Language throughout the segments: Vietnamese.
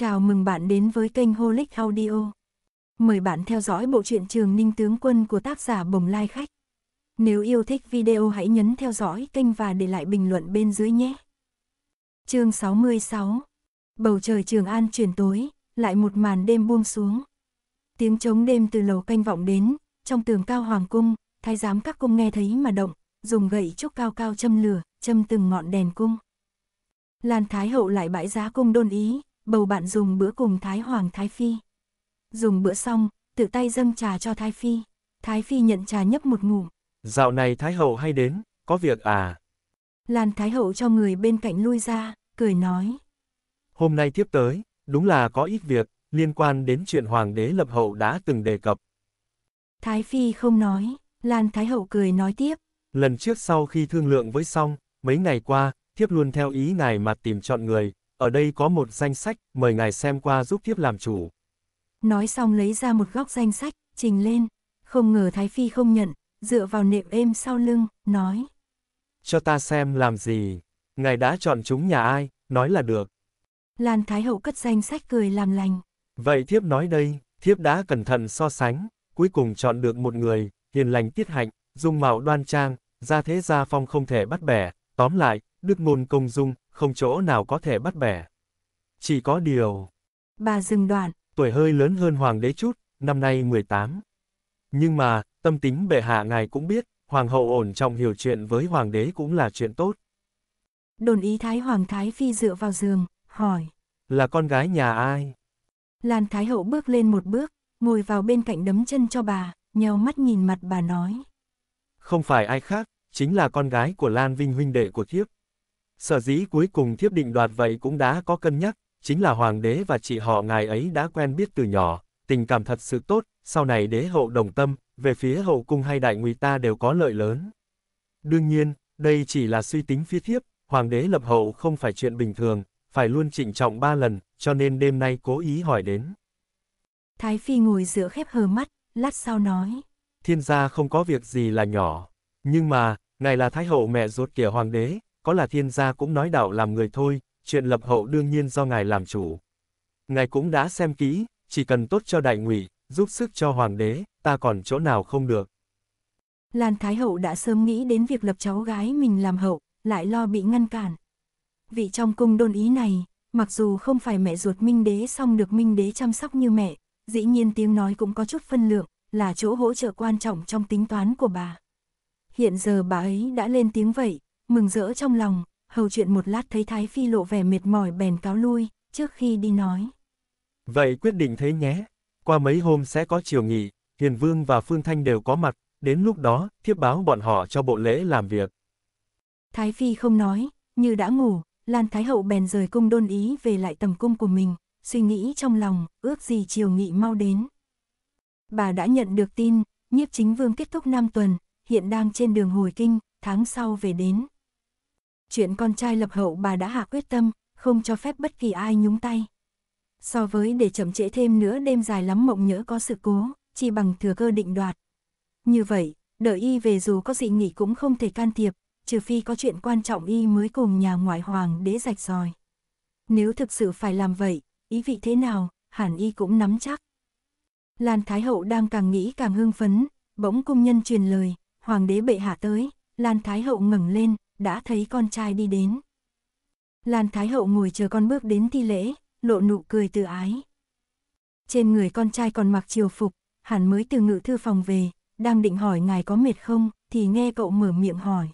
Chào mừng bạn đến với kênh Holic Audio. Mời bạn theo dõi bộ truyện Trường Ninh Tướng Quân của tác giả Bồng Lai Khách. Nếu yêu thích video hãy nhấn theo dõi kênh và để lại bình luận bên dưới nhé. Chương 66 Bầu trời Trường An chuyển tối, lại một màn đêm buông xuống. Tiếng trống đêm từ lầu canh vọng đến, trong tường cao hoàng cung, thái giám các cung nghe thấy mà động, dùng gậy trúc cao cao châm lửa, châm từng ngọn đèn cung. Lan Thái Hậu lại bãi giá cung đôn ý, bầu bạn dùng bữa cùng Thái Hoàng Thái Phi. Dùng bữa xong, tự tay dâng trà cho Thái Phi. Thái Phi nhận trà nhấp một ngụm. Dạo này Thái Hậu hay đến, có việc à? Lan Thái Hậu cho người bên cạnh lui ra, cười nói. Hôm nay tiếp tới, đúng là có ít việc, liên quan đến chuyện Hoàng đế lập hậu đã từng đề cập. Thái Phi không nói, Lan Thái Hậu cười nói tiếp. Lần trước sau khi thương lượng với xong, mấy ngày qua, thiếp luôn theo ý ngài mà tìm chọn người, ở đây có một danh sách, mời ngài xem qua giúp thiếp làm chủ. Nói xong lấy ra một góc danh sách, trình lên. Không ngờ Thái Phi không nhận, dựa vào nệm êm sau lưng, nói. Cho ta xem làm gì, ngài đã chọn chúng nhà ai, nói là được. Lan Thái Hậu cất danh sách cười làm lành. Vậy thiếp nói đây, thiếp đã cẩn thận so sánh, cuối cùng chọn được một người, hiền lành tiết hạnh, dung mạo đoan trang, ra thế gia phong không thể bắt bẻ, tóm lại, đức ngôn công dung, không chỗ nào có thể bắt bẻ. Chỉ có điều... Bà dừng đoạn. Tuổi hơi lớn hơn hoàng đế chút, năm nay 18. Nhưng mà, tâm tính bệ hạ ngài cũng biết, hoàng hậu ổn trọng hiểu chuyện với hoàng đế cũng là chuyện tốt. Đồn ý Thái Hoàng Thái Phi dựa vào giường, hỏi. Là con gái nhà ai? Lan Thái Hậu bước lên một bước, ngồi vào bên cạnh đấm chân cho bà, nheo mắt nhìn mặt bà nói. Không phải ai khác, chính là con gái của Lan Vinh huynh đệ của thiếp, Sở dĩ cuối cùng thiếp định đoạt vậy cũng đã có cân nhắc, chính là hoàng đế và chị họ ngài ấy đã quen biết từ nhỏ, tình cảm thật sự tốt, sau này đế hậu đồng tâm, về phía hậu cung hay đại nguy ta đều có lợi lớn. Đương nhiên, đây chỉ là suy tính phi thiếp, hoàng đế lập hậu không phải chuyện bình thường, phải luôn trịnh trọng ba lần, cho nên đêm nay cố ý hỏi đến. Thái Phi ngồi giữa khép hờ mắt, lát sau nói. Thiên gia không có việc gì là nhỏ, nhưng mà, ngài là thái hậu mẹ ruột kìa hoàng đế, có là thiên gia cũng nói đạo làm người thôi, chuyện lập hậu đương nhiên do ngài làm chủ. Ngài cũng đã xem kỹ, chỉ cần tốt cho đại ngụy, giúp sức cho hoàng đế, ta còn chỗ nào không được. Lan Thái Hậu đã sớm nghĩ đến việc lập cháu gái mình làm hậu, lại lo bị ngăn cản. Vị trong cung đôn ý này, mặc dù không phải mẹ ruột Minh Đế song được Minh Đế chăm sóc như mẹ, dĩ nhiên tiếng nói cũng có chút phân lượng, là chỗ hỗ trợ quan trọng trong tính toán của bà. Hiện giờ bà ấy đã lên tiếng vậy, mừng rỡ trong lòng, hầu chuyện một lát thấy Thái Phi lộ vẻ mệt mỏi bèn cáo lui, trước khi đi nói. Vậy quyết định thế nhé, qua mấy hôm sẽ có triều nghị, Hiền Vương và Phương Thanh đều có mặt, đến lúc đó, thiếp báo bọn họ cho bộ lễ làm việc. Thái Phi không nói, như đã ngủ, Lan Thái Hậu bèn rời cung đôn ý về lại tầm cung của mình, suy nghĩ trong lòng, ước gì triều nghị mau đến. Bà đã nhận được tin, nhiếp chính vương kết thúc 5 tuần, hiện đang trên đường hồi kinh, tháng sau về đến chuyện con trai lập hậu bà đã hạ quyết tâm, không cho phép bất kỳ ai nhúng tay. So với để chậm trễ thêm nữa đêm dài lắm mộng nhớ có sự cố, chỉ bằng thừa cơ định đoạt. Như vậy, đợi y về dù có dị nghị cũng không thể can thiệp, trừ phi có chuyện quan trọng y mới cùng nhà ngoại hoàng đế rạch ròi. Nếu thực sự phải làm vậy, ý vị thế nào, hẳn y cũng nắm chắc. Lan Thái Hậu đang càng nghĩ càng hưng phấn, bỗng cung nhân truyền lời, hoàng đế bệ hạ tới, Lan Thái Hậu ngẩng lên, đã thấy con trai đi đến. Lan Thái Hậu ngồi chờ con bước đến thi lễ, lộ nụ cười tự ái. Trên người con trai còn mặc triều phục, hẳn mới từ ngự thư phòng về, đang định hỏi ngài có mệt không, thì nghe cậu mở miệng hỏi.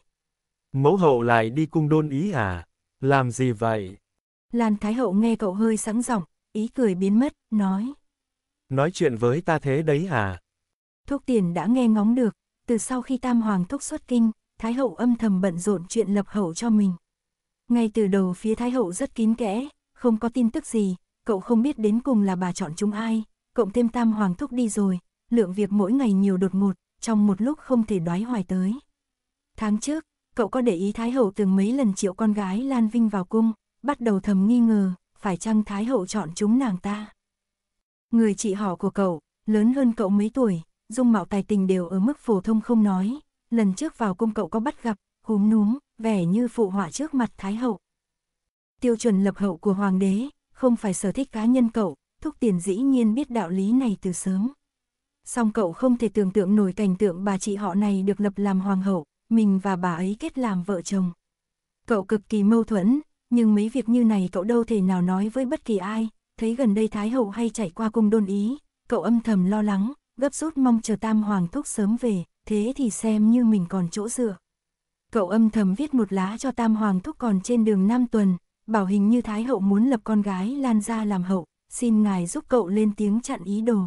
Mẫu hậu lại đi cung đôn ý à? Làm gì vậy? Lan Thái Hậu nghe cậu hơi sẵn giọng, ý cười biến mất, nói. Nói chuyện với ta thế đấy à? Thuốc tiền đã nghe ngóng được, từ sau khi Tam Hoàng thúc xuất kinh, Thái hậu âm thầm bận rộn chuyện lập hậu cho mình. Ngay từ đầu phía Thái hậu rất kín kẽ, không có tin tức gì, cậu không biết đến cùng là bà chọn chúng ai, cộng thêm tam hoàng thúc đi rồi, lượng việc mỗi ngày nhiều đột ngột, trong một lúc không thể đoái hoài tới. Tháng trước, cậu có để ý Thái hậu từng mấy lần triệu con gái Lan Vinh vào cung, bắt đầu thầm nghi ngờ, phải chăng Thái hậu chọn chúng nàng ta. Người chị họ của cậu, lớn hơn cậu mấy tuổi, dung mạo tài tình đều ở mức phổ thông không nói, lần trước vào cung cậu có bắt gặp, húm núm, vẻ như phụ họa trước mặt Thái Hậu. Tiêu chuẩn lập hậu của Hoàng đế, không phải sở thích cá nhân cậu, Thúc Tiền dĩ nhiên biết đạo lý này từ sớm. Song cậu không thể tưởng tượng nổi cảnh tượng bà chị họ này được lập làm hoàng hậu, mình và bà ấy kết làm vợ chồng. Cậu cực kỳ mâu thuẫn, nhưng mấy việc như này cậu đâu thể nào nói với bất kỳ ai, thấy gần đây Thái Hậu hay chạy qua cung đôn ý, cậu âm thầm lo lắng, gấp rút mong chờ Tam Hoàng Thúc sớm về, thế thì xem như mình còn chỗ dựa. Cậu âm thầm viết một lá cho Tam Hoàng Thúc còn trên đường Nam Tuần, bảo hình như Thái Hậu muốn lập con gái Lan ra làm hậu, xin ngài giúp cậu lên tiếng chặn ý đồ.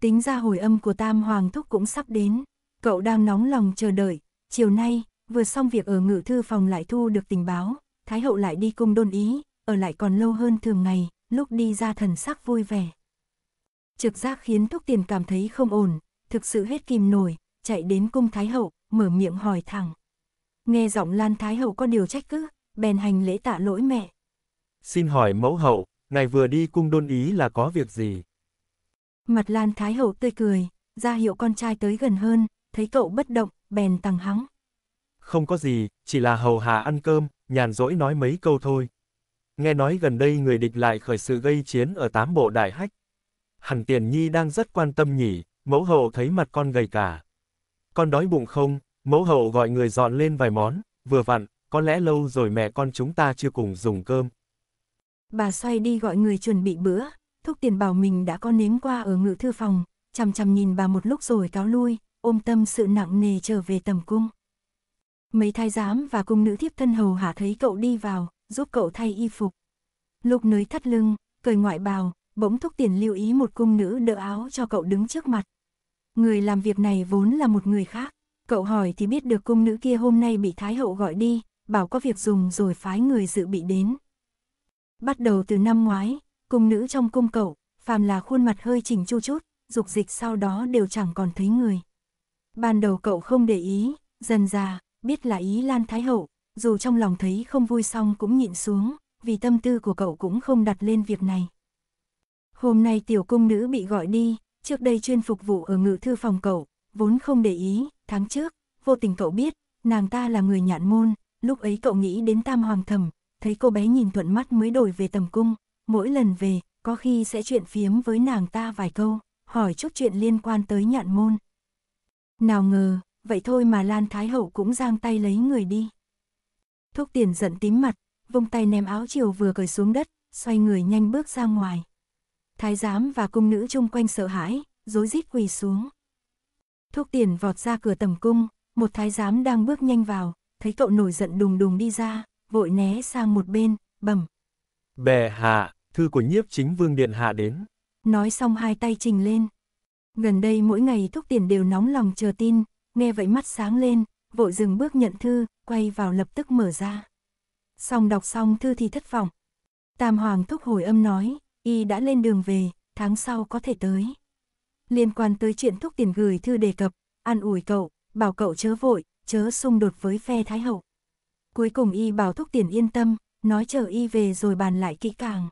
Tính ra hồi âm của Tam Hoàng Thúc cũng sắp đến, cậu đang nóng lòng chờ đợi, chiều nay, vừa xong việc ở ngự thư phòng lại thu được tình báo, Thái Hậu lại đi cung đôn ý, ở lại còn lâu hơn thường ngày, lúc đi ra thần sắc vui vẻ. Trực giác khiến Thúc Tiền cảm thấy không ổn, thực sự hết kìm nổi, chạy đến cung Thái Hậu, mở miệng hỏi thẳng. Nghe giọng Lan Thái Hậu có điều trách cứ, bèn hành lễ tạ lỗi mẹ. Xin hỏi mẫu hậu, ngài vừa đi cung đôn ý là có việc gì? Mặt Lan Thái Hậu tươi cười, ra hiệu con trai tới gần hơn, thấy cậu bất động, bèn tăng hắng. Không có gì, chỉ là hầu hạ ăn cơm, nhàn rỗi nói mấy câu thôi. Nghe nói gần đây người địch lại khởi sự gây chiến ở tám bộ đại hách. Hẳn tiền nhi đang rất quan tâm nhỉ, mẫu hậu thấy mặt con gầy cả con đói bụng không? Mẫu hậu gọi người dọn lên vài món, vừa vặn, có lẽ lâu rồi mẹ con chúng ta chưa cùng dùng cơm. Bà xoay đi gọi người chuẩn bị bữa, thúc tiền bảo mình đã có nếm qua ở ngự thư phòng, chằm chằm nhìn bà một lúc rồi cáo lui, ôm tâm sự nặng nề trở về tầm cung. Mấy thái giám và cung nữ thiếp thân hầu hạ thấy cậu đi vào, giúp cậu thay y phục. lúc nới thắt lưng, cười ngoại bào, bỗng thúc tiền lưu ý một cung nữ đỡ áo cho cậu đứng trước mặt người làm việc này vốn là một người khác. Cậu hỏi thì biết được cung nữ kia hôm nay bị Thái Hậu gọi đi, bảo có việc dùng rồi phái người dự bị đến. Bắt đầu từ năm ngoái, cung nữ trong cung cậu, phàm là khuôn mặt hơi chỉnh chu chút, dục dịch sau đó đều chẳng còn thấy người. Ban đầu cậu không để ý, dần già, biết là ý Lan Thái Hậu, dù trong lòng thấy không vui xong cũng nhịn xuống, vì tâm tư của cậu cũng không đặt lên việc này. Hôm nay tiểu cung nữ bị gọi đi, trước đây chuyên phục vụ ở ngự thư phòng cậu, vốn không để ý, tháng trước, vô tình cậu biết, nàng ta là người nhạn môn, lúc ấy cậu nghĩ đến tam hoàng thầm, thấy cô bé nhìn thuận mắt mới đổi về tầm cung, mỗi lần về, có khi sẽ chuyện phiếm với nàng ta vài câu, hỏi chút chuyện liên quan tới nhạn môn. Nào ngờ, vậy thôi mà Lan Thái Hậu cũng giang tay lấy người đi. Thúc tiền giận tím mặt, vung tay ném áo chiều vừa cởi xuống đất, xoay người nhanh bước ra ngoài thái giám và cung nữ chung quanh sợ hãi, rối rít quỳ xuống. Thúc tiền vọt ra cửa tầm cung, một thái giám đang bước nhanh vào, thấy cậu nổi giận đùng đùng đi ra, vội né sang một bên, bẩm. Bệ hạ, thư của nhiếp chính vương điện hạ đến. Nói xong hai tay trình lên. Gần đây mỗi ngày thúc tiền đều nóng lòng chờ tin, nghe vậy mắt sáng lên, vội dừng bước nhận thư, quay vào lập tức mở ra. Xong đọc xong thư thì thất vọng. Tam hoàng thúc hồi âm nói, y đã lên đường về, tháng sau có thể tới. Liên quan tới chuyện thúc tiền gửi thư đề cập, an ủi cậu, bảo cậu chớ vội, chớ xung đột với phe Thái Hậu. Cuối cùng y bảo thúc tiền yên tâm, nói chờ y về rồi bàn lại kỹ càng.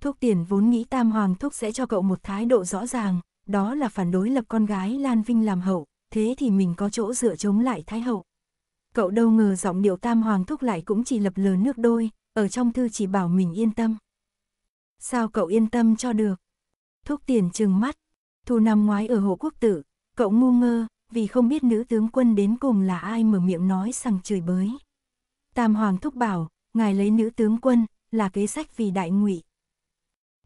Thúc tiền vốn nghĩ tam hoàng thúc sẽ cho cậu một thái độ rõ ràng, đó là phản đối lập con gái Lan Vinh làm hậu, thế thì mình có chỗ dựa chống lại Thái Hậu. Cậu đâu ngờ giọng điệu tam hoàng thúc lại cũng chỉ lập lờ nước đôi, ở trong thư chỉ bảo mình yên tâm sao cậu yên tâm cho được. Thúc tiền trừng mắt, thu năm ngoái ở Hồ Quốc Tử, cậu ngu ngơ, vì không biết nữ tướng quân đến cùng là ai mở miệng nói sằng chửi bới. Tam Hoàng Thúc bảo, ngài lấy nữ tướng quân, là kế sách vì đại ngụy.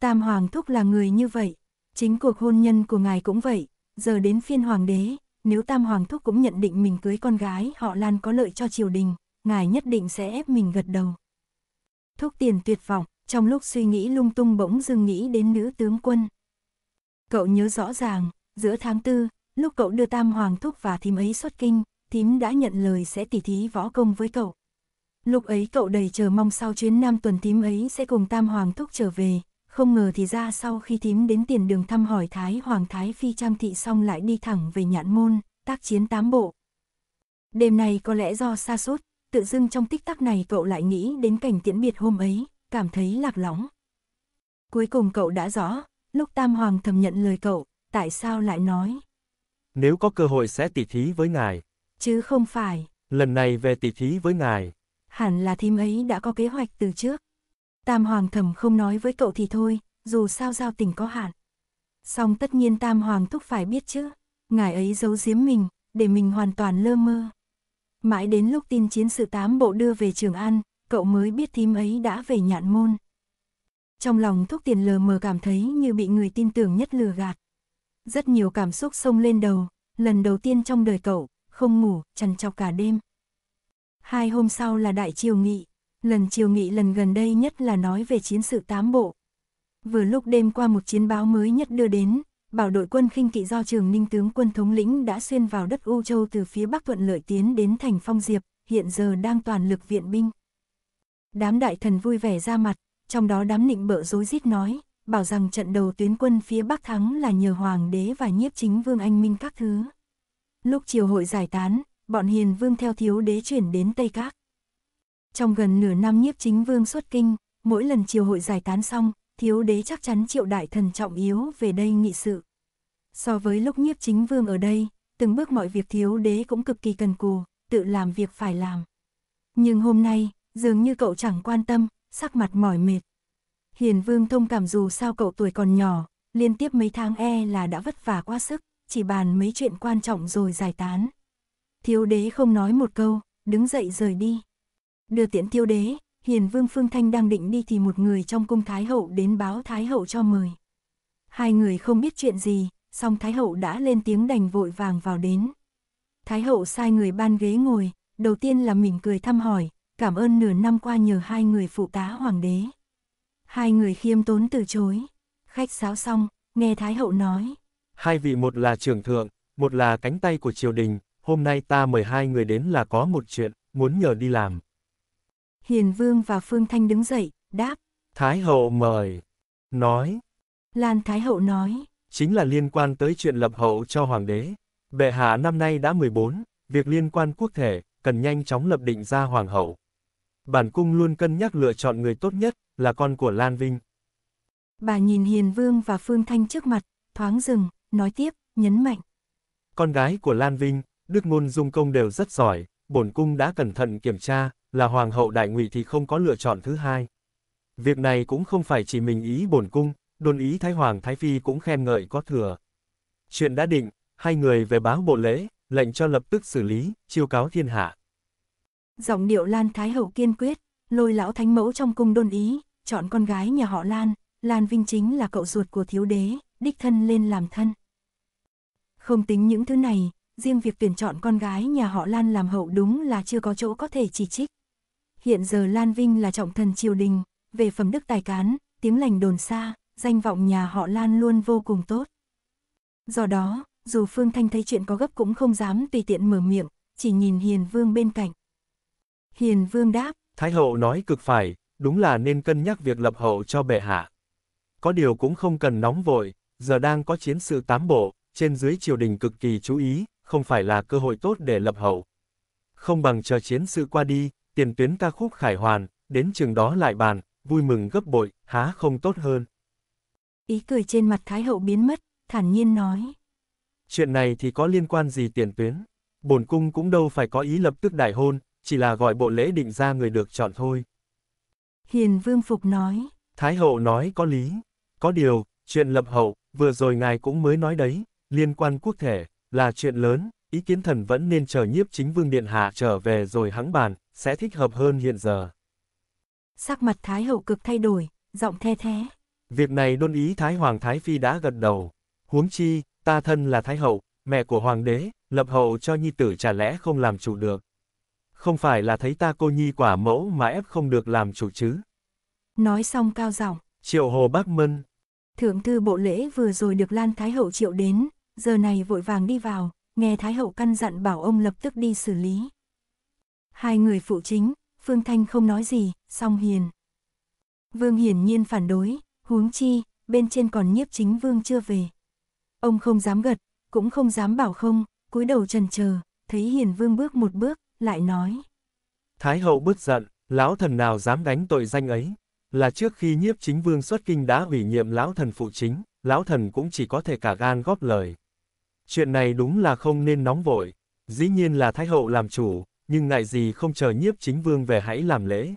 Tam Hoàng Thúc là người như vậy, chính cuộc hôn nhân của ngài cũng vậy, giờ đến phiên Hoàng đế, nếu Tam Hoàng Thúc cũng nhận định mình cưới con gái họ Lan có lợi cho triều đình, ngài nhất định sẽ ép mình gật đầu. Thúc tiền tuyệt vọng, trong lúc suy nghĩ lung tung bỗng dưng nghĩ đến nữ tướng quân. Cậu nhớ rõ ràng, giữa tháng tư, lúc cậu đưa Tam Hoàng Thúc và thím ấy xuất kinh, thím đã nhận lời sẽ tỉ thí võ công với cậu. Lúc ấy cậu đầy chờ mong sau chuyến Nam tuần thím ấy sẽ cùng Tam Hoàng Thúc trở về, không ngờ thì ra sau khi thím đến tiền đường thăm hỏi Thái Hoàng Thái Phi Trang Thị xong lại đi thẳng về nhạn môn, tác chiến tám bộ. Đêm này có lẽ do xa suốt tự dưng trong tích tắc này cậu lại nghĩ đến cảnh tiễn biệt hôm ấy, cảm thấy lạc lõng. Cuối cùng cậu đã rõ, lúc Tam Hoàng thầm nhận lời cậu, tại sao lại nói. Nếu có cơ hội sẽ tỉ thí với ngài. Chứ không phải. Lần này về tỉ thí với ngài. Hẳn là thím ấy đã có kế hoạch từ trước. Tam Hoàng thầm không nói với cậu thì thôi, dù sao giao tình có hạn. Song tất nhiên Tam Hoàng thúc phải biết chứ, ngài ấy giấu giếm mình, để mình hoàn toàn lơ mơ. Mãi đến lúc tin chiến sự tám bộ đưa về Trường An, cậu mới biết thím ấy đã về nhạn môn. Trong lòng thúc tiền lờ mờ cảm thấy như bị người tin tưởng nhất lừa gạt. Rất nhiều cảm xúc sông lên đầu, lần đầu tiên trong đời cậu, không ngủ, chằn trọc cả đêm. Hai hôm sau là đại triều nghị, lần triều nghị lần gần đây nhất là nói về chiến sự tám bộ. Vừa lúc đêm qua một chiến báo mới nhất đưa đến, bảo đội quân khinh kỵ do trường ninh tướng quân thống lĩnh đã xuyên vào đất U Châu từ phía Bắc thuận lợi tiến đến thành Phong Diệp, hiện giờ đang toàn lực viện binh. Đám đại thần vui vẻ ra mặt, trong đó đám nịnh bợ dối rít nói, bảo rằng trận đầu tuyến quân phía Bắc thắng là nhờ Hoàng đế và nhiếp chính vương anh minh các thứ. Lúc triều hội giải tán, bọn hiền vương theo thiếu đế chuyển đến Tây Các. Trong gần nửa năm nhiếp chính vương xuất kinh, mỗi lần triều hội giải tán xong, thiếu đế chắc chắn triệu đại thần trọng yếu về đây nghị sự. So với lúc nhiếp chính vương ở đây, từng bước mọi việc thiếu đế cũng cực kỳ cần cù, tự làm việc phải làm. Nhưng hôm nay, dường như cậu chẳng quan tâm, sắc mặt mỏi mệt. Hiền Vương thông cảm dù sao cậu tuổi còn nhỏ, liên tiếp mấy tháng e là đã vất vả quá sức, chỉ bàn mấy chuyện quan trọng rồi giải tán. Thiếu đế không nói một câu, đứng dậy rời đi. Đưa tiễn thiếu đế, Hiền Vương Phương Thanh đang định đi thì một người trong cung Thái Hậu đến báo Thái Hậu cho mời. Hai người không biết chuyện gì, song Thái Hậu đã lên tiếng đành vội vàng vào đến. Thái Hậu sai người ban ghế ngồi, đầu tiên là mỉm cười thăm hỏi, cảm ơn nửa năm qua nhờ hai người phụ tá hoàng đế. Hai người khiêm tốn từ chối. Khách sáo xong, nghe Thái hậu nói. Hai vị một là trưởng thượng, một là cánh tay của triều đình, hôm nay ta mời hai người đến là có một chuyện, muốn nhờ đi làm. Hiền Vương và Phương Thanh đứng dậy, đáp. Thái hậu mời. Nói. Lan Thái hậu nói. Chính là liên quan tới chuyện lập hậu cho hoàng đế. Bệ hạ năm nay đã 14, việc liên quan quốc thể, cần nhanh chóng lập định ra hoàng hậu bản cung luôn cân nhắc lựa chọn người tốt nhất, là con của Lan Vinh. Bà nhìn Hiền Vương và Phương Thanh trước mặt, thoáng dừng, nói tiếp, nhấn mạnh. Con gái của Lan Vinh, Đức Ngôn Dung Công đều rất giỏi, bổn cung đã cẩn thận kiểm tra, là Hoàng hậu Đại ngụy thì không có lựa chọn thứ hai. Việc này cũng không phải chỉ mình ý bổn cung, đồn ý Thái Hoàng Thái Phi cũng khen ngợi có thừa. Chuyện đã định, hai người về báo bộ lễ, lệnh cho lập tức xử lý, chiêu cáo thiên hạ. Giọng điệu Lan Thái Hậu kiên quyết, lôi lão thánh mẫu trong cung đôn ý, chọn con gái nhà họ Lan, Lan Vinh chính là cậu ruột của thiếu đế, đích thân lên làm thân. Không tính những thứ này, riêng việc tuyển chọn con gái nhà họ Lan làm hậu đúng là chưa có chỗ có thể chỉ trích. Hiện giờ Lan Vinh là trọng thần triều đình, về phẩm đức tài cán, tiếng lành đồn xa, danh vọng nhà họ Lan luôn vô cùng tốt. Do đó, dù Phương Thanh thấy chuyện có gấp cũng không dám tùy tiện mở miệng, chỉ nhìn Hiền Vương bên cạnh. Hiền Vương đáp. Thái hậu nói cực phải, đúng là nên cân nhắc việc lập hậu cho bệ hạ. Có điều cũng không cần nóng vội, giờ đang có chiến sự tám bộ, trên dưới triều đình cực kỳ chú ý, không phải là cơ hội tốt để lập hậu. Không bằng chờ chiến sự qua đi, tiền tuyến ca khúc khải hoàn, đến trường đó lại bàn, vui mừng gấp bội, há không tốt hơn. Ý cười trên mặt Thái hậu biến mất, thản nhiên nói. Chuyện này thì có liên quan gì tiền tuyến? Bổn cung cũng đâu phải có ý lập tức đại hôn, chỉ là gọi bộ lễ định ra người được chọn thôi. Hiền Vương Phục nói. Thái hậu nói có lý. Có điều, chuyện lập hậu, vừa rồi ngài cũng mới nói đấy, liên quan quốc thể, là chuyện lớn, ý kiến thần vẫn nên chờ nhiếp chính vương điện hạ trở về rồi hắng bàn, sẽ thích hợp hơn hiện giờ. Sắc mặt Thái hậu cực thay đổi, giọng the thế. Việc này đôn ý Thái Hoàng Thái Phi đã gật đầu. Huống chi, ta thân là Thái hậu, mẹ của Hoàng đế, lập hậu cho nhi tử chả lẽ không làm chủ được không phải là thấy ta cô nhi quả mẫu mà ép không được làm chủ chứ. Nói xong cao giọng. Triệu hồ bác mân. Thượng thư bộ lễ vừa rồi được Lan Thái Hậu triệu đến, giờ này vội vàng đi vào, nghe Thái Hậu căn dặn bảo ông lập tức đi xử lý. Hai người phụ chính, Phương Thanh không nói gì, song hiền. Vương hiển nhiên phản đối, huống chi, bên trên còn nhiếp chính Vương chưa về. Ông không dám gật, cũng không dám bảo không, cúi đầu trần chờ thấy hiền Vương bước một bước, lại nói. Thái hậu bứt giận, lão thần nào dám đánh tội danh ấy, là trước khi nhiếp chính vương xuất kinh đã ủy nhiệm lão thần phụ chính, lão thần cũng chỉ có thể cả gan góp lời. Chuyện này đúng là không nên nóng vội, dĩ nhiên là Thái hậu làm chủ, nhưng ngại gì không chờ nhiếp chính vương về hãy làm lễ.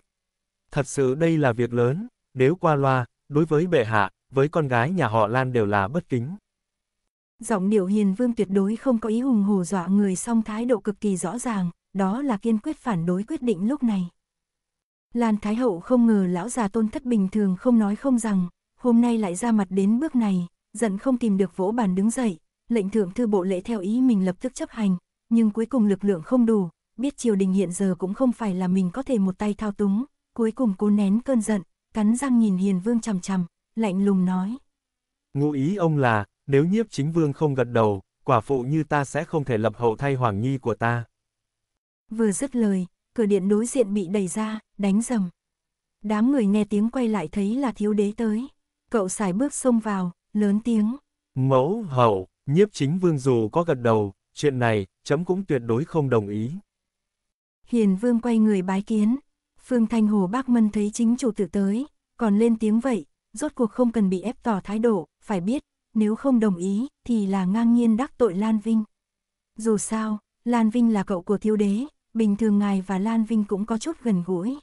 Thật sự đây là việc lớn, nếu qua loa, đối với bệ hạ, với con gái nhà họ Lan đều là bất kính. Giọng điệu hiền vương tuyệt đối không có ý hùng hù dọa người song thái độ cực kỳ rõ ràng, đó là kiên quyết phản đối quyết định lúc này. Lan Thái Hậu không ngờ lão già tôn thất bình thường không nói không rằng, hôm nay lại ra mặt đến bước này, giận không tìm được vỗ bàn đứng dậy, lệnh thượng thư bộ lễ theo ý mình lập tức chấp hành, nhưng cuối cùng lực lượng không đủ, biết triều đình hiện giờ cũng không phải là mình có thể một tay thao túng, cuối cùng cố nén cơn giận, cắn răng nhìn Hiền Vương chằm chằm, lạnh lùng nói. Ngụ ý ông là, nếu nhiếp chính vương không gật đầu, quả phụ như ta sẽ không thể lập hậu thay hoàng nhi của ta. Vừa dứt lời, cửa điện đối diện bị đẩy ra, đánh rầm. Đám người nghe tiếng quay lại thấy là thiếu đế tới. Cậu xài bước xông vào, lớn tiếng. Mẫu hậu, nhiếp chính vương dù có gật đầu, chuyện này, chấm cũng tuyệt đối không đồng ý. Hiền vương quay người bái kiến. Phương Thanh Hồ bác mân thấy chính chủ tử tới, còn lên tiếng vậy, rốt cuộc không cần bị ép tỏ thái độ, phải biết, nếu không đồng ý, thì là ngang nhiên đắc tội Lan Vinh. Dù sao, Lan Vinh là cậu của thiếu đế, bình thường ngài và Lan Vinh cũng có chút gần gũi.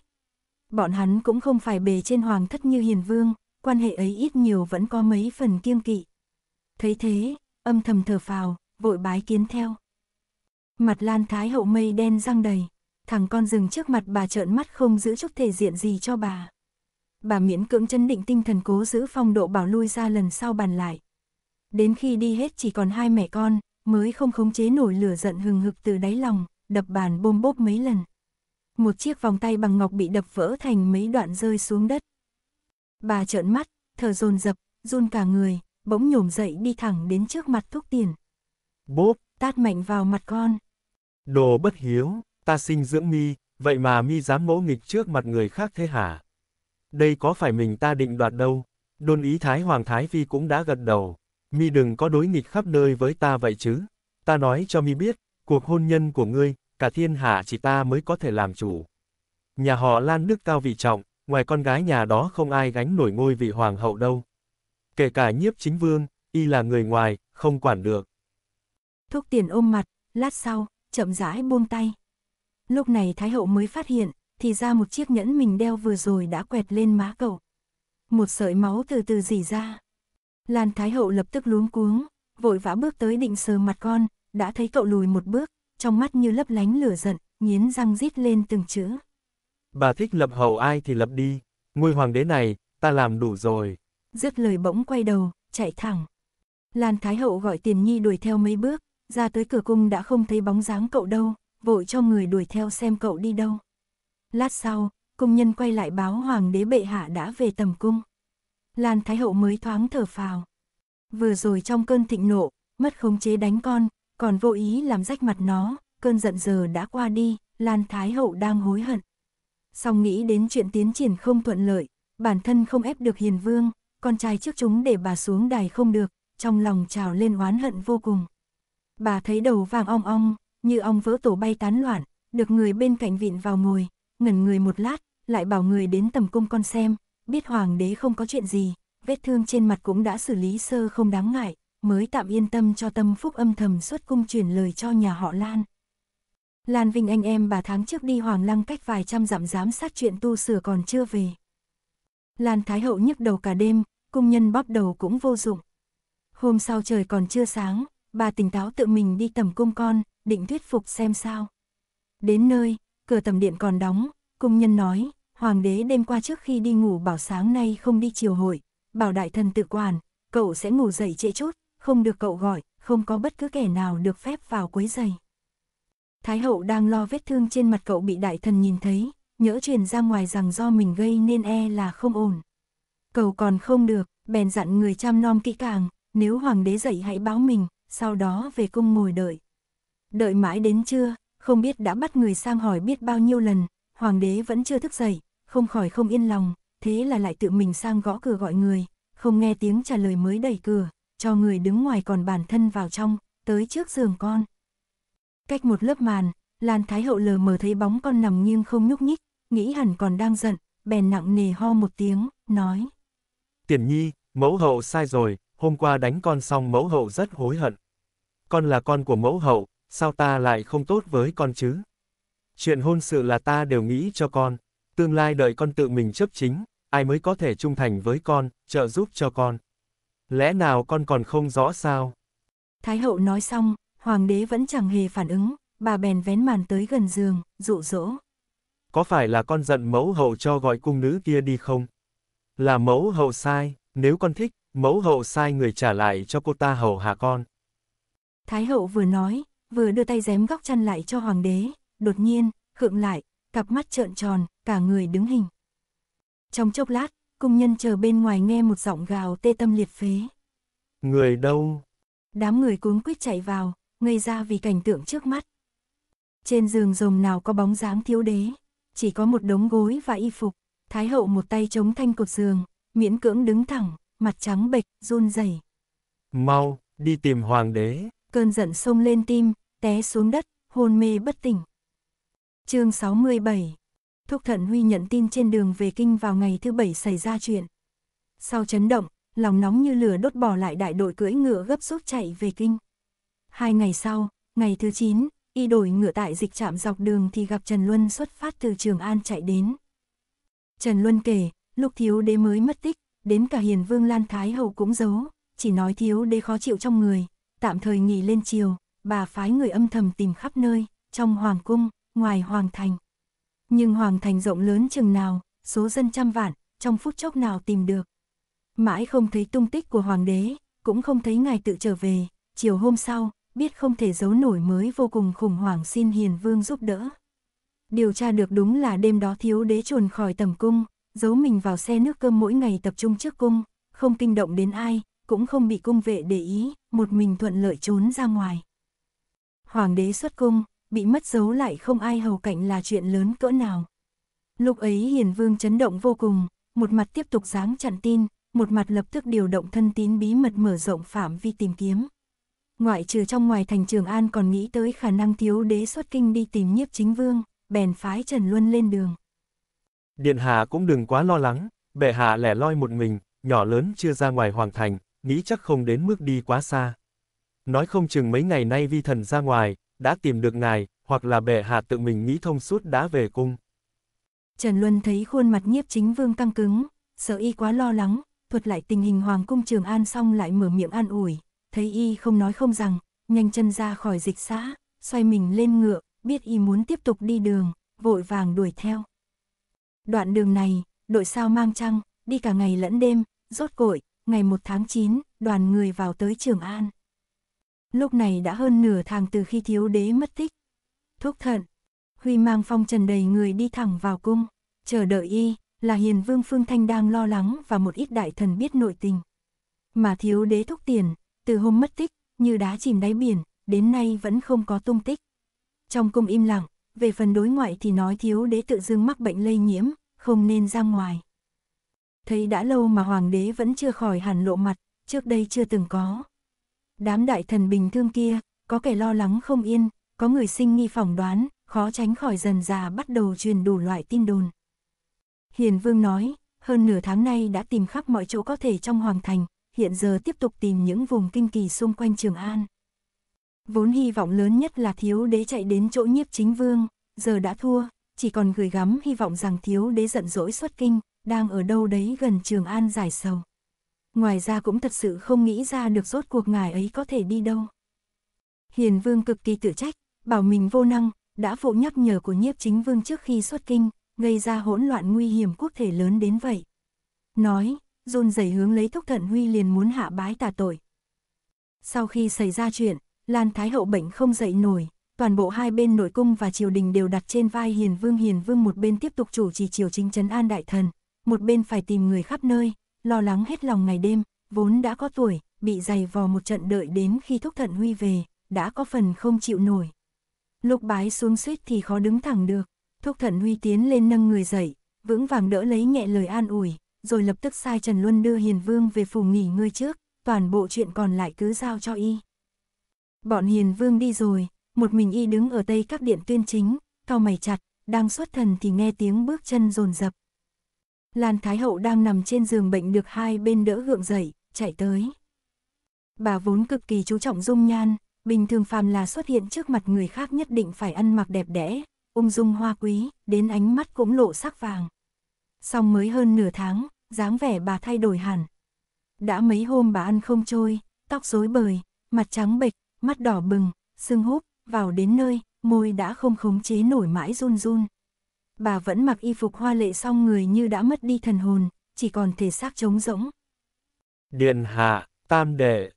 Bọn hắn cũng không phải bề trên hoàng thất như hiền vương, quan hệ ấy ít nhiều vẫn có mấy phần kiêng kỵ. Thấy thế, âm thầm thở phào, vội bái kiến theo. Mặt Lan Thái hậu mây đen răng đầy, thằng con rừng trước mặt bà trợn mắt không giữ chút thể diện gì cho bà. Bà miễn cưỡng chân định tinh thần cố giữ phong độ bảo lui ra lần sau bàn lại. Đến khi đi hết chỉ còn hai mẹ con, mới không khống chế nổi lửa giận hừng hực từ đáy lòng, đập bàn bôm bốp mấy lần. Một chiếc vòng tay bằng ngọc bị đập vỡ thành mấy đoạn rơi xuống đất. Bà trợn mắt, thở dồn dập, run cả người, bỗng nhổm dậy đi thẳng đến trước mặt thúc tiền. Bốp, tát mạnh vào mặt con. Đồ bất hiếu, ta sinh dưỡng mi, vậy mà mi dám ngỗ nghịch trước mặt người khác thế hả? Đây có phải mình ta định đoạt đâu? Đôn ý Thái Hoàng Thái Phi cũng đã gật đầu. Mi đừng có đối nghịch khắp nơi với ta vậy chứ. Ta nói cho mi biết, Cuộc hôn nhân của ngươi, cả thiên hạ chỉ ta mới có thể làm chủ. Nhà họ Lan đức cao vị trọng, ngoài con gái nhà đó không ai gánh nổi ngôi vị hoàng hậu đâu. Kể cả nhiếp chính vương, y là người ngoài, không quản được. Thúc tiền ôm mặt, lát sau, chậm rãi buông tay. Lúc này Thái hậu mới phát hiện, thì ra một chiếc nhẫn mình đeo vừa rồi đã quẹt lên má cậu. Một sợi máu từ từ dỉ ra. Lan Thái hậu lập tức luống cuống, vội vã bước tới định sờ mặt con, đã thấy cậu lùi một bước, trong mắt như lấp lánh lửa giận, nghiến răng rít lên từng chữ. Bà thích lập hầu ai thì lập đi, ngôi hoàng đế này, ta làm đủ rồi. Dứt lời bỗng quay đầu, chạy thẳng. Lan Thái Hậu gọi Tiền Nhi đuổi theo mấy bước, ra tới cửa cung đã không thấy bóng dáng cậu đâu, vội cho người đuổi theo xem cậu đi đâu. Lát sau, công nhân quay lại báo hoàng đế bệ hạ đã về tầm cung. Lan Thái Hậu mới thoáng thở phào. Vừa rồi trong cơn thịnh nộ, mất khống chế đánh con, còn vô ý làm rách mặt nó, cơn giận giờ đã qua đi, Lan Thái Hậu đang hối hận. Song nghĩ đến chuyện tiến triển không thuận lợi, bản thân không ép được Hiền Vương, con trai trước chúng để bà xuống đài không được, trong lòng trào lên oán hận vô cùng. Bà thấy đầu vàng ong ong, như ong vỡ tổ bay tán loạn, được người bên cạnh vịn vào ngồi, ngẩn người một lát, lại bảo người đến tầm cung con xem, biết hoàng đế không có chuyện gì, vết thương trên mặt cũng đã xử lý sơ không đáng ngại, mới tạm yên tâm cho tâm phúc âm thầm xuất cung truyền lời cho nhà họ Lan. Lan Vinh anh em bà tháng trước đi Hoàng Lăng cách vài trăm dặm giám sát chuyện tu sửa còn chưa về. Lan Thái Hậu nhức đầu cả đêm, cung nhân bóp đầu cũng vô dụng. Hôm sau trời còn chưa sáng, bà tỉnh táo tự mình đi tầm cung con, định thuyết phục xem sao. Đến nơi, cửa tầm điện còn đóng, cung nhân nói, hoàng đế đêm qua trước khi đi ngủ bảo sáng nay không đi chiều hội, bảo đại thần tự quản, cậu sẽ ngủ dậy trễ chút, không được cậu gọi, không có bất cứ kẻ nào được phép vào quấy giày. Thái hậu đang lo vết thương trên mặt cậu bị đại thần nhìn thấy, nhỡ truyền ra ngoài rằng do mình gây nên e là không ổn. Cầu còn không được, bèn dặn người chăm nom kỹ càng, nếu hoàng đế dậy hãy báo mình, sau đó về cung ngồi đợi. Đợi mãi đến trưa, không biết đã bắt người sang hỏi biết bao nhiêu lần, hoàng đế vẫn chưa thức dậy, không khỏi không yên lòng, thế là lại tự mình sang gõ cửa gọi người, không nghe tiếng trả lời mới đẩy cửa, cho người đứng ngoài còn bản thân vào trong, tới trước giường con. Cách một lớp màn, Lan Thái Hậu lờ mờ thấy bóng con nằm nghiêng không nhúc nhích, nghĩ hẳn còn đang giận, bèn nặng nề ho một tiếng, nói. Tiền nhi, mẫu hậu sai rồi, hôm qua đánh con xong mẫu hậu rất hối hận. Con là con của mẫu hậu, sao ta lại không tốt với con chứ? Chuyện hôn sự là ta đều nghĩ cho con, tương lai đợi con tự mình chấp chính, ai mới có thể trung thành với con, trợ giúp cho con lẽ nào con còn không rõ sao? Thái hậu nói xong, hoàng đế vẫn chẳng hề phản ứng, bà bèn vén màn tới gần giường, dụ dỗ. Có phải là con giận mẫu hậu cho gọi cung nữ kia đi không? Là mẫu hậu sai, nếu con thích, mẫu hậu sai người trả lại cho cô ta hầu hạ con. Thái hậu vừa nói, vừa đưa tay dém góc chăn lại cho hoàng đế, đột nhiên, khựng lại, cặp mắt trợn tròn, cả người đứng hình. Trong chốc lát, công nhân chờ bên ngoài nghe một giọng gào tê tâm liệt phế. Người đâu? Đám người cuống quyết chạy vào, ngây ra vì cảnh tượng trước mắt. Trên giường rồng nào có bóng dáng thiếu đế, chỉ có một đống gối và y phục, thái hậu một tay chống thanh cột giường, miễn cưỡng đứng thẳng, mặt trắng bệch, run rẩy. Mau, đi tìm hoàng đế. Cơn giận sông lên tim, té xuống đất, hôn mê bất tỉnh. Chương 67 Thúc Thận Huy nhận tin trên đường về kinh vào ngày thứ bảy xảy ra chuyện. Sau chấn động, lòng nóng như lửa đốt bỏ lại đại đội cưỡi ngựa gấp rút chạy về kinh. Hai ngày sau, ngày thứ chín y đổi ngựa tại dịch trạm dọc đường thì gặp Trần Luân xuất phát từ Trường An chạy đến. Trần Luân kể, lúc thiếu đế mới mất tích, đến cả hiền vương Lan Thái Hậu cũng giấu, chỉ nói thiếu đế khó chịu trong người, tạm thời nghỉ lên chiều, bà phái người âm thầm tìm khắp nơi, trong hoàng cung, ngoài hoàng thành. Nhưng hoàng thành rộng lớn chừng nào, số dân trăm vạn, trong phút chốc nào tìm được. Mãi không thấy tung tích của hoàng đế, cũng không thấy ngài tự trở về, chiều hôm sau, biết không thể giấu nổi mới vô cùng khủng hoảng xin hiền vương giúp đỡ. Điều tra được đúng là đêm đó thiếu đế trồn khỏi tầm cung, giấu mình vào xe nước cơm mỗi ngày tập trung trước cung, không kinh động đến ai, cũng không bị cung vệ để ý, một mình thuận lợi trốn ra ngoài. Hoàng đế xuất cung, bị mất dấu lại không ai hầu cạnh là chuyện lớn cỡ nào. Lúc ấy Hiền Vương chấn động vô cùng, một mặt tiếp tục giáng chặn tin, một mặt lập tức điều động thân tín bí mật mở rộng phạm vi tìm kiếm. Ngoại trừ trong ngoài thành Trường An còn nghĩ tới khả năng thiếu đế xuất kinh đi tìm nhiếp chính vương, bèn phái Trần Luân lên đường. Điện hạ cũng đừng quá lo lắng, bệ hạ lẻ loi một mình, nhỏ lớn chưa ra ngoài hoàng thành, nghĩ chắc không đến mức đi quá xa. Nói không chừng mấy ngày nay vi thần ra ngoài, đã tìm được ngài, hoặc là bệ hạ tự mình nghĩ thông suốt đã về cung. Trần Luân thấy khuôn mặt nhiếp chính vương căng cứng, sợ y quá lo lắng, thuật lại tình hình Hoàng cung Trường An xong lại mở miệng an ủi, thấy y không nói không rằng, nhanh chân ra khỏi dịch xã, xoay mình lên ngựa, biết y muốn tiếp tục đi đường, vội vàng đuổi theo. Đoạn đường này, đội sao mang trăng, đi cả ngày lẫn đêm, rốt cội, ngày 1 tháng 9, đoàn người vào tới Trường An lúc này đã hơn nửa tháng từ khi thiếu đế mất tích. Thúc thận, Huy mang phong trần đầy người đi thẳng vào cung, chờ đợi y, là hiền vương Phương Thanh đang lo lắng và một ít đại thần biết nội tình. Mà thiếu đế thúc tiền, từ hôm mất tích, như đá chìm đáy biển, đến nay vẫn không có tung tích. Trong cung im lặng, về phần đối ngoại thì nói thiếu đế tự dưng mắc bệnh lây nhiễm, không nên ra ngoài. Thấy đã lâu mà hoàng đế vẫn chưa khỏi hẳn lộ mặt, trước đây chưa từng có. Đám đại thần bình thương kia, có kẻ lo lắng không yên, có người sinh nghi phỏng đoán, khó tránh khỏi dần già bắt đầu truyền đủ loại tin đồn. Hiền Vương nói, hơn nửa tháng nay đã tìm khắp mọi chỗ có thể trong hoàng thành, hiện giờ tiếp tục tìm những vùng kinh kỳ xung quanh Trường An. Vốn hy vọng lớn nhất là thiếu đế chạy đến chỗ nhiếp chính vương, giờ đã thua, chỉ còn gửi gắm hy vọng rằng thiếu đế giận dỗi xuất kinh, đang ở đâu đấy gần Trường An giải sầu ngoài ra cũng thật sự không nghĩ ra được rốt cuộc ngài ấy có thể đi đâu. Hiền Vương cực kỳ tự trách, bảo mình vô năng, đã phụ nhắc nhở của nhiếp chính vương trước khi xuất kinh, gây ra hỗn loạn nguy hiểm quốc thể lớn đến vậy. Nói, run rẩy hướng lấy thúc thận huy liền muốn hạ bái tà tội. Sau khi xảy ra chuyện, Lan Thái Hậu bệnh không dậy nổi, toàn bộ hai bên nội cung và triều đình đều đặt trên vai Hiền Vương Hiền Vương một bên tiếp tục chủ trì triều chính trấn an đại thần, một bên phải tìm người khắp nơi, lo lắng hết lòng ngày đêm, vốn đã có tuổi, bị dày vò một trận đợi đến khi thúc thận huy về, đã có phần không chịu nổi. Lục bái xuống suýt thì khó đứng thẳng được, thúc thận huy tiến lên nâng người dậy, vững vàng đỡ lấy nhẹ lời an ủi, rồi lập tức sai Trần Luân đưa Hiền Vương về phủ nghỉ ngơi trước, toàn bộ chuyện còn lại cứ giao cho y. Bọn Hiền Vương đi rồi, một mình y đứng ở tây các điện tuyên chính, cao mày chặt, đang xuất thần thì nghe tiếng bước chân rồn rập, Lan Thái Hậu đang nằm trên giường bệnh được hai bên đỡ gượng dậy, chạy tới. Bà vốn cực kỳ chú trọng dung nhan, bình thường phàm là xuất hiện trước mặt người khác nhất định phải ăn mặc đẹp đẽ, ung dung hoa quý, đến ánh mắt cũng lộ sắc vàng. Xong mới hơn nửa tháng, dáng vẻ bà thay đổi hẳn. Đã mấy hôm bà ăn không trôi, tóc rối bời, mặt trắng bệch, mắt đỏ bừng, sưng húp, vào đến nơi, môi đã không khống chế nổi mãi run run. Bà vẫn mặc y phục hoa lệ song người như đã mất đi thần hồn, chỉ còn thể xác trống rỗng. Điện hạ, tam đệ.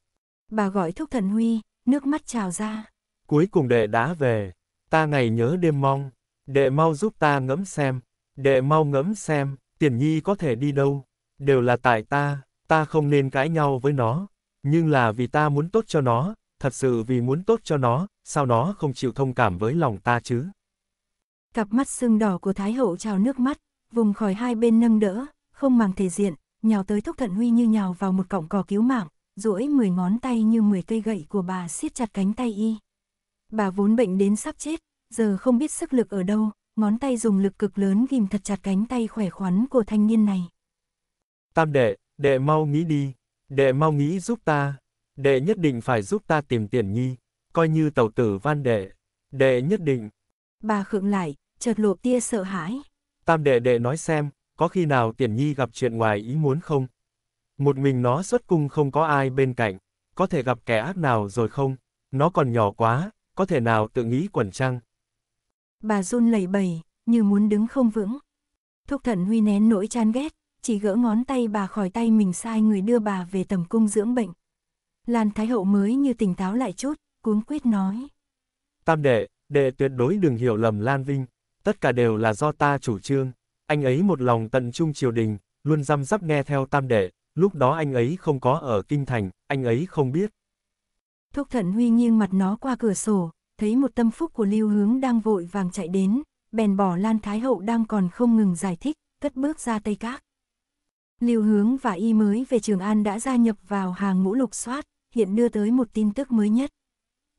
Bà gọi thúc thần huy, nước mắt trào ra. Cuối cùng đệ đã về, ta ngày nhớ đêm mong, đệ mau giúp ta ngẫm xem, đệ mau ngẫm xem, tiền nhi có thể đi đâu, đều là tại ta, ta không nên cãi nhau với nó, nhưng là vì ta muốn tốt cho nó, thật sự vì muốn tốt cho nó, sao nó không chịu thông cảm với lòng ta chứ? Cặp mắt sưng đỏ của Thái hậu trào nước mắt, vùng khỏi hai bên nâng đỡ, không màng thể diện, nhào tới Thúc Thận Huy như nhào vào một cọng cỏ cứu mạng, duỗi mười ngón tay như mười cây gậy của bà siết chặt cánh tay y. Bà vốn bệnh đến sắp chết, giờ không biết sức lực ở đâu, ngón tay dùng lực cực lớn ghim thật chặt cánh tay khỏe khoắn của thanh niên này. Tam đệ, đệ mau nghĩ đi, đệ mau nghĩ giúp ta, đệ nhất định phải giúp ta tìm tiền nhi, coi như tàu tử van đệ, đệ nhất định. Bà khựng lại, chợt lộ tia sợ hãi. Tam đệ đệ nói xem, có khi nào Tiền Nhi gặp chuyện ngoài ý muốn không? Một mình nó xuất cung không có ai bên cạnh, có thể gặp kẻ ác nào rồi không? Nó còn nhỏ quá, có thể nào tự nghĩ quẩn trăng? Bà run lẩy bẩy, như muốn đứng không vững. Thúc thận huy nén nỗi chán ghét, chỉ gỡ ngón tay bà khỏi tay mình sai người đưa bà về tầm cung dưỡng bệnh. Lan Thái Hậu mới như tỉnh táo lại chút, cuống quyết nói. Tam đệ, đệ tuyệt đối đừng hiểu lầm Lan Vinh, tất cả đều là do ta chủ trương. Anh ấy một lòng tận trung triều đình, luôn răm rắp nghe theo tam đệ, lúc đó anh ấy không có ở kinh thành, anh ấy không biết. Thúc Thận Huy nghiêng mặt nó qua cửa sổ, thấy một tâm phúc của Lưu Hướng đang vội vàng chạy đến, bèn bỏ Lan Thái Hậu đang còn không ngừng giải thích, cất bước ra Tây Các. Lưu Hướng và Y mới về Trường An đã gia nhập vào hàng ngũ lục soát, hiện đưa tới một tin tức mới nhất.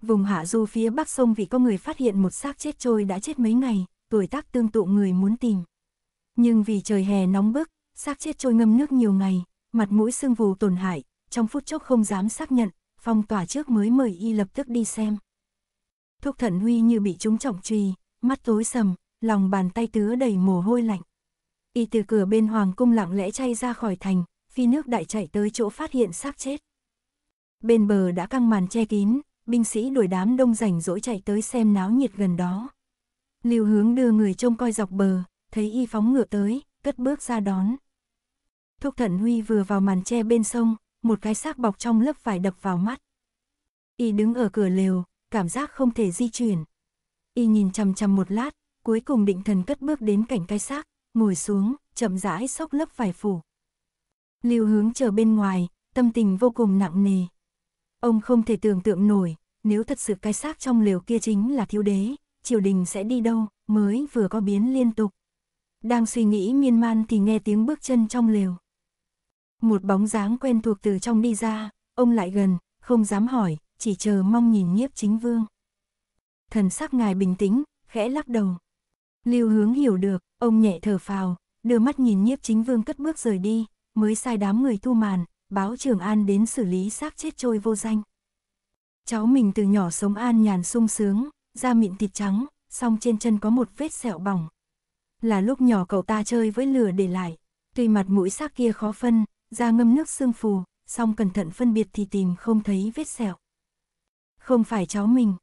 Vùng hạ du phía bắc sông vì có người phát hiện một xác chết trôi đã chết mấy ngày, tuổi tác tương tụ người muốn tìm. Nhưng vì trời hè nóng bức, xác chết trôi ngâm nước nhiều ngày, mặt mũi xương vù tổn hại, trong phút chốc không dám xác nhận, phong tỏa trước mới mời y lập tức đi xem. Thuốc thận huy như bị trúng trọng trùy, mắt tối sầm, lòng bàn tay tứa đầy mồ hôi lạnh. Y từ cửa bên hoàng cung lặng lẽ chay ra khỏi thành, phi nước đại chạy tới chỗ phát hiện xác chết. Bên bờ đã căng màn che kín, binh sĩ đuổi đám đông rảnh rỗi chạy tới xem náo nhiệt gần đó. Lưu hướng đưa người trông coi dọc bờ, thấy y phóng ngựa tới, cất bước ra đón. Thúc Thận huy vừa vào màn tre bên sông, một cái xác bọc trong lớp vải đập vào mắt. Y đứng ở cửa lều, cảm giác không thể di chuyển. Y nhìn chằm chằm một lát, cuối cùng định thần cất bước đến cảnh cái xác, ngồi xuống, chậm rãi xốc lớp vải phủ. Lưu hướng chờ bên ngoài, tâm tình vô cùng nặng nề. Ông không thể tưởng tượng nổi, nếu thật sự cái xác trong lều kia chính là thiếu đế, triều đình sẽ đi đâu, mới vừa có biến liên tục. Đang suy nghĩ miên man thì nghe tiếng bước chân trong lều. Một bóng dáng quen thuộc từ trong đi ra, ông lại gần, không dám hỏi, chỉ chờ mong nhìn nhiếp chính vương. Thần sắc ngài bình tĩnh, khẽ lắc đầu. Lưu hướng hiểu được, ông nhẹ thở phào, đưa mắt nhìn nhiếp chính vương cất bước rời đi, mới sai đám người thu màn, báo trường an đến xử lý xác chết trôi vô danh. Cháu mình từ nhỏ sống an nhàn sung sướng, da mịn thịt trắng, song trên chân có một vết sẹo bỏng. Là lúc nhỏ cậu ta chơi với lửa để lại, tuy mặt mũi xác kia khó phân, da ngâm nước xương phù, song cẩn thận phân biệt thì tìm không thấy vết sẹo. Không phải cháu mình.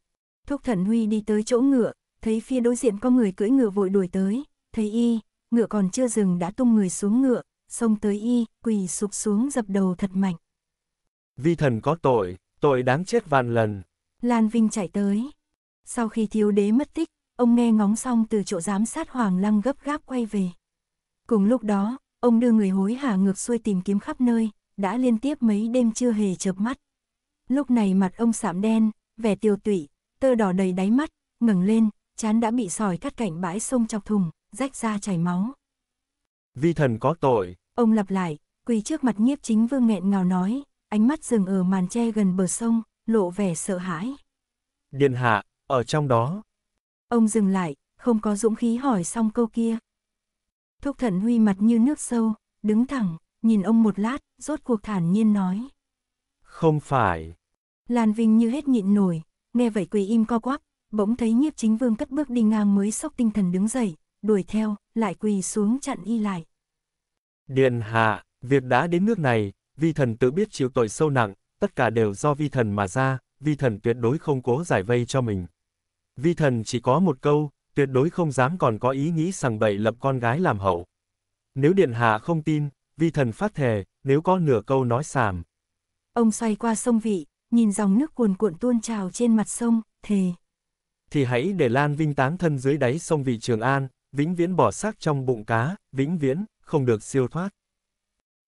Thúc Thận Huy đi tới chỗ ngựa, thấy phía đối diện có người cưỡi ngựa vội đuổi tới, thấy y, ngựa còn chưa dừng đã tung người xuống ngựa, xông tới y, quỳ sụp xuống dập đầu thật mạnh. Vi thần có tội, tội đáng chết vạn lần. Lan Vinh chạy tới, sau khi thiếu đế mất tích, ông nghe ngóng xong từ chỗ giám sát Hoàng Lăng gấp gáp quay về. Cùng lúc đó, ông đưa người hối hả ngược xuôi tìm kiếm khắp nơi, đã liên tiếp mấy đêm chưa hề chợp mắt. Lúc này mặt ông sạm đen, vẻ tiêu tụy, tơ đỏ đầy đáy mắt, ngẩng lên, chán đã bị sỏi cắt cảnh bãi sông chọc thùng, rách ra chảy máu. Vi thần có tội. Ông lặp lại, quỳ trước mặt nhiếp chính vương nghẹn ngào nói, ánh mắt dừng ở màn tre gần bờ sông, lộ vẻ sợ hãi. Điện hạ, ở trong đó. Ông dừng lại, không có dũng khí hỏi xong câu kia. Thúc thận huy mặt như nước sâu, đứng thẳng, nhìn ông một lát, rốt cuộc thản nhiên nói. Không phải. Lan Vinh như hết nhịn nổi, nghe vậy quỳ im co quắp, bỗng thấy nhiếp chính vương cất bước đi ngang mới sốc tinh thần đứng dậy, đuổi theo, lại quỳ xuống chặn y lại. Điện hạ, việc đã đến nước này, vi thần tự biết chịu tội sâu nặng, tất cả đều do vi thần mà ra, vi thần tuyệt đối không cố giải vây cho mình. Vi thần chỉ có một câu, tuyệt đối không dám còn có ý nghĩ sằng bậy lập con gái làm hậu. Nếu điện hạ không tin, vi thần phát thề, nếu có nửa câu nói sàm. Ông xoay qua sông vị, nhìn dòng nước cuồn cuộn tuôn trào trên mặt sông, thề. Thì hãy để Lan Vinh táng thân dưới đáy sông vị Trường An, vĩnh viễn bỏ xác trong bụng cá, vĩnh viễn, không được siêu thoát.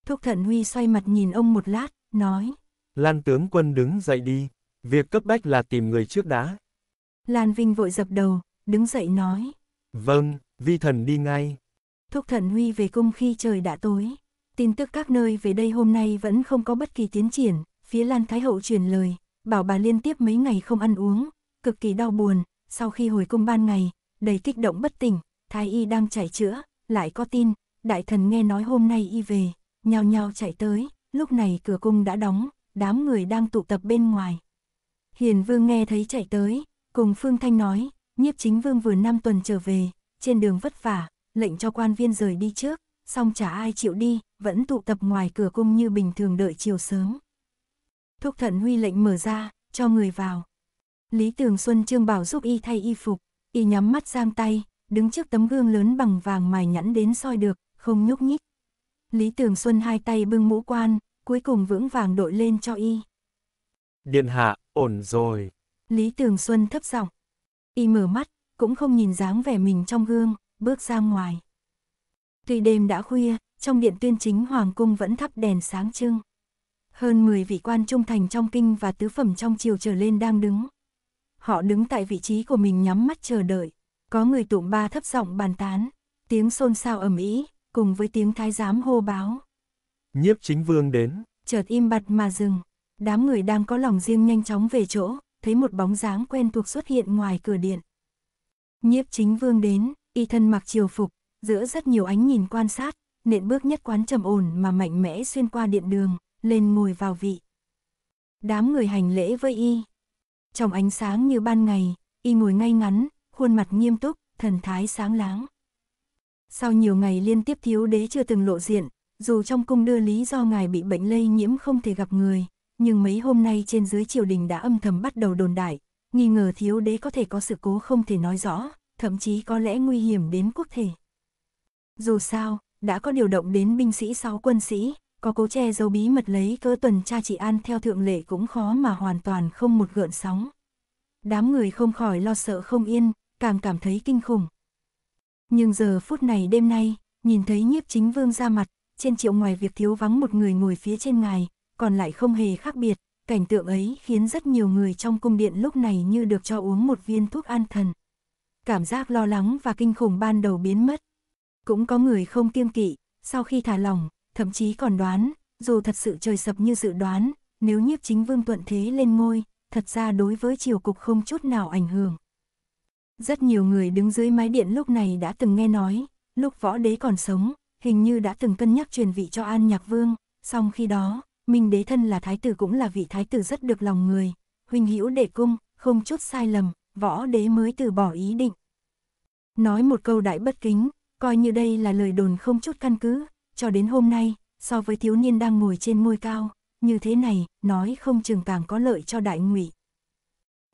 Thúc thận Huy xoay mặt nhìn ông một lát, nói. Lan tướng quân đứng dậy đi, việc cấp bách là tìm người trước đã, Lan Vinh vội dập đầu, đứng dậy nói. Vâng, vi thần đi ngay. Thúc thần Huy về cung khi trời đã tối. Tin tức các nơi về đây hôm nay vẫn không có bất kỳ tiến triển, phía Lan Thái Hậu truyền lời, bảo bà liên tiếp mấy ngày không ăn uống, cực kỳ đau buồn, sau khi hồi cung ban ngày, đầy kích động bất tỉnh, thái y đang chảy chữa, lại có tin, đại thần nghe nói hôm nay y về, nhao nhào chạy tới, lúc này cửa cung đã đóng, đám người đang tụ tập bên ngoài. Hiền vương nghe thấy chạy tới, Cùng Phương Thanh nói, nhiếp chính vương vừa năm tuần trở về, trên đường vất vả, lệnh cho quan viên rời đi trước, song chả ai chịu đi, vẫn tụ tập ngoài cửa cung như bình thường đợi chiều sớm. Thúc thận huy lệnh mở ra, cho người vào. Lý Tường Xuân Trương Bảo giúp y thay y phục, y nhắm mắt giang tay, đứng trước tấm gương lớn bằng vàng mài nhẵn đến soi được, không nhúc nhích. Lý Tường Xuân hai tay bưng mũ quan, cuối cùng vững vàng đội lên cho y. Điện hạ, ổn rồi. Lý Tường Xuân thấp giọng. Y mở mắt, cũng không nhìn dáng vẻ mình trong gương, bước ra ngoài. Tuy đêm đã khuya, trong điện tuyên chính Hoàng Cung vẫn thắp đèn sáng trưng. Hơn 10 vị quan trung thành trong kinh và tứ phẩm trong triều trở lên đang đứng. Họ đứng tại vị trí của mình nhắm mắt chờ đợi. Có người tụng ba thấp giọng bàn tán, tiếng xôn xao ầm ĩ, cùng với tiếng thái giám hô báo. Nhiếp chính vương đến. Chợt im bặt mà dừng, đám người đang có lòng riêng nhanh chóng về chỗ, thấy một bóng dáng quen thuộc xuất hiện ngoài cửa điện. Nhiếp chính vương đến, y thân mặc triều phục, giữa rất nhiều ánh nhìn quan sát, nện bước nhất quán trầm ổn mà mạnh mẽ xuyên qua điện đường, lên ngồi vào vị. Đám người hành lễ với y. Trong ánh sáng như ban ngày, y ngồi ngay ngắn, khuôn mặt nghiêm túc, thần thái sáng láng. Sau nhiều ngày liên tiếp thiếu đế chưa từng lộ diện, dù trong cung đưa lý do ngài bị bệnh lây nhiễm không thể gặp người, nhưng mấy hôm nay trên dưới triều đình đã âm thầm bắt đầu đồn đại, nghi ngờ thiếu đế có thể có sự cố không thể nói rõ, thậm chí có lẽ nguy hiểm đến quốc thể. Dù sao, đã có điều động đến binh sĩ sáu quân sĩ, có cố che giấu bí mật lấy cơ tuần tra trị an theo thượng lệ cũng khó mà hoàn toàn không một gợn sóng. Đám người không khỏi lo sợ không yên, càng cảm thấy kinh khủng. Nhưng giờ phút này đêm nay, nhìn thấy nhiếp chính vương ra mặt, trên triệu ngoài việc thiếu vắng một người ngồi phía trên ngài, còn lại không hề khác biệt, cảnh tượng ấy khiến rất nhiều người trong cung điện lúc này như được cho uống một viên thuốc an thần. Cảm giác lo lắng và kinh khủng ban đầu biến mất. Cũng có người không kiêng kỵ, sau khi thả lỏng, thậm chí còn đoán, dù thật sự trời sập như dự đoán, nếu nhiếp chính vương thuận thế lên ngôi, thật ra đối với triều cục không chút nào ảnh hưởng. Rất nhiều người đứng dưới mái điện lúc này đã từng nghe nói, lúc võ đế còn sống, hình như đã từng cân nhắc truyền vị cho An Nhạc Vương, song khi đó, Minh đế thân là thái tử cũng là vị thái tử rất được lòng người, huynh hữu đệ cung, không chút sai lầm, võ đế mới từ bỏ ý định. Nói một câu đại bất kính, coi như đây là lời đồn không chút căn cứ, cho đến hôm nay, so với thiếu niên đang ngồi trên ngôi cao, như thế này, nói không chừng càng có lợi cho đại ngụy.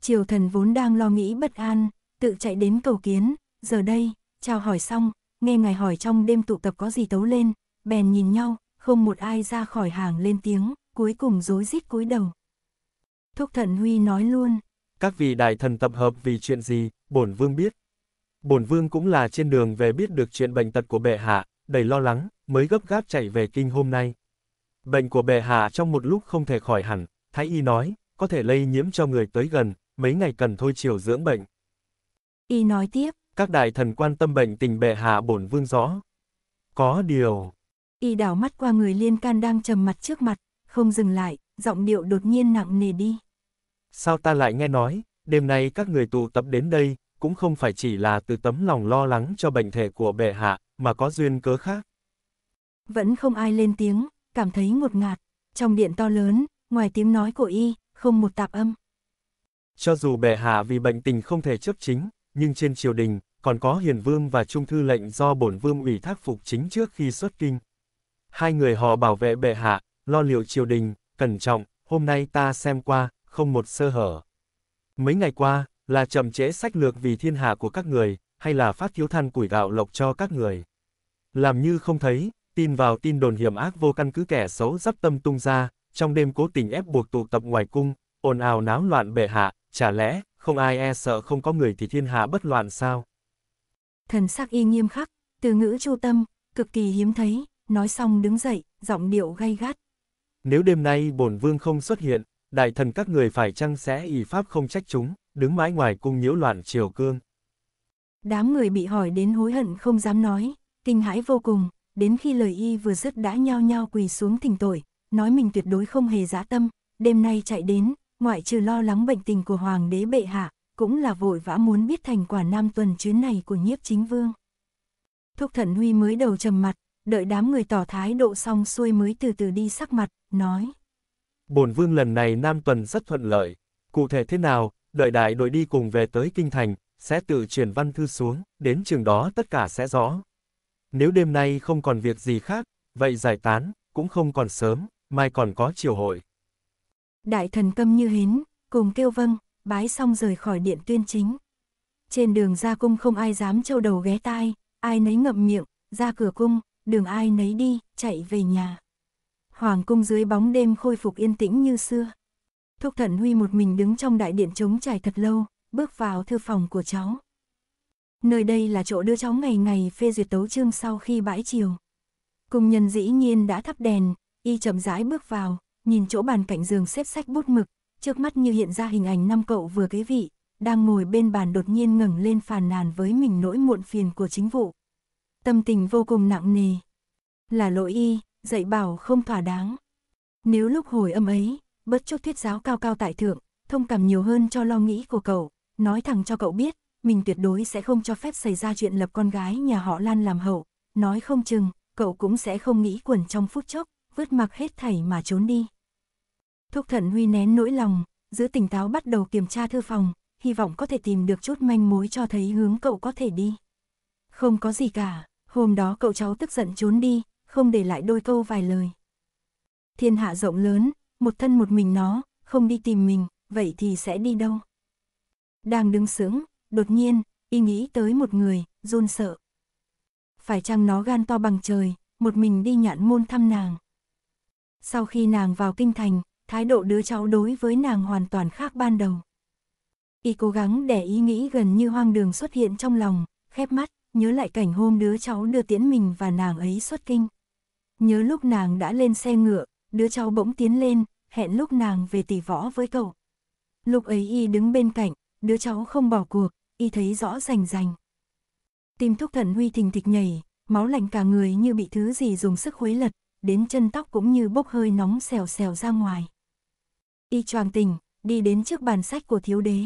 Triều thần vốn đang lo nghĩ bất an, tự chạy đến cầu kiến, giờ đây, chào hỏi xong, nghe ngài hỏi trong đêm tụ tập có gì tấu lên, bèn nhìn nhau, không một ai ra khỏi hàng lên tiếng, cuối cùng rối rít cúi đầu. Thúc thần Huy nói luôn. Các vị đại thần tập hợp vì chuyện gì, bổn vương biết. Bổn vương cũng là trên đường về biết được chuyện bệnh tật của bệ hạ, đầy lo lắng, mới gấp gáp chạy về kinh hôm nay. Bệnh của bệ hạ trong một lúc không thể khỏi hẳn, thái y nói, có thể lây nhiễm cho người tới gần, mấy ngày cần thôi chiều dưỡng bệnh. Y nói tiếp, các đại thần quan tâm bệnh tình bệ hạ bổn vương rõ. Có điều, Y đảo mắt qua người liên can đang trầm mặt trước mặt, không dừng lại, giọng điệu đột nhiên nặng nề đi. Sao ta lại nghe nói, đêm nay các người tụ tập đến đây, cũng không phải chỉ là từ tấm lòng lo lắng cho bệnh thể của bệ hạ, mà có duyên cớ khác. Vẫn không ai lên tiếng, cảm thấy ngột ngạt, trong điện to lớn, ngoài tiếng nói của y, không một tạp âm. Cho dù bệ hạ vì bệnh tình không thể chấp chính, nhưng trên triều đình, còn có hiền vương và trung thư lệnh do bổn vương ủy thác phục chính trước khi xuất kinh. Hai người họ bảo vệ bệ hạ, lo liệu triều đình, cẩn trọng, hôm nay ta xem qua, không một sơ hở. Mấy ngày qua, là chậm trễ sách lược vì thiên hạ của các người, hay là phát thiếu than củi gạo lộc cho các người. Làm như không thấy, tin vào tin đồn hiểm ác vô căn cứ kẻ xấu dắp tâm tung ra, trong đêm cố tình ép buộc tụ tập ngoài cung, ồn ào náo loạn bệ hạ, chả lẽ, không ai e sợ không có người thì thiên hạ bất loạn sao? Thần sắc y nghiêm khắc, từ ngữ chu tâm, cực kỳ hiếm thấy nói xong đứng dậy, giọng điệu gay gắt. Nếu đêm nay bổn vương không xuất hiện, đại thần các người phải chăng sẽ y pháp không trách chúng, đứng mãi ngoài cung nhiễu loạn triều cương. Đám người bị hỏi đến hối hận không dám nói, kinh hãi vô cùng, đến khi lời y vừa dứt đã nhao nhao quỳ xuống thỉnh tội, nói mình tuyệt đối không hề dã tâm, đêm nay chạy đến, ngoại trừ lo lắng bệnh tình của hoàng đế bệ hạ, cũng là vội vã muốn biết thành quả nam tuần chuyến này của nhiếp chính vương. Thúc thần huy mới đầu trầm mặt, đợi đám người tỏ thái độ xong xuôi mới từ từ đi sắc mặt, nói. Bổn vương lần này Nam Tuần rất thuận lợi, cụ thể thế nào, đợi đại đội đi cùng về tới Kinh Thành, sẽ tự truyền văn thư xuống, đến trường đó tất cả sẽ rõ. Nếu đêm nay không còn việc gì khác, vậy giải tán, cũng không còn sớm, mai còn có triều hội. Đại thần câm như hến, cùng kêu vâng, bái xong rời khỏi điện tuyên chính. Trên đường ra cung không ai dám trâu đầu ghé tai, ai nấy ngậm miệng, ra cửa cung, đường ai nấy đi, chạy về nhà. Hoàng cung dưới bóng đêm khôi phục yên tĩnh như xưa. Thúc Thận Huy một mình đứng trong đại điện trống trải thật lâu, bước vào thư phòng của cháu. Nơi đây là chỗ đưa cháu ngày ngày phê duyệt tấu chương sau khi bãi chiều. Cung nhân dĩ nhiên đã thắp đèn, y chậm rãi bước vào, nhìn chỗ bàn cạnh giường xếp sách bút mực, trước mắt như hiện ra hình ảnh năm cậu vừa kế vị, đang ngồi bên bàn đột nhiên ngẩng lên phàn nàn với mình nỗi muộn phiền của chính vụ tâm tình vô cùng nặng nề. Là lỗi y, dạy bảo không thỏa đáng. Nếu lúc hồi âm ấy, bất chút thuyết giáo cao cao tại thượng, thông cảm nhiều hơn cho lo nghĩ của cậu, nói thẳng cho cậu biết, mình tuyệt đối sẽ không cho phép xảy ra chuyện lập con gái nhà họ Lan làm hậu, nói không chừng, cậu cũng sẽ không nghĩ quẩn trong phút chốc, vứt mặc hết thảy mà trốn đi. Thúc thận huy nén nỗi lòng, giữ tỉnh táo bắt đầu kiểm tra thư phòng, hy vọng có thể tìm được chút manh mối cho thấy hướng cậu có thể đi. Không có gì cả, Hôm đó cậu cháu tức giận trốn đi, không để lại đôi câu vài lời. Thiên hạ rộng lớn, một thân một mình nó, không đi tìm mình, vậy thì sẽ đi đâu? Đang đứng sững, đột nhiên, y nghĩ tới một người, run sợ. Phải chăng nó gan to bằng trời, một mình đi nhạn môn thăm nàng? Sau khi nàng vào kinh thành, thái độ đứa cháu đối với nàng hoàn toàn khác ban đầu. Y cố gắng để ý nghĩ gần như hoang đường xuất hiện trong lòng, khép mắt nhớ lại cảnh hôm đứa cháu đưa tiễn mình và nàng ấy xuất kinh. Nhớ lúc nàng đã lên xe ngựa, đứa cháu bỗng tiến lên, hẹn lúc nàng về tỷ võ với cậu. Lúc ấy y đứng bên cạnh, đứa cháu không bỏ cuộc, y thấy rõ rành rành. Tim thúc thần huy thình thịch nhảy, máu lạnh cả người như bị thứ gì dùng sức khuấy lật, đến chân tóc cũng như bốc hơi nóng xèo xèo ra ngoài. Y choàng tình, đi đến trước bàn sách của thiếu đế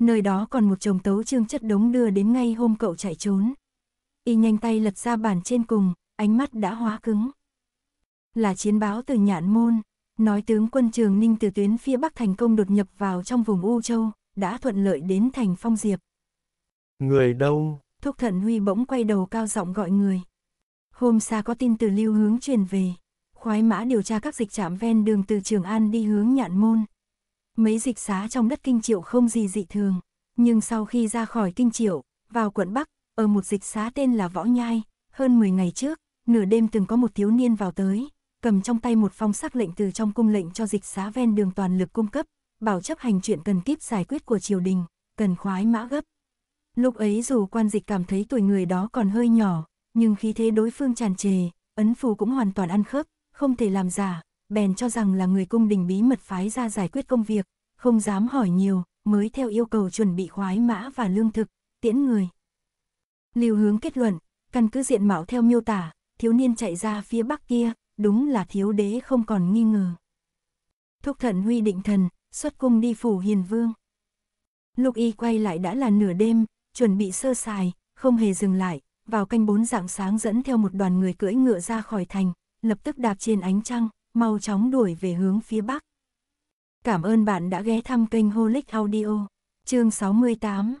nơi đó còn một chồng tấu trương chất đống đưa đến ngay hôm cậu chạy trốn. Y nhanh tay lật ra bản trên cùng, ánh mắt đã hóa cứng. Là chiến báo từ nhạn môn, nói tướng quân trường Ninh từ tuyến phía Bắc thành công đột nhập vào trong vùng U Châu, đã thuận lợi đến thành Phong Diệp. Người đâu? Thúc thận Huy bỗng quay đầu cao giọng gọi người. Hôm xa có tin từ lưu hướng truyền về. Khoái mã điều tra các dịch trạm ven đường từ Trường An đi hướng nhạn môn mấy dịch xá trong đất kinh triệu không gì dị thường. Nhưng sau khi ra khỏi kinh triệu, vào quận Bắc, ở một dịch xá tên là Võ Nhai, hơn 10 ngày trước, nửa đêm từng có một thiếu niên vào tới, cầm trong tay một phong sắc lệnh từ trong cung lệnh cho dịch xá ven đường toàn lực cung cấp, bảo chấp hành chuyện cần kíp giải quyết của triều đình, cần khoái mã gấp. Lúc ấy dù quan dịch cảm thấy tuổi người đó còn hơi nhỏ, nhưng khí thế đối phương tràn trề, ấn phù cũng hoàn toàn ăn khớp, không thể làm giả, bèn cho rằng là người cung đình bí mật phái ra giải quyết công việc, không dám hỏi nhiều, mới theo yêu cầu chuẩn bị khoái mã và lương thực, tiễn người. Lưu hướng kết luận, căn cứ diện mạo theo miêu tả, thiếu niên chạy ra phía bắc kia, đúng là thiếu đế không còn nghi ngờ. Thúc thận huy định thần, xuất cung đi phủ hiền vương. Lục y quay lại đã là nửa đêm, chuẩn bị sơ sài, không hề dừng lại, vào canh bốn dạng sáng dẫn theo một đoàn người cưỡi ngựa ra khỏi thành, lập tức đạp trên ánh trăng, mau chóng đuổi về hướng phía Bắc. Cảm ơn bạn đã ghé thăm kênh Holic Audio, chương 68.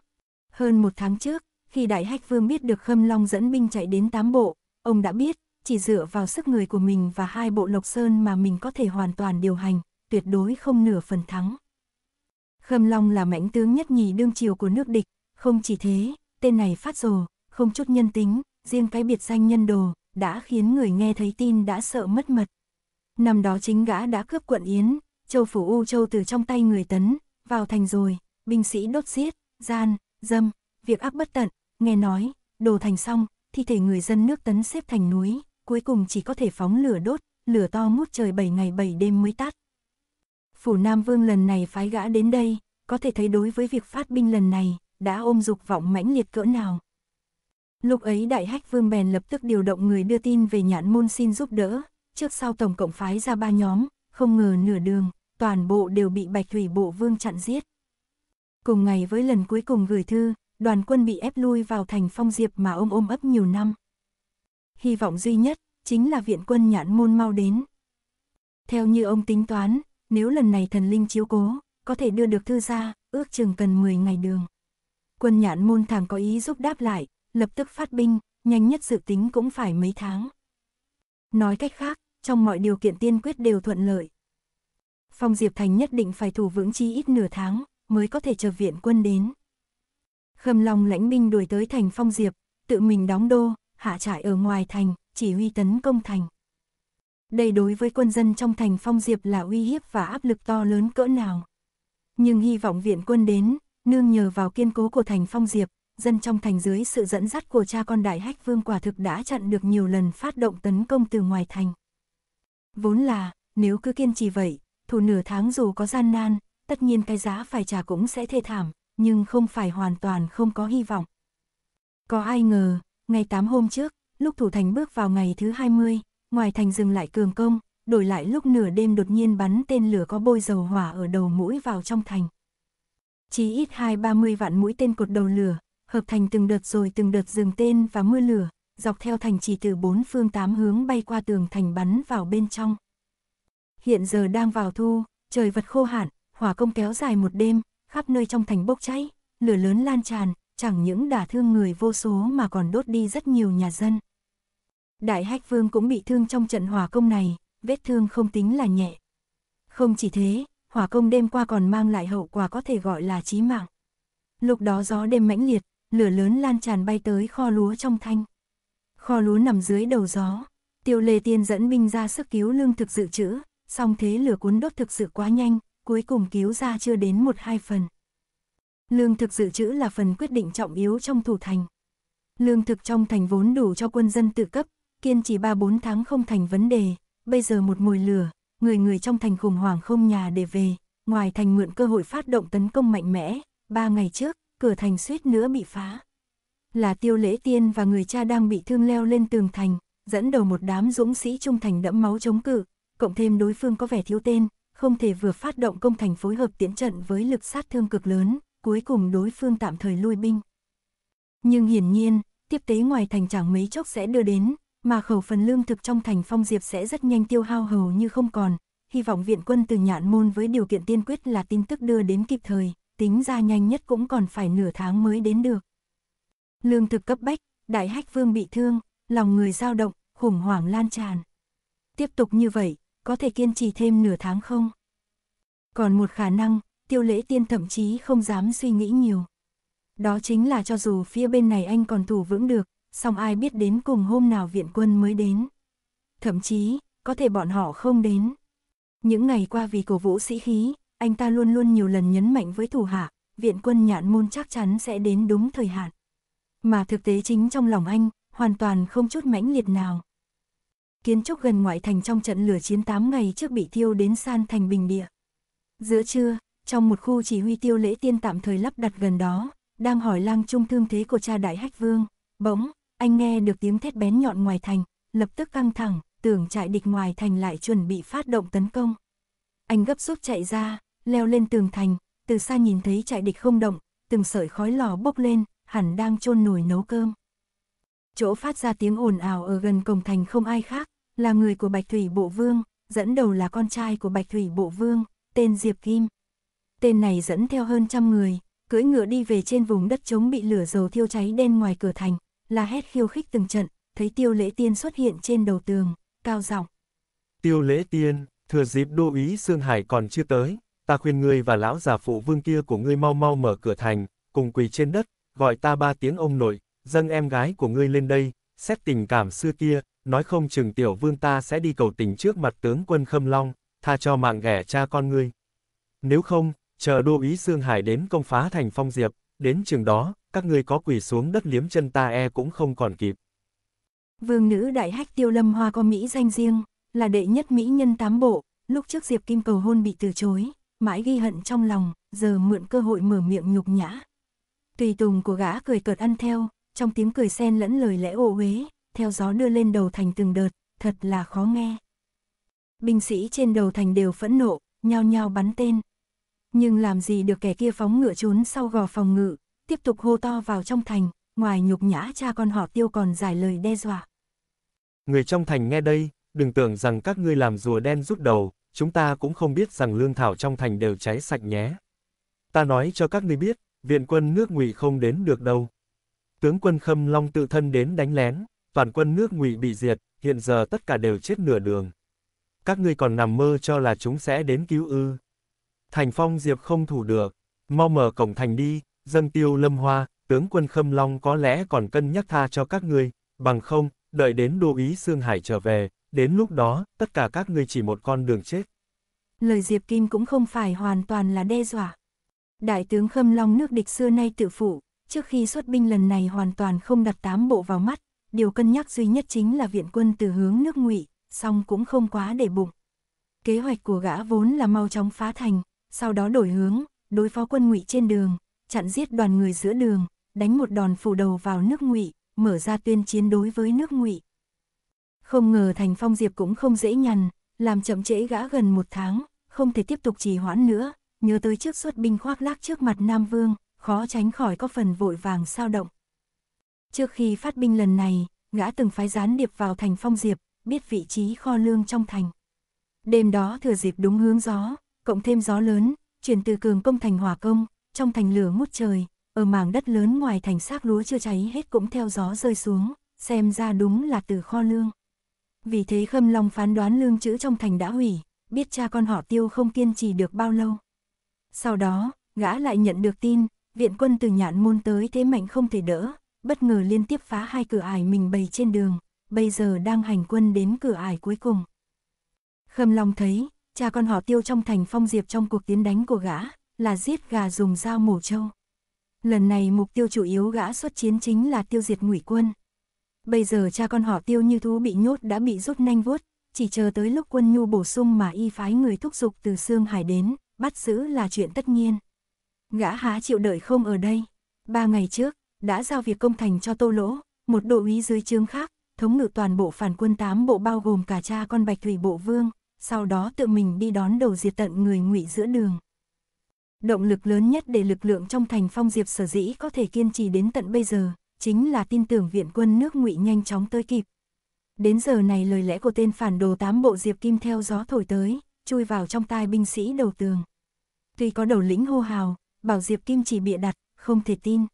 Hơn một tháng trước, khi Đại Hách Vương biết được Khâm Long dẫn binh chạy đến tám bộ, ông đã biết, chỉ dựa vào sức người của mình và hai bộ Lộc Sơn mà mình có thể hoàn toàn điều hành, tuyệt đối không nửa phần thắng. Khâm Long là mãnh tướng nhất nhì đương triều của nước địch, không chỉ thế, tên này phát rồ, không chút nhân tính, riêng cái biệt danh nhân đồ, đã khiến người nghe thấy tin đã sợ mất mật. Năm đó chính gã đã cướp quận Yến, châu phủ U Châu từ trong tay người Tấn, vào thành rồi, binh sĩ đốt giết, gian, dâm, việc ác bất tận, nghe nói, đồ thành xong, thi thể người dân nước Tấn xếp thành núi, cuối cùng chỉ có thể phóng lửa đốt, lửa to mút trời 7 ngày 7 đêm mới tắt. Phủ Nam Vương lần này phái gã đến đây, có thể thấy đối với việc phát binh lần này, đã ôm dục vọng mãnh liệt cỡ nào. Lúc ấy Đại Hách Vương bèn lập tức điều động người đưa tin về nhãn môn xin giúp đỡ, trước sau tổng cộng phái ra ba nhóm, không ngờ nửa đường, toàn bộ đều bị Bạch Thủy Bộ Vương chặn giết. Cùng ngày với lần cuối cùng gửi thư, đoàn quân bị ép lui vào thành phong diệp mà ông ôm ấp nhiều năm. Hy vọng duy nhất chính là viện quân nhãn môn mau đến. Theo như ông tính toán, nếu lần này thần linh chiếu cố, có thể đưa được thư ra, ước chừng cần 10 ngày đường. Quân nhãn môn thẳng có ý giúp đáp lại, lập tức phát binh, nhanh nhất dự tính cũng phải mấy tháng. Nói cách khác, trong mọi điều kiện tiên quyết đều thuận lợi. Phong Diệp Thành nhất định phải thủ vững chí ít nửa tháng, mới có thể chờ viện quân đến. Khâm Long lãnh binh đuổi tới thành Phong Diệp, tự mình đóng đô, hạ trại ở ngoài thành, chỉ huy tấn công thành. Đây đối với quân dân trong thành Phong Diệp là uy hiếp và áp lực to lớn cỡ nào. Nhưng hy vọng viện quân đến, nương nhờ vào kiên cố của thành Phong Diệp, dân trong thành dưới sự dẫn dắt của cha con đại hách vương quả thực đã chặn được nhiều lần phát động tấn công từ ngoài thành. Vốn là, nếu cứ kiên trì vậy, thủ nửa tháng dù có gian nan, tất nhiên cái giá phải trả cũng sẽ thê thảm, nhưng không phải hoàn toàn không có hy vọng. Có ai ngờ, ngày 8 hôm trước, lúc thủ thành bước vào ngày thứ 20, ngoài thành dừng lại cường công, đổi lại lúc nửa đêm đột nhiên bắn tên lửa có bôi dầu hỏa ở đầu mũi vào trong thành. Chỉ ít hai ba mươi vạn mũi tên cột đầu lửa, hợp thành từng đợt rồi từng đợt dừng tên và mưa lửa, dọc theo thành trì từ bốn phương tám hướng bay qua tường thành bắn vào bên trong. Hiện giờ đang vào thu, trời vật khô hạn, hỏa công kéo dài một đêm, khắp nơi trong thành bốc cháy, lửa lớn lan tràn, chẳng những đả thương người vô số mà còn đốt đi rất nhiều nhà dân. Đại Hách Vương cũng bị thương trong trận hỏa công này, vết thương không tính là nhẹ. Không chỉ thế, hỏa công đêm qua còn mang lại hậu quả có thể gọi là chí mạng. Lúc đó gió đêm mãnh liệt, lửa lớn lan tràn bay tới kho lúa trong thanh kho lúa nằm dưới đầu gió. Tiêu Lê Tiên dẫn binh ra sức cứu lương thực dự trữ, song thế lửa cuốn đốt thực sự quá nhanh, cuối cùng cứu ra chưa đến một hai phần. Lương thực dự trữ là phần quyết định trọng yếu trong thủ thành. Lương thực trong thành vốn đủ cho quân dân tự cấp, kiên trì 3-4 tháng không thành vấn đề, bây giờ một mùi lửa, người người trong thành khủng hoảng không nhà để về, ngoài thành mượn cơ hội phát động tấn công mạnh mẽ, ba ngày trước, cửa thành suýt nữa bị phá là tiêu lễ tiên và người cha đang bị thương leo lên tường thành, dẫn đầu một đám dũng sĩ trung thành đẫm máu chống cự, cộng thêm đối phương có vẻ thiếu tên, không thể vừa phát động công thành phối hợp tiến trận với lực sát thương cực lớn, cuối cùng đối phương tạm thời lui binh. Nhưng hiển nhiên, tiếp tế ngoài thành chẳng mấy chốc sẽ đưa đến, mà khẩu phần lương thực trong thành phong diệp sẽ rất nhanh tiêu hao hầu như không còn, hy vọng viện quân từ nhạn môn với điều kiện tiên quyết là tin tức đưa đến kịp thời, tính ra nhanh nhất cũng còn phải nửa tháng mới đến được lương thực cấp bách, đại hách vương bị thương, lòng người dao động, khủng hoảng lan tràn. Tiếp tục như vậy, có thể kiên trì thêm nửa tháng không? Còn một khả năng, tiêu lễ tiên thậm chí không dám suy nghĩ nhiều. Đó chính là cho dù phía bên này anh còn thủ vững được, song ai biết đến cùng hôm nào viện quân mới đến. Thậm chí, có thể bọn họ không đến. Những ngày qua vì cổ vũ sĩ khí, anh ta luôn luôn nhiều lần nhấn mạnh với thủ hạ, viện quân nhạn môn chắc chắn sẽ đến đúng thời hạn mà thực tế chính trong lòng anh, hoàn toàn không chút mãnh liệt nào. Kiến trúc gần ngoại thành trong trận lửa chiến 8 ngày trước bị thiêu đến san thành bình địa. Giữa trưa, trong một khu chỉ huy tiêu lễ tiên tạm thời lắp đặt gần đó, đang hỏi lang trung thương thế của cha đại hách vương, bỗng, anh nghe được tiếng thét bén nhọn ngoài thành, lập tức căng thẳng, tưởng trại địch ngoài thành lại chuẩn bị phát động tấn công. Anh gấp rút chạy ra, leo lên tường thành, từ xa nhìn thấy trại địch không động, từng sợi khói lò bốc lên, hẳn đang chôn nồi nấu cơm. Chỗ phát ra tiếng ồn ào ở gần cổng thành không ai khác, là người của Bạch Thủy Bộ Vương, dẫn đầu là con trai của Bạch Thủy Bộ Vương, tên Diệp Kim. Tên này dẫn theo hơn trăm người, cưỡi ngựa đi về trên vùng đất trống bị lửa dầu thiêu cháy đen ngoài cửa thành, là hét khiêu khích từng trận, thấy Tiêu Lễ Tiên xuất hiện trên đầu tường, cao giọng. Tiêu Lễ Tiên, thừa dịp đô ý Sương Hải còn chưa tới, ta khuyên ngươi và lão già phụ vương kia của ngươi mau mau mở cửa thành, cùng quỳ trên đất, gọi ta ba tiếng ông nội, dâng em gái của ngươi lên đây, xét tình cảm xưa kia, nói không chừng tiểu vương ta sẽ đi cầu tình trước mặt tướng quân Khâm Long, tha cho mạng ghẻ cha con ngươi. Nếu không, chờ đô ý dương Hải đến công phá thành phong diệp, đến chừng đó, các ngươi có quỳ xuống đất liếm chân ta e cũng không còn kịp. Vương nữ đại hách tiêu lâm hoa có Mỹ danh riêng, là đệ nhất Mỹ nhân tám bộ, lúc trước Diệp Kim cầu hôn bị từ chối, mãi ghi hận trong lòng, giờ mượn cơ hội mở miệng nhục nhã, Tùy tùng của gã cười cợt ăn theo, trong tiếng cười xen lẫn lời lẽ ô uế, theo gió đưa lên đầu thành từng đợt, thật là khó nghe. Binh sĩ trên đầu thành đều phẫn nộ, nhao nhao bắn tên. Nhưng làm gì được kẻ kia phóng ngựa trốn sau gò phòng ngự, tiếp tục hô to vào trong thành, ngoài nhục nhã cha con họ tiêu còn giải lời đe dọa. Người trong thành nghe đây, đừng tưởng rằng các ngươi làm rùa đen rút đầu, chúng ta cũng không biết rằng lương thảo trong thành đều cháy sạch nhé. Ta nói cho các ngươi biết, viện quân nước ngụy không đến được đâu. Tướng quân Khâm Long tự thân đến đánh lén, toàn quân nước ngụy bị diệt, hiện giờ tất cả đều chết nửa đường. Các ngươi còn nằm mơ cho là chúng sẽ đến cứu ư. Thành phong diệp không thủ được, mau mở cổng thành đi, Dâng tiêu lâm hoa, tướng quân Khâm Long có lẽ còn cân nhắc tha cho các ngươi, bằng không, đợi đến đô ý Sương Hải trở về, đến lúc đó, tất cả các ngươi chỉ một con đường chết. Lời Diệp Kim cũng không phải hoàn toàn là đe dọa. Đại tướng Khâm Long nước địch xưa nay tự phụ, trước khi xuất binh lần này hoàn toàn không đặt tám bộ vào mắt, điều cân nhắc duy nhất chính là viện quân từ hướng nước ngụy, song cũng không quá để bụng. Kế hoạch của gã vốn là mau chóng phá thành, sau đó đổi hướng, đối phó quân ngụy trên đường, chặn giết đoàn người giữa đường, đánh một đòn phủ đầu vào nước ngụy, mở ra tuyên chiến đối với nước ngụy. Không ngờ thành phong diệp cũng không dễ nhằn, làm chậm trễ gã gần một tháng, không thể tiếp tục trì hoãn nữa, nhớ tới trước xuất binh khoác lác trước mặt Nam Vương, khó tránh khỏi có phần vội vàng sao động. Trước khi phát binh lần này, gã từng phái gián điệp vào thành Phong Diệp, biết vị trí kho lương trong thành. Đêm đó thừa dịp đúng hướng gió, cộng thêm gió lớn, chuyển từ cường công thành hỏa công, trong thành lửa ngút trời, ở mảng đất lớn ngoài thành xác lúa chưa cháy hết cũng theo gió rơi xuống, xem ra đúng là từ kho lương. Vì thế Khâm Long phán đoán lương chữ trong thành đã hủy, biết cha con họ tiêu không kiên trì được bao lâu. Sau đó, gã lại nhận được tin, viện quân từ nhạn môn tới thế mạnh không thể đỡ, bất ngờ liên tiếp phá hai cửa ải mình bày trên đường, bây giờ đang hành quân đến cửa ải cuối cùng. Khâm Long thấy, cha con họ tiêu trong thành phong diệp trong cuộc tiến đánh của gã, là giết gà dùng dao mổ trâu. Lần này mục tiêu chủ yếu gã xuất chiến chính là tiêu diệt ngụy quân. Bây giờ cha con họ tiêu như thú bị nhốt đã bị rút nanh vuốt, chỉ chờ tới lúc quân nhu bổ sung mà y phái người thúc giục từ xương Hải đến bắt giữ là chuyện tất nhiên. Gã há chịu đợi không ở đây. Ba ngày trước, đã giao việc công thành cho Tô Lỗ, một đội úy dưới trướng khác, thống ngự toàn bộ phản quân tám bộ bao gồm cả cha con Bạch Thủy Bộ Vương, sau đó tự mình đi đón đầu diệt tận người ngụy giữa đường. Động lực lớn nhất để lực lượng trong thành phong diệp sở dĩ có thể kiên trì đến tận bây giờ, chính là tin tưởng viện quân nước ngụy nhanh chóng tới kịp. Đến giờ này lời lẽ của tên phản đồ tám bộ diệp kim theo gió thổi tới, chui vào trong tai binh sĩ đầu tường. Tuy có đầu lĩnh hô hào, bảo Diệp Kim chỉ bịa đặt, không thể tin.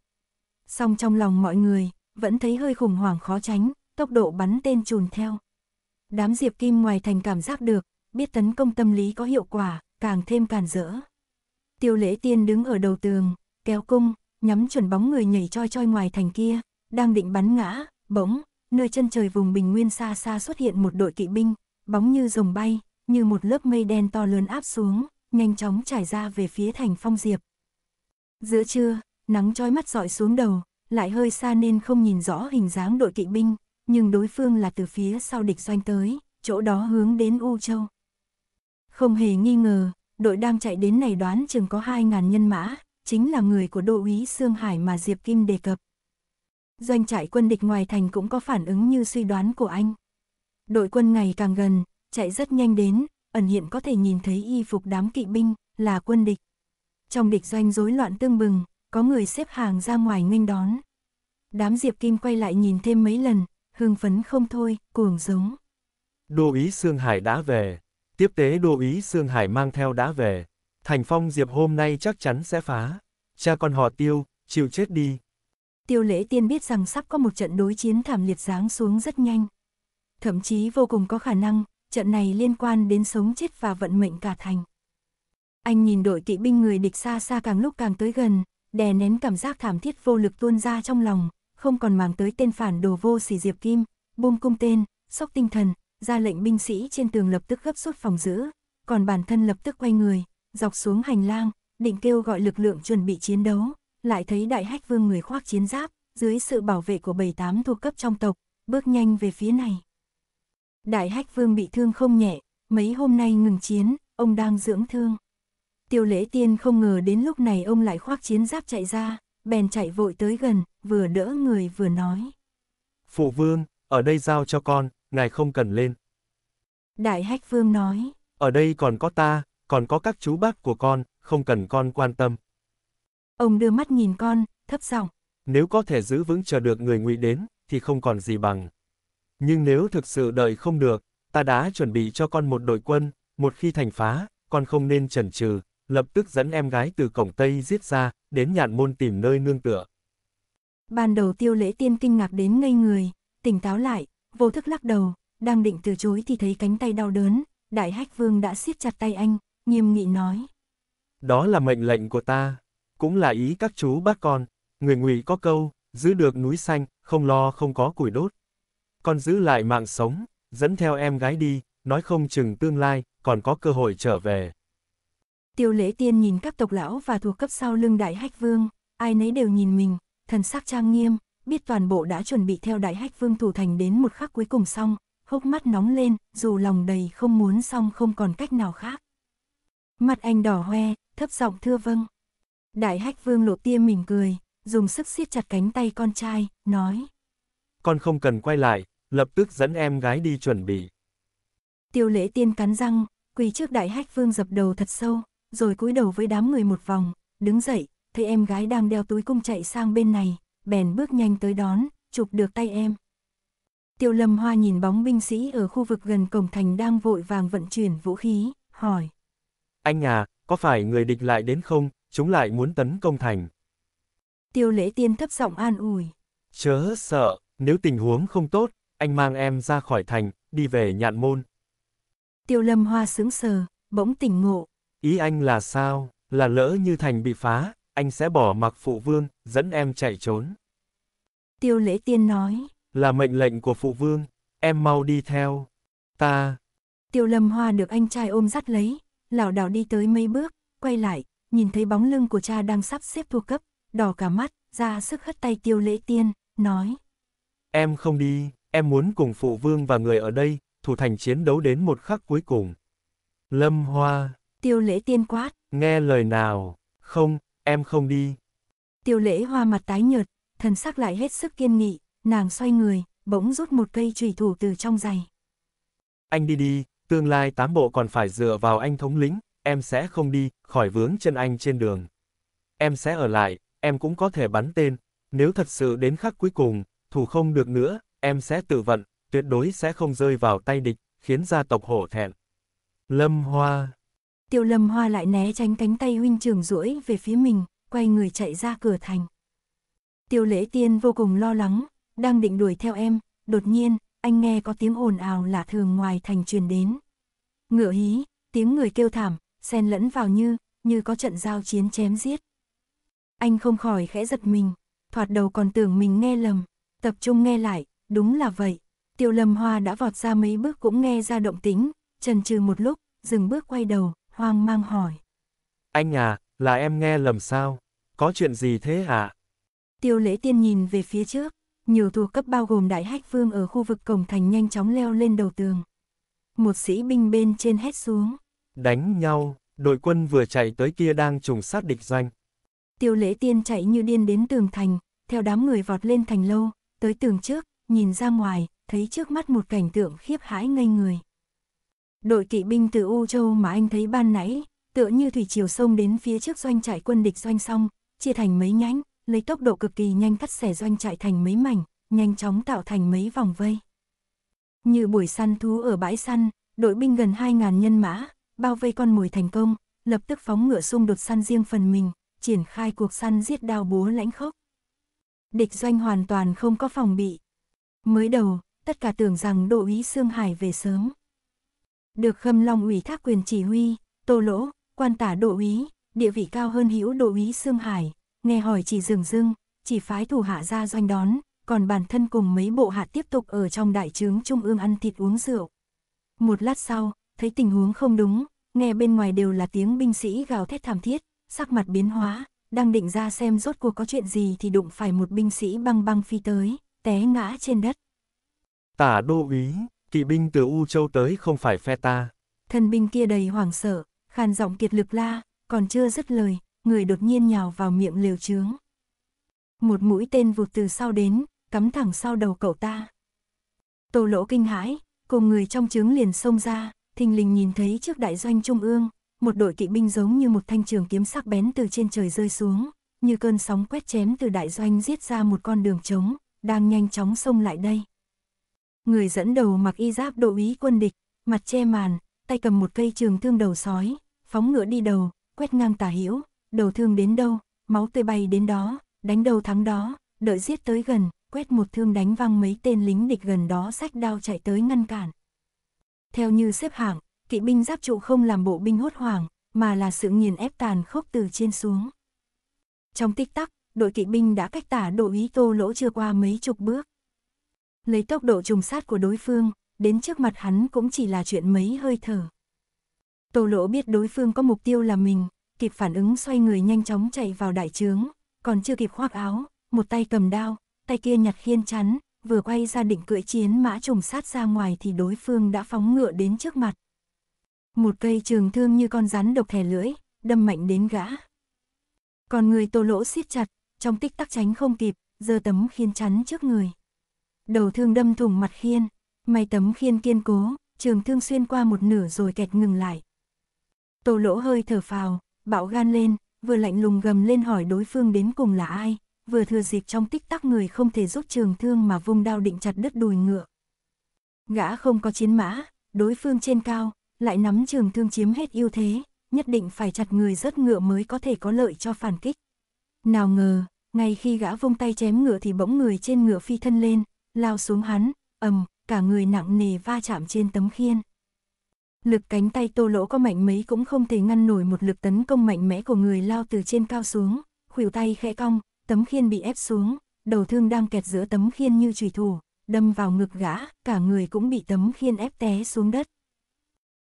Song trong lòng mọi người, vẫn thấy hơi khủng hoảng khó tránh, tốc độ bắn tên trùn theo. Đám Diệp Kim ngoài thành cảm giác được, biết tấn công tâm lý có hiệu quả, càng thêm càn rỡ. Tiêu lễ tiên đứng ở đầu tường, kéo cung, nhắm chuẩn bóng người nhảy choi choi ngoài thành kia, đang định bắn ngã, bỗng, nơi chân trời vùng bình nguyên xa xa xuất hiện một đội kỵ binh, bóng như rồng bay, như một lớp mây đen to lớn áp xuống, nhanh chóng trải ra về phía thành phong diệp. Giữa trưa, nắng trói mắt dọi xuống đầu, lại hơi xa nên không nhìn rõ hình dáng đội kỵ binh, nhưng đối phương là từ phía sau địch doanh tới, chỗ đó hướng đến U Châu. Không hề nghi ngờ, đội đang chạy đến này đoán chừng có 2.000 nhân mã, chính là người của đô úy Sương Hải mà Diệp Kim đề cập. Doanh trại quân địch ngoài thành cũng có phản ứng như suy đoán của anh. Đội quân ngày càng gần, chạy rất nhanh đến, ẩn hiện có thể nhìn thấy y phục đám kỵ binh, là quân địch. Trong địch doanh rối loạn tương bừng, có người xếp hàng ra ngoài nghênh đón. Đám Diệp Kim quay lại nhìn thêm mấy lần, hưng phấn không thôi, cuồng giống. Đô ý Sương Hải đã về, tiếp tế đô ý Sương Hải mang theo đã về, thành phong Diệp hôm nay chắc chắn sẽ phá. Cha con họ tiêu, chịu chết đi. Tiêu lễ tiên biết rằng sắp có một trận đối chiến thảm liệt giáng xuống rất nhanh. Thậm chí vô cùng có khả năng, trận này liên quan đến sống chết và vận mệnh cả thành. Anh nhìn đội kỵ binh người địch xa xa càng lúc càng tới gần, đè nén cảm giác thảm thiết vô lực tuôn ra trong lòng, không còn màng tới tên phản đồ vô sỉ Diệp Kim, buông cung tên, sốc tinh thần, ra lệnh binh sĩ trên tường lập tức gấp rút phòng giữ, còn bản thân lập tức quay người, dọc xuống hành lang, định kêu gọi lực lượng chuẩn bị chiến đấu, lại thấy đại hách vương người khoác chiến giáp, dưới sự bảo vệ của bảy tám thuộc cấp trong tộc, bước nhanh về phía này. Đại hách vương bị thương không nhẹ, mấy hôm nay ngừng chiến, ông đang dưỡng thương. Tiêu lễ tiên không ngờ đến lúc này ông lại khoác chiến giáp chạy ra, bèn chạy vội tới gần, vừa đỡ người vừa nói. Phụ vương, ở đây giao cho con, ngài không cần lên. Đại hách vương nói. Ở đây còn có ta, còn có các chú bác của con, không cần con quan tâm. Ông đưa mắt nhìn con, thấp giọng. Nếu có thể giữ vững chờ được người ngụy đến, thì không còn gì bằng. Nhưng nếu thực sự đợi không được, ta đã chuẩn bị cho con một đội quân, một khi thành phá, con không nên chần chừ, lập tức dẫn em gái từ cổng Tây giết ra, đến nhạn môn tìm nơi nương tựa. Ban đầu tiêu lễ tiên kinh ngạc đến ngây người, tỉnh táo lại, vô thức lắc đầu, đang định từ chối thì thấy cánh tay đau đớn, đại hách vương đã siết chặt tay anh, nghiêm nghị nói. Đó là mệnh lệnh của ta, cũng là ý các chú bác con, người ngụy có câu, giữ được núi xanh, không lo không có củi đốt con giữ lại mạng sống, dẫn theo em gái đi, nói không chừng tương lai, còn có cơ hội trở về. Tiêu lễ tiên nhìn các tộc lão và thuộc cấp sau lưng đại hách vương, ai nấy đều nhìn mình, thần sắc trang nghiêm, biết toàn bộ đã chuẩn bị theo đại hách vương thủ thành đến một khắc cuối cùng xong, hốc mắt nóng lên, dù lòng đầy không muốn xong không còn cách nào khác. Mặt anh đỏ hoe, thấp giọng thưa vâng. Đại hách vương lộ tia mỉm cười, dùng sức siết chặt cánh tay con trai, nói. Con không cần quay lại, lập tức dẫn em gái đi chuẩn bị. Tiêu lễ tiên cắn răng, quỳ trước đại hách vương dập đầu thật sâu, rồi cúi đầu với đám người một vòng, đứng dậy, thấy em gái đang đeo túi cung chạy sang bên này, bèn bước nhanh tới đón, chụp được tay em. Tiêu lâm hoa nhìn bóng binh sĩ ở khu vực gần cổng thành đang vội vàng vận chuyển vũ khí, hỏi. Anh à, có phải người địch lại đến không, chúng lại muốn tấn công thành? Tiêu lễ tiên thấp giọng an ủi. Chớ sợ, nếu tình huống không tốt, anh mang em ra khỏi thành, đi về nhạn môn. Tiêu lâm hoa sướng sờ, bỗng tỉnh ngộ. Ý anh là sao, là lỡ như thành bị phá, anh sẽ bỏ mặc phụ vương, dẫn em chạy trốn. Tiêu lễ tiên nói. Là mệnh lệnh của phụ vương, em mau đi theo. Ta. Tiêu lâm hoa được anh trai ôm dắt lấy, lảo đảo đi tới mấy bước, quay lại, nhìn thấy bóng lưng của cha đang sắp xếp thua cấp, đỏ cả mắt, ra sức hất tay tiêu lễ tiên, nói. Em không đi em muốn cùng phụ vương và người ở đây, thủ thành chiến đấu đến một khắc cuối cùng. Lâm Hoa. Tiêu lễ tiên quát. Nghe lời nào, không, em không đi. Tiêu lễ hoa mặt tái nhợt, thần sắc lại hết sức kiên nghị, nàng xoay người, bỗng rút một cây trùy thủ từ trong giày. Anh đi đi, tương lai tám bộ còn phải dựa vào anh thống lĩnh, em sẽ không đi, khỏi vướng chân anh trên đường. Em sẽ ở lại, em cũng có thể bắn tên, nếu thật sự đến khắc cuối cùng, thủ không được nữa, em sẽ tự vận, tuyệt đối sẽ không rơi vào tay địch, khiến gia tộc hổ thẹn. Lâm Hoa Tiêu Lâm Hoa lại né tránh cánh tay huynh trưởng duỗi về phía mình, quay người chạy ra cửa thành. Tiêu Lễ Tiên vô cùng lo lắng, đang định đuổi theo em, đột nhiên, anh nghe có tiếng ồn ào lạ thường ngoài thành truyền đến. Ngựa hí, tiếng người kêu thảm, xen lẫn vào như, như có trận giao chiến chém giết. Anh không khỏi khẽ giật mình, thoạt đầu còn tưởng mình nghe lầm, tập trung nghe lại, Đúng là vậy, Tiêu Lâm Hoa đã vọt ra mấy bước cũng nghe ra động tính, chần chừ một lúc, dừng bước quay đầu, hoang mang hỏi. Anh à, là em nghe lầm sao? Có chuyện gì thế ạ? À? Tiêu lễ tiên nhìn về phía trước, nhiều thuộc cấp bao gồm đại hách vương ở khu vực cổng thành nhanh chóng leo lên đầu tường. Một sĩ binh bên trên hét xuống. Đánh nhau, đội quân vừa chạy tới kia đang trùng sát địch doanh. Tiêu lễ tiên chạy như điên đến tường thành, theo đám người vọt lên thành lâu, tới tường trước, nhìn ra ngoài, thấy trước mắt một cảnh tượng khiếp hãi ngây người. Đội kỵ binh từ U Châu mà anh thấy ban nãy, tựa như thủy chiều sông đến phía trước doanh trại quân địch doanh xong, chia thành mấy nhánh, lấy tốc độ cực kỳ nhanh cắt xẻ doanh trại thành mấy mảnh, nhanh chóng tạo thành mấy vòng vây. Như buổi săn thú ở bãi săn, đội binh gần 2.000 nhân mã, bao vây con mồi thành công, lập tức phóng ngựa xung đột săn riêng phần mình, triển khai cuộc săn giết đao búa lãnh khốc. Địch doanh hoàn toàn không có phòng bị, Mới đầu, tất cả tưởng rằng đỗ ý Sương Hải về sớm. Được Khâm Long ủy thác quyền chỉ huy, Tô Lỗ, quan tả đỗ ý, địa vị cao hơn hữu đỗ ý Sương Hải, nghe hỏi chỉ dừng dưng, chỉ phái thủ hạ ra doanh đón, còn bản thân cùng mấy bộ hạ tiếp tục ở trong đại trướng trung ương ăn thịt uống rượu. Một lát sau, thấy tình huống không đúng, nghe bên ngoài đều là tiếng binh sĩ gào thét thảm thiết, sắc mặt biến hóa, đang định ra xem rốt cuộc có chuyện gì thì đụng phải một binh sĩ băng băng phi tới, té ngã trên đất. Tả đô úy, kỵ binh từ U Châu tới không phải phe ta. Thần binh kia đầy hoảng sợ, khàn giọng kiệt lực la, còn chưa dứt lời, người đột nhiên nhào vào miệng liều trướng. Một mũi tên vụt từ sau đến, cắm thẳng sau đầu cậu ta. Tô lỗ kinh hãi, cùng người trong trướng liền xông ra, thình lình nhìn thấy trước đại doanh trung ương, một đội kỵ binh giống như một thanh trường kiếm sắc bén từ trên trời rơi xuống, như cơn sóng quét chém từ đại doanh giết ra một con đường trống, đang nhanh chóng xông lại đây. Người dẫn đầu mặc y giáp đội ý quân địch, mặt che màn, tay cầm một cây trường thương đầu sói, phóng ngựa đi đầu, quét ngang tả hữu, đầu thương đến đâu, máu tươi bay đến đó, đánh đầu thắng đó, đợi giết tới gần, quét một thương đánh văng mấy tên lính địch gần đó sách đao chạy tới ngăn cản. Theo như xếp hạng, kỵ binh giáp trụ không làm bộ binh hốt hoảng, mà là sự nghiền ép tàn khốc từ trên xuống. Trong tích tắc, đội kỵ binh đã cách tả đội ý tô lỗ chưa qua mấy chục bước. Lấy tốc độ trùng sát của đối phương, đến trước mặt hắn cũng chỉ là chuyện mấy hơi thở. Tô lỗ biết đối phương có mục tiêu là mình, kịp phản ứng xoay người nhanh chóng chạy vào đại trướng, còn chưa kịp khoác áo, một tay cầm đao, tay kia nhặt khiên chắn, vừa quay ra định cưỡi chiến mã trùng sát ra ngoài thì đối phương đã phóng ngựa đến trước mặt. Một cây trường thương như con rắn độc thẻ lưỡi, đâm mạnh đến gã. Còn người tô lỗ siết chặt, trong tích tắc tránh không kịp, giơ tấm khiên chắn trước người. Đầu thương đâm thủng mặt khiên, may tấm khiên kiên cố, trường thương xuyên qua một nửa rồi kẹt ngừng lại. Tô lỗ hơi thở phào, bạo gan lên, vừa lạnh lùng gầm lên hỏi đối phương đến cùng là ai, vừa thừa dịp trong tích tắc người không thể rút trường thương mà vung đao định chặt đứt đùi ngựa. Gã không có chiến mã, đối phương trên cao, lại nắm trường thương chiếm hết ưu thế, nhất định phải chặt người rớt ngựa mới có thể có lợi cho phản kích. Nào ngờ, ngay khi gã vung tay chém ngựa thì bỗng người trên ngựa phi thân lên, lao xuống hắn, ầm, cả người nặng nề va chạm trên tấm khiên. Lực cánh tay tô lỗ có mạnh mấy cũng không thể ngăn nổi một lực tấn công mạnh mẽ của người lao từ trên cao xuống, khuỷu tay khẽ cong, tấm khiên bị ép xuống, đầu thương đang kẹt giữa tấm khiên như chủy thủ, đâm vào ngực gã, cả người cũng bị tấm khiên ép té xuống đất.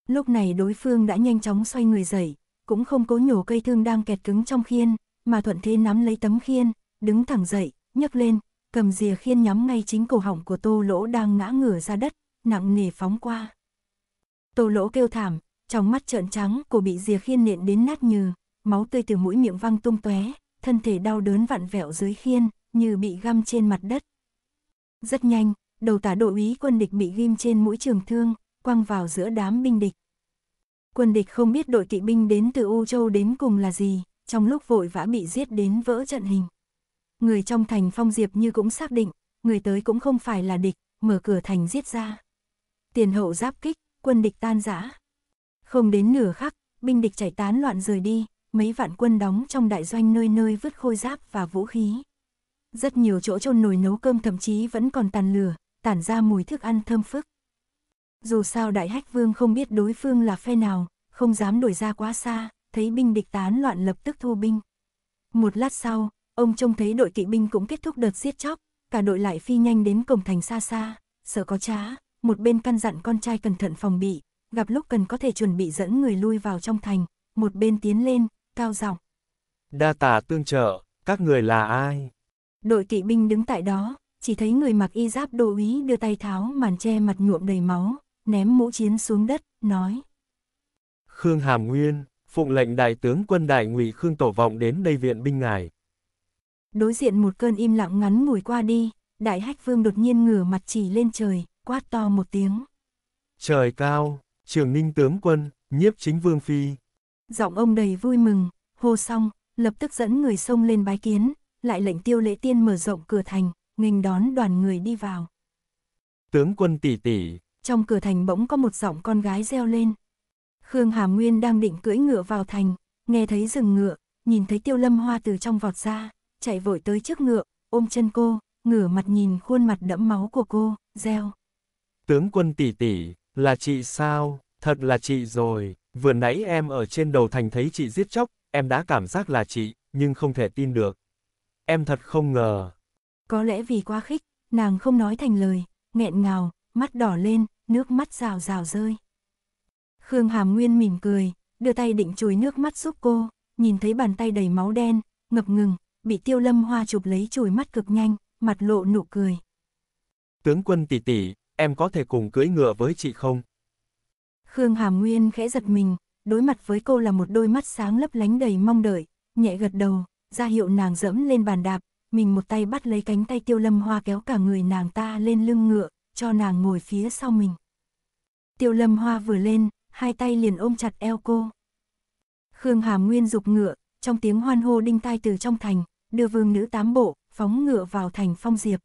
Lúc này đối phương đã nhanh chóng xoay người dậy, cũng không cố nhổ cây thương đang kẹt cứng trong khiên, mà thuận thế nắm lấy tấm khiên, đứng thẳng dậy, nhấc lên, cầm rìa khiên nhắm ngay chính cổ họng của tô lỗ đang ngã ngửa ra đất, nặng nề phóng qua. Tô lỗ kêu thảm, trong mắt trợn trắng cô bị rìa khiên nện đến nát nhừ, máu tươi từ mũi miệng văng tung tóe, thân thể đau đớn vặn vẹo dưới khiên, như bị găm trên mặt đất. Rất nhanh, đầu tả đội úy quân địch bị ghim trên mũi trường thương, quăng vào giữa đám binh địch. Quân địch không biết đội kỵ binh đến từ U Châu đến cùng là gì, trong lúc vội vã bị giết đến vỡ trận hình người trong thành phong diệp như cũng xác định, người tới cũng không phải là địch, mở cửa thành giết ra. Tiền hậu giáp kích, quân địch tan rã. Không đến nửa khắc, binh địch chảy tán loạn rời đi, mấy vạn quân đóng trong đại doanh nơi nơi vứt khôi giáp và vũ khí. Rất nhiều chỗ chôn nồi nấu cơm thậm chí vẫn còn tàn lửa, tản ra mùi thức ăn thơm phức. Dù sao đại hách vương không biết đối phương là phe nào, không dám đuổi ra quá xa, thấy binh địch tán loạn lập tức thu binh. Một lát sau, Ông trông thấy đội kỵ binh cũng kết thúc đợt giết chóc, cả đội lại phi nhanh đến cổng thành xa xa, sợ có trá, một bên căn dặn con trai cẩn thận phòng bị, gặp lúc cần có thể chuẩn bị dẫn người lui vào trong thành, một bên tiến lên, cao giọng. Đa tả tương trợ, các người là ai? Đội kỵ binh đứng tại đó, chỉ thấy người mặc y giáp đô úy đưa tay tháo màn che mặt nhuộm đầy máu, ném mũ chiến xuống đất, nói. Khương Hàm Nguyên, phụng lệnh đại tướng quân đại ngụy Khương Tổ Vọng đến đây viện binh ngài, Đối diện một cơn im lặng ngắn ngủi qua đi, đại hách vương đột nhiên ngửa mặt chỉ lên trời, quát to một tiếng. Trời cao, trường ninh tướng quân, nhiếp chính vương phi. Giọng ông đầy vui mừng, hô xong, lập tức dẫn người sông lên bái kiến, lại lệnh tiêu lễ tiên mở rộng cửa thành, nghênh đón đoàn người đi vào. Tướng quân tỷ tỷ. Trong cửa thành bỗng có một giọng con gái reo lên. Khương Hà Nguyên đang định cưỡi ngựa vào thành, nghe thấy rừng ngựa, nhìn thấy tiêu lâm hoa từ trong vọt ra, chạy vội tới trước ngựa, ôm chân cô, ngửa mặt nhìn khuôn mặt đẫm máu của cô, reo. Tướng quân tỷ tỷ, là chị sao, thật là chị rồi, vừa nãy em ở trên đầu thành thấy chị giết chóc, em đã cảm giác là chị, nhưng không thể tin được. Em thật không ngờ. Có lẽ vì quá khích, nàng không nói thành lời, nghẹn ngào, mắt đỏ lên, nước mắt rào rào rơi. Khương Hàm Nguyên mỉm cười, đưa tay định chùi nước mắt giúp cô, nhìn thấy bàn tay đầy máu đen, ngập ngừng, bị tiêu lâm hoa chụp lấy chùi mắt cực nhanh, mặt lộ nụ cười. Tướng quân tỷ tỷ, em có thể cùng cưỡi ngựa với chị không? Khương Hàm Nguyên khẽ giật mình, đối mặt với cô là một đôi mắt sáng lấp lánh đầy mong đợi, nhẹ gật đầu, ra hiệu nàng dẫm lên bàn đạp, mình một tay bắt lấy cánh tay tiêu lâm hoa kéo cả người nàng ta lên lưng ngựa, cho nàng ngồi phía sau mình. Tiêu lâm hoa vừa lên, hai tay liền ôm chặt eo cô. Khương Hàm Nguyên dục ngựa, trong tiếng hoan hô đinh tai từ trong thành, đưa vương nữ tám bộ, phóng ngựa vào thành Phong Diệp.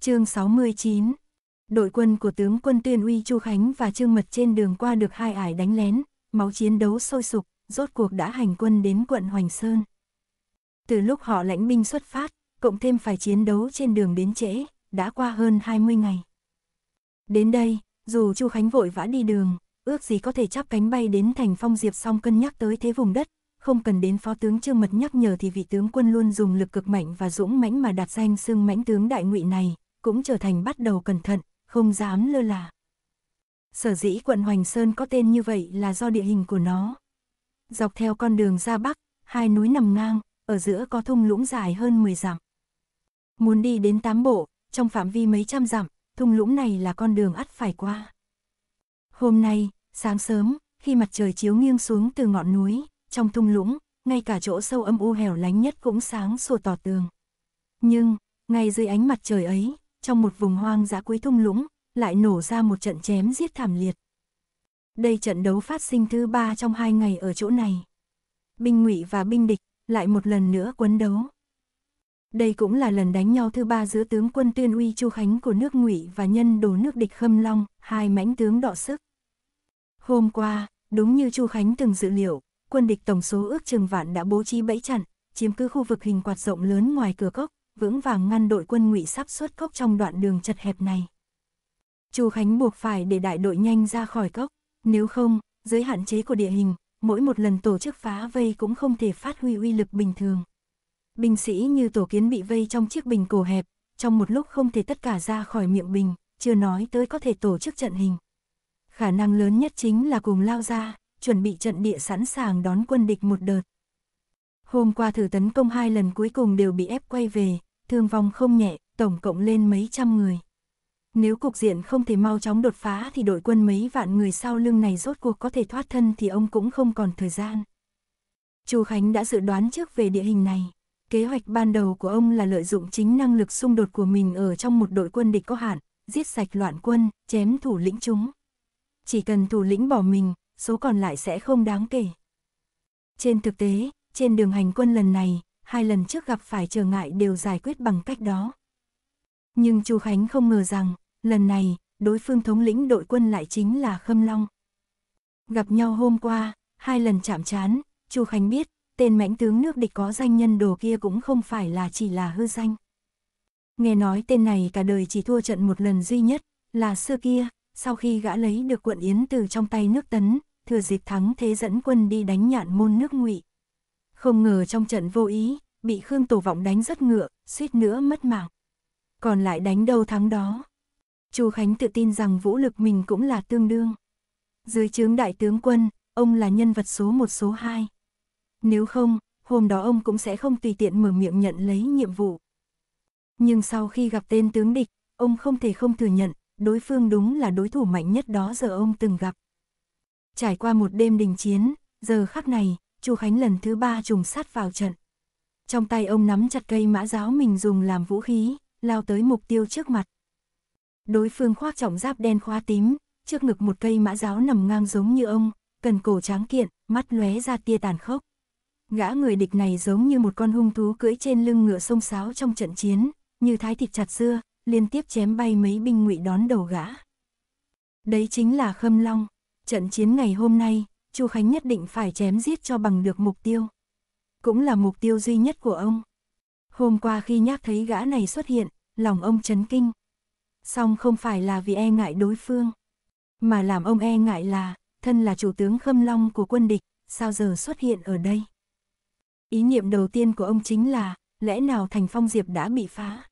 chương 69 Đội quân của tướng quân Tuyên Uy Chu Khánh và Trương Mật trên đường qua được hai ải đánh lén, máu chiến đấu sôi sục, rốt cuộc đã hành quân đến quận Hoành Sơn. Từ lúc họ lãnh binh xuất phát, cộng thêm phải chiến đấu trên đường đến trễ, đã qua hơn 20 ngày. Đến đây, dù Chu Khánh vội vã đi đường, ước gì có thể chắp cánh bay đến thành Phong Diệp xong cân nhắc tới thế vùng đất, không cần đến phó tướng Trương Mật nhắc nhở thì vị tướng quân luôn dùng lực cực mạnh và dũng mãnh mà đặt danh xưng mãnh tướng đại ngụy này, cũng trở thành bắt đầu cẩn thận, không dám lơ là. Sở dĩ quận Hoành Sơn có tên như vậy là do địa hình của nó. Dọc theo con đường ra Bắc, hai núi nằm ngang, ở giữa có thung lũng dài hơn 10 dặm. Muốn đi đến tám bộ, trong phạm vi mấy trăm dặm, thung lũng này là con đường ắt phải qua. Hôm nay, sáng sớm, khi mặt trời chiếu nghiêng xuống từ ngọn núi, trong thung lũng, ngay cả chỗ sâu âm u hẻo lánh nhất cũng sáng sủa tỏ tường. Nhưng, ngay dưới ánh mặt trời ấy, trong một vùng hoang dã cuối thung lũng, lại nổ ra một trận chém giết thảm liệt. Đây trận đấu phát sinh thứ ba trong hai ngày ở chỗ này. Binh ngụy và binh địch lại một lần nữa quấn đấu. Đây cũng là lần đánh nhau thứ ba giữa tướng quân Tuyên Uy Chu Khánh của nước Ngụy và nhân đồ nước địch Khâm Long, hai mãnh tướng đọ sức. Hôm qua, đúng như Chu Khánh từng dự liệu, quân địch tổng số ước chừng vạn đã bố trí bẫy chặn, chiếm cứ khu vực hình quạt rộng lớn ngoài cửa cốc, vững vàng ngăn đội quân ngụy sắp xuất cốc trong đoạn đường chật hẹp này. Chu Khánh buộc phải để đại đội nhanh ra khỏi cốc, nếu không, dưới hạn chế của địa hình, mỗi một lần tổ chức phá vây cũng không thể phát huy uy lực bình thường. Binh sĩ như tổ kiến bị vây trong chiếc bình cổ hẹp, trong một lúc không thể tất cả ra khỏi miệng bình, chưa nói tới có thể tổ chức trận hình. Khả năng lớn nhất chính là cùng lao ra, chuẩn bị trận địa sẵn sàng đón quân địch một đợt. Hôm qua thử tấn công hai lần cuối cùng đều bị ép quay về, thương vong không nhẹ, tổng cộng lên mấy trăm người. Nếu cục diện không thể mau chóng đột phá thì đội quân mấy vạn người sau lưng này rốt cuộc có thể thoát thân thì ông cũng không còn thời gian. Chu Khánh đã dự đoán trước về địa hình này. Kế hoạch ban đầu của ông là lợi dụng chính năng lực xung đột của mình ở trong một đội quân địch có hạn, giết sạch loạn quân, chém thủ lĩnh chúng. Chỉ cần thủ lĩnh bỏ mình, số còn lại sẽ không đáng kể. Trên thực tế, trên đường hành quân lần này, hai lần trước gặp phải trở ngại đều giải quyết bằng cách đó. Nhưng Chu Khánh không ngờ rằng, lần này, đối phương thống lĩnh đội quân lại chính là Khâm Long. Gặp nhau hôm qua, hai lần chạm trán, Chu Khánh biết, tên mãnh tướng nước địch có danh nhân đồ kia cũng không phải là chỉ là hư danh. Nghe nói tên này cả đời chỉ thua trận một lần duy nhất, là xưa kia, sau khi gã lấy được quận Yến từ trong tay nước Tấn, thừa dịp thắng thế dẫn quân đi đánh nhạn môn nước ngụy. Không ngờ trong trận vô ý, bị Khương Tổ Vọng đánh rất ngựa, suýt nữa mất mạng. Còn lại đánh đâu thắng đó. Chu Khánh tự tin rằng vũ lực mình cũng là tương đương. Dưới trướng đại tướng quân, ông là nhân vật số một số hai Nếu không, hôm đó ông cũng sẽ không tùy tiện mở miệng nhận lấy nhiệm vụ. Nhưng sau khi gặp tên tướng địch, ông không thể không thừa nhận, đối phương đúng là đối thủ mạnh nhất đó giờ ông từng gặp. Trải qua một đêm đình chiến, giờ khắc này, Chu Khánh lần thứ ba trùng sát vào trận. Trong tay ông nắm chặt cây mã giáo mình dùng làm vũ khí, lao tới mục tiêu trước mặt. Đối phương khoác trọng giáp đen khoa tím, trước ngực một cây mã giáo nằm ngang giống như ông, cần cổ tráng kiện, mắt lóe ra tia tàn khốc. Gã người địch này giống như một con hung thú cưỡi trên lưng ngựa sông sáo trong trận chiến, như thái thịt chặt dưa, liên tiếp chém bay mấy binh ngụy đón đầu gã. Đấy chính là Khâm Long. Trận chiến ngày hôm nay, Chu Khánh nhất định phải chém giết cho bằng được mục tiêu. Cũng là mục tiêu duy nhất của ông. Hôm qua khi nhắc thấy gã này xuất hiện, lòng ông chấn kinh. Song không phải là vì e ngại đối phương, mà làm ông e ngại là, thân là chủ tướng khâm long của quân địch, sao giờ xuất hiện ở đây. Ý niệm đầu tiên của ông chính là, lẽ nào thành phong diệp đã bị phá.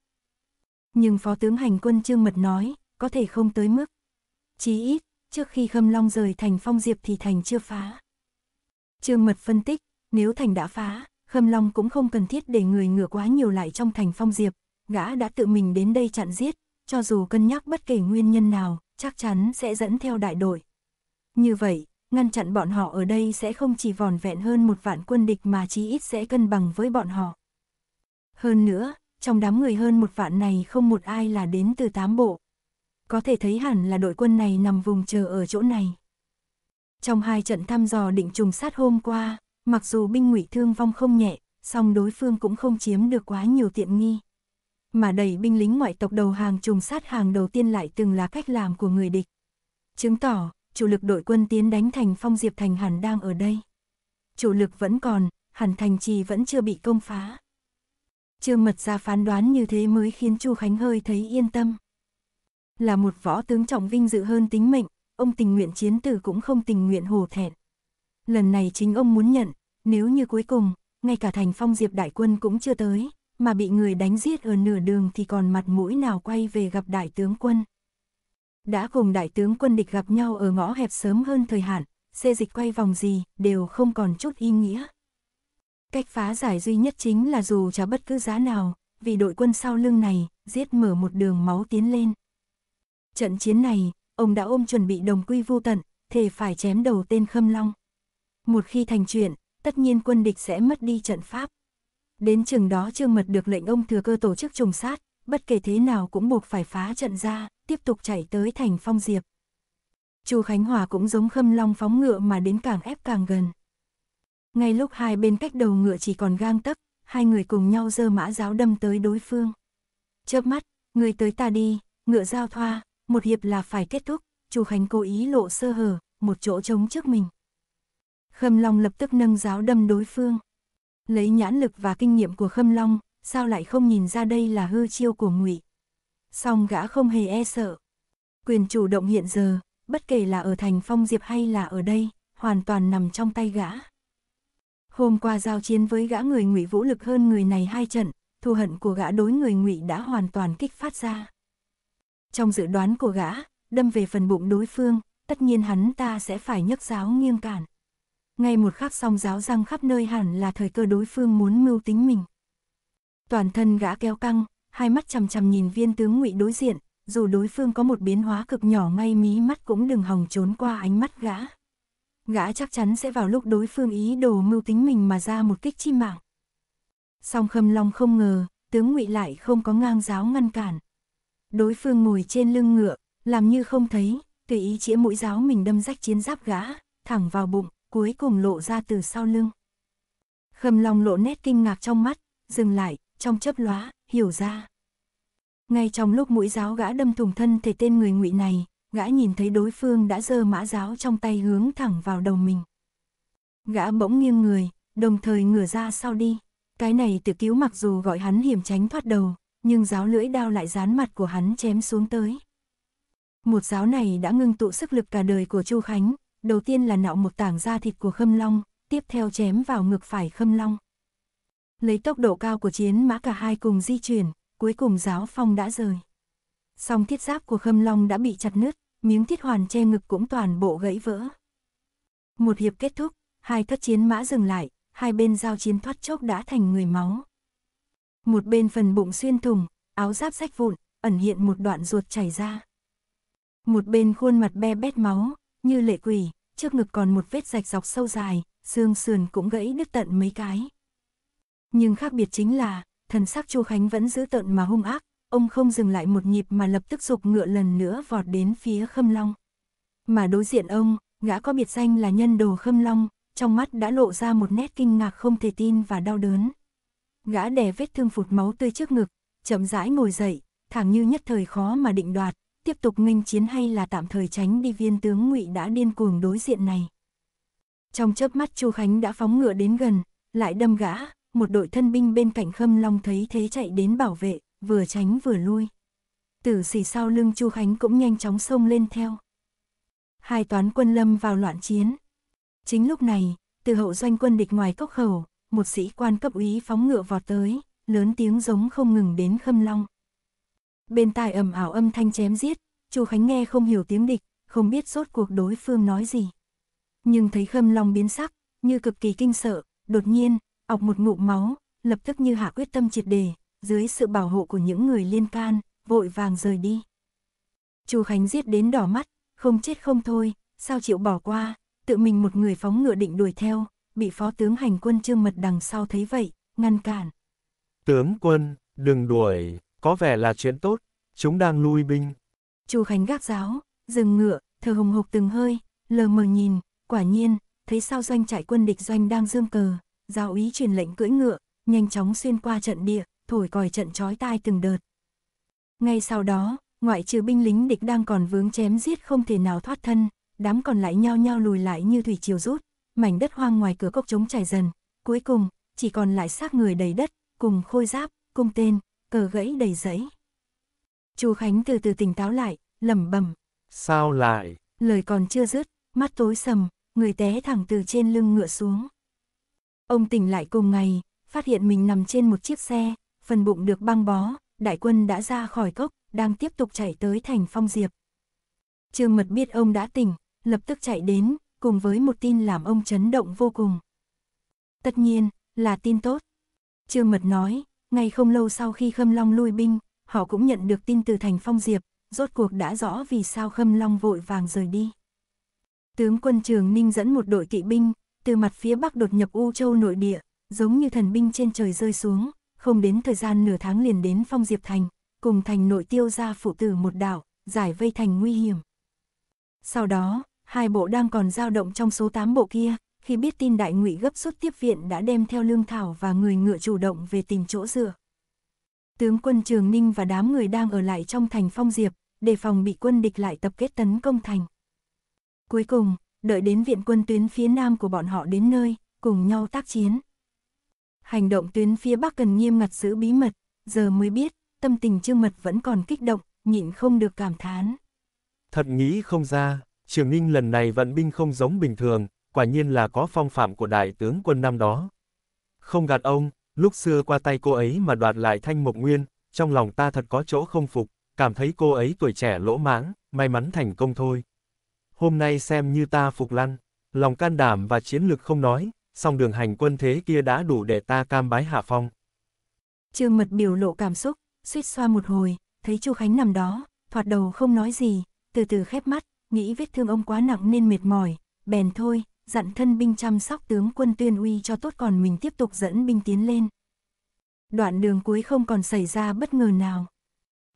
Nhưng phó tướng hành quân Trương Mật nói, có thể không tới mức. Chí ít, trước khi Khâm Long rời thành Phong Diệp thì thành chưa phá. Trương Mật phân tích, nếu thành đã phá, Khâm Long cũng không cần thiết để người ngựa quá nhiều lại trong thành Phong Diệp, gã đã tự mình đến đây chặn giết, cho dù cân nhắc bất kể nguyên nhân nào, chắc chắn sẽ dẫn theo đại đội. Như vậy, ngăn chặn bọn họ ở đây sẽ không chỉ vòn vẹn hơn một vạn quân địch mà chí ít sẽ cân bằng với bọn họ. Hơn nữa, trong đám người hơn một vạn này không một ai là đến từ tám bộ, có thể thấy hẳn là đội quân này nằm vùng chờ ở chỗ này. Trong hai trận thăm dò định trùng sát hôm qua, mặc dù binh ngụy thương vong không nhẹ, song đối phương cũng không chiếm được quá nhiều tiện nghi. Mà đẩy binh lính ngoại tộc đầu hàng trùng sát hàng đầu tiên lại từng là cách làm của người địch. Chứng tỏ, chủ lực đội quân tiến đánh thành phong diệp thành hẳn đang ở đây. Chủ lực vẫn còn, hẳn thành trì vẫn chưa bị công phá. chưa mật ra phán đoán như thế mới khiến Chu Khánh hơi thấy yên tâm. Là một võ tướng trọng vinh dự hơn tính mệnh, ông tình nguyện chiến tử cũng không tình nguyện hổ thẹn. Lần này chính ông muốn nhận, nếu như cuối cùng, ngay cả thành phong diệp đại quân cũng chưa tới, mà bị người đánh giết ở nửa đường thì còn mặt mũi nào quay về gặp đại tướng quân. Đã cùng đại tướng quân địch gặp nhau ở ngõ hẹp sớm hơn thời hạn, xê dịch quay vòng gì đều không còn chút ý nghĩa. Cách phá giải duy nhất chính là dù trả bất cứ giá nào, vì đội quân sau lưng này, giết mở một đường máu tiến lên. Trận chiến này, ông đã ôm chuẩn bị đồng quy vu tận, thề phải chém đầu tên Khâm Long. Một khi thành chuyện, tất nhiên quân địch sẽ mất đi trận pháp. Đến chừng đó Trương Mật được lệnh ông thừa cơ tổ chức trùng sát, bất kể thế nào cũng buộc phải phá trận ra, tiếp tục chạy tới thành Phong Diệp. Chu Khánh Hòa cũng giống Khâm Long phóng ngựa mà đến càng ép càng gần. Ngay lúc hai bên cách đầu ngựa chỉ còn gang tấc, hai người cùng nhau dơ mã giáo đâm tới đối phương. Chớp mắt, người tới ta đi, ngựa giao thoa, một hiệp là phải kết thúc, Chu Khánh cố ý lộ sơ hở, một chỗ trống trước mình. Khâm Long lập tức nâng giáo đâm đối phương. Lấy nhãn lực và kinh nghiệm của Khâm Long, sao lại không nhìn ra đây là hư chiêu của Ngụy? Song gã không hề e sợ. Quyền chủ động hiện giờ, bất kể là ở thành Phong Diệp hay là ở đây, hoàn toàn nằm trong tay gã. Hôm qua giao chiến với gã người Ngụy vũ lực hơn người này hai trận, thù hận của gã đối người Ngụy đã hoàn toàn kích phát ra. Trong dự đoán của gã, đâm về phần bụng đối phương, tất nhiên hắn ta sẽ phải nhấc giáo nghiêng cản. Ngay một khắc song giáo răng khắp nơi hẳn là thời cơ đối phương muốn mưu tính mình. Toàn thân gã kéo căng, hai mắt chằm chằm nhìn viên tướng ngụy đối diện, dù đối phương có một biến hóa cực nhỏ ngay mí mắt cũng đừng hòng trốn qua ánh mắt gã. Gã chắc chắn sẽ vào lúc đối phương ý đồ mưu tính mình mà ra một kích chi mạng. Song Khâm Long không ngờ, tướng ngụy lại không có ngang giáo ngăn cản, Đối phương ngồi trên lưng ngựa, làm như không thấy, tùy ý chĩa mũi giáo mình đâm rách chiến giáp gã, thẳng vào bụng, cuối cùng lộ ra từ sau lưng. Khâm Long lộ nét kinh ngạc trong mắt, dừng lại, trong chớp lóa, hiểu ra. Ngay trong lúc mũi giáo gã đâm thủng thân thể tên người ngụy này, gã nhìn thấy đối phương đã giơ mã giáo trong tay hướng thẳng vào đầu mình. Gã bỗng nghiêng người, đồng thời ngửa ra sau đi. Cái này tự cứu mặc dù gọi hắn hiểm tránh thoát đầu, nhưng giáo lưỡi đao lại dán mặt của hắn chém xuống tới. Một giáo này đã ngưng tụ sức lực cả đời của Chu Khánh, đầu tiên là nạo một tảng da thịt của Khâm Long, tiếp theo chém vào ngực phải Khâm Long. Lấy tốc độ cao của chiến mã cả hai cùng di chuyển, cuối cùng giáo phong đã rời. Song thiết giáp của Khâm Long đã bị chặt nứt, miếng thiết hoàn che ngực cũng toàn bộ gãy vỡ. Một hiệp kết thúc, hai thất chiến mã dừng lại, hai bên giao chiến thoát chốc đã thành người máu một bên phần bụng xuyên thủng, áo giáp rách vụn, ẩn hiện một đoạn ruột chảy ra. Một bên khuôn mặt be bét máu, như lệ quỷ, trước ngực còn một vết rạch dọc sâu dài, xương sườn cũng gãy đứt tận mấy cái. Nhưng khác biệt chính là, thần sắc Chu Khánh vẫn giữ tợn mà hung ác, ông không dừng lại một nhịp mà lập tức dục ngựa lần nữa vọt đến phía Khâm Long. Mà đối diện ông, gã có biệt danh là nhân đồ Khâm Long, trong mắt đã lộ ra một nét kinh ngạc không thể tin và đau đớn gã đè vết thương phụt máu tươi trước ngực, chậm rãi ngồi dậy, thẳng như nhất thời khó mà định đoạt, tiếp tục nghênh chiến hay là tạm thời tránh đi viên tướng ngụy đã điên cuồng đối diện này. Trong chớp mắt Chu Khánh đã phóng ngựa đến gần, lại đâm gã, một đội thân binh bên cạnh Khâm Long thấy thế chạy đến bảo vệ, vừa tránh vừa lui. Tử xỉ sau lưng Chu Khánh cũng nhanh chóng xông lên theo. Hai toán quân lâm vào loạn chiến. Chính lúc này, từ hậu doanh quân địch ngoài cốc khẩu, một sĩ quan cấp úy phóng ngựa vọt tới, lớn tiếng giống không ngừng đến khâm long. Bên tai ầm ảo âm thanh chém giết, Chu Khánh nghe không hiểu tiếng địch, không biết rốt cuộc đối phương nói gì. Nhưng thấy khâm long biến sắc, như cực kỳ kinh sợ, đột nhiên, ọc một ngụm máu, lập tức như hạ quyết tâm triệt đề, dưới sự bảo hộ của những người liên can, vội vàng rời đi. Chu Khánh giết đến đỏ mắt, không chết không thôi, sao chịu bỏ qua, tự mình một người phóng ngựa định đuổi theo, bị phó tướng hành quân trương mật đằng sau thấy vậy, ngăn cản. Tướng quân, đừng đuổi, có vẻ là chuyện tốt, chúng đang lui binh. Chu Khánh gác giáo, dừng ngựa, thở hồng hộc từng hơi, lờ mờ nhìn, quả nhiên, thấy sao doanh trại quân địch doanh đang dương cờ, giáo úy truyền lệnh cưỡi ngựa, nhanh chóng xuyên qua trận địa, thổi còi trận chói tai từng đợt. Ngay sau đó, ngoại trừ binh lính địch đang còn vướng chém giết không thể nào thoát thân, đám còn lại nhao nhao lùi lại như thủy chiều rút, mảnh đất hoang ngoài cửa cốc trống trải dần, cuối cùng, chỉ còn lại xác người đầy đất, cùng khôi giáp, cung tên, cờ gãy đầy rẫy. Chu Khánh từ từ tỉnh táo lại, lẩm bẩm. Sao lại? Lời còn chưa dứt, mắt tối sầm, người té thẳng từ trên lưng ngựa xuống. Ông tỉnh lại cùng ngày, phát hiện mình nằm trên một chiếc xe, phần bụng được băng bó, đại quân đã ra khỏi cốc, đang tiếp tục chạy tới thành phong diệp. Trương mật biết ông đã tỉnh, lập tức chạy đến, cùng với một tin làm ông chấn động vô cùng. Tất nhiên, là tin tốt. Trương Mật nói, ngay không lâu sau khi Khâm Long lui binh, họ cũng nhận được tin từ thành Phong Diệp, rốt cuộc đã rõ vì sao Khâm Long vội vàng rời đi. Tướng quân Trường Ninh dẫn một đội kỵ binh, từ mặt phía bắc đột nhập U Châu nội địa, giống như thần binh trên trời rơi xuống, không đến thời gian nửa tháng liền đến Phong Diệp Thành, cùng thành nội tiêu ra phụ tử một đảo, giải vây thành nguy hiểm. Sau đó, hai bộ đang còn dao động trong số 8 bộ kia, khi biết tin đại ngụy gấp rút tiếp viện đã đem theo lương thảo và người ngựa chủ động về tìm chỗ dựa. Tướng quân Trường Ninh và đám người đang ở lại trong thành Phong Diệp, đề phòng bị quân địch lại tập kết tấn công thành. Cuối cùng, đợi đến viện quân tuyến phía nam của bọn họ đến nơi, cùng nhau tác chiến. Hành động tuyến phía bắc cần nghiêm ngặt giữ bí mật, giờ mới biết, tâm tình Trương Mật vẫn còn kích động, nhịn không được cảm thán. Thật nghĩ không ra, Trường Ninh lần này vận binh không giống bình thường, quả nhiên là có phong phạm của đại tướng quân năm đó. Không gạt ông, lúc xưa qua tay cô ấy mà đoạt lại thanh mộc nguyên, trong lòng ta thật có chỗ không phục, cảm thấy cô ấy tuổi trẻ lỗ mãng, may mắn thành công thôi. Hôm nay xem như ta phục lăn, lòng can đảm và chiến lược không nói, song đường hành quân thế kia đã đủ để ta cam bái hạ phong. Trương Mật biểu lộ cảm xúc, suýt xoa một hồi, thấy Chu Khánh nằm đó, thoạt đầu không nói gì, từ từ khép mắt, nghĩ vết thương ông quá nặng nên mệt mỏi, bèn thôi, dặn thân binh chăm sóc tướng quân tuyên uy cho tốt còn mình tiếp tục dẫn binh tiến lên. Đoạn đường cuối không còn xảy ra bất ngờ nào.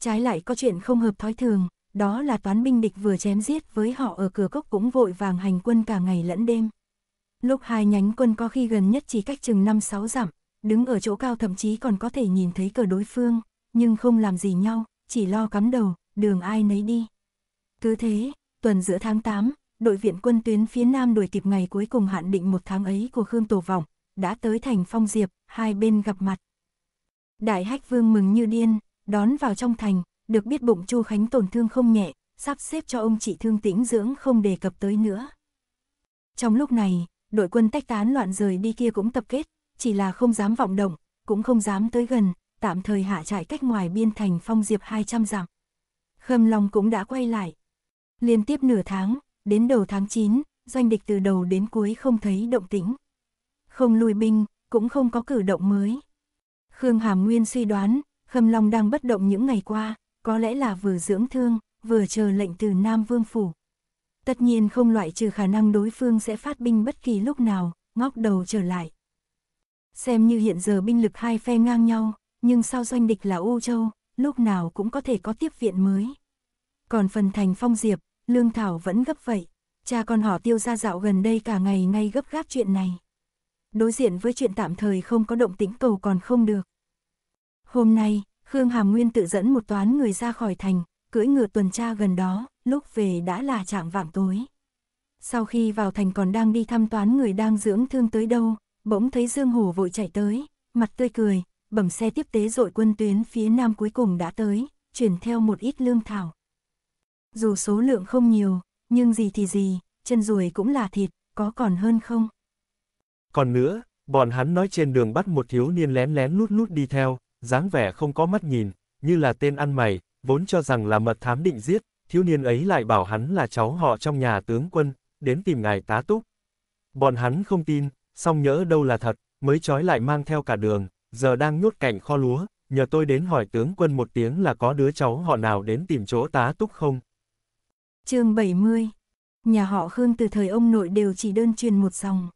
Trái lại có chuyện không hợp thói thường, đó là toán binh địch vừa chém giết với họ ở cửa cốc cũng vội vàng hành quân cả ngày lẫn đêm. Lúc hai nhánh quân có khi gần nhất chỉ cách chừng 5-6 dặm, đứng ở chỗ cao thậm chí còn có thể nhìn thấy cờ đối phương, nhưng không làm gì nhau, chỉ lo cắm đầu, đường ai nấy đi. Cứ thế, Tuần giữa tháng 8, đội viện quân tuyến phía Nam đuổi kịp ngày cuối cùng hạn định một tháng ấy của Khương Tổ Vọng, đã tới thành Phong Diệp, hai bên gặp mặt. Đại Hách Vương mừng như điên, đón vào trong thành, được biết bụng Chu Khánh tổn thương không nhẹ, sắp xếp cho ông chị thương tĩnh dưỡng không đề cập tới nữa. Trong lúc này, đội quân tách tán loạn rời đi kia cũng tập kết, chỉ là không dám vọng động, cũng không dám tới gần, tạm thời hạ trại cách ngoài biên thành Phong Diệp 200 dặm. Khâm Long cũng đã quay lại, Liên tiếp nửa tháng, đến đầu tháng 9, doanh địch từ đầu đến cuối không thấy động tĩnh. Không lùi binh, cũng không có cử động mới. Khương Hàm Nguyên suy đoán, Khâm Long đang bất động những ngày qua, có lẽ là vừa dưỡng thương, vừa chờ lệnh từ Nam Vương Phủ. Tất nhiên không loại trừ khả năng đối phương sẽ phát binh bất kỳ lúc nào, ngóc đầu trở lại. Xem như hiện giờ binh lực hai phe ngang nhau, nhưng sao doanh địch là U Châu, lúc nào cũng có thể có tiếp viện mới. Còn phần thành phong diệp, Lương Thảo vẫn gấp vậy. Cha con họ tiêu ra dạo gần đây cả ngày ngay gấp gáp chuyện này. Đối diện với chuyện tạm thời không có động tĩnh cầu còn không được. Hôm nay, Khương Hàm Nguyên tự dẫn một toán người ra khỏi thành, cưỡi ngựa tuần tra gần đó, lúc về đã là trạng vạng tối. Sau khi vào thành còn đang đi thăm toán người đang dưỡng thương tới đâu, bỗng thấy Dương Hổ vội chạy tới, mặt tươi cười, bẩm xe tiếp tế dội quân tuyến phía nam cuối cùng đã tới, chuyển theo một ít lương thảo. Dù số lượng không nhiều, nhưng gì thì gì, chân ruồi cũng là thịt, có còn hơn không? Còn nữa, bọn hắn nói trên đường bắt một thiếu niên lén lén lút lút đi theo, dáng vẻ không có mắt nhìn, như là tên ăn mày, vốn cho rằng là mật thám định giết, thiếu niên ấy lại bảo hắn là cháu họ trong nhà tướng quân, đến tìm ngài tá túc. Bọn hắn không tin, song nhỡ đâu là thật, mới trói lại mang theo cả đường, giờ đang nhốt cạnh kho lúa, nhờ tôi đến hỏi tướng quân một tiếng là có đứa cháu họ nào đến tìm chỗ tá túc không chương 70. Nhà họ Khương từ thời ông nội đều chỉ đơn truyền một dòng.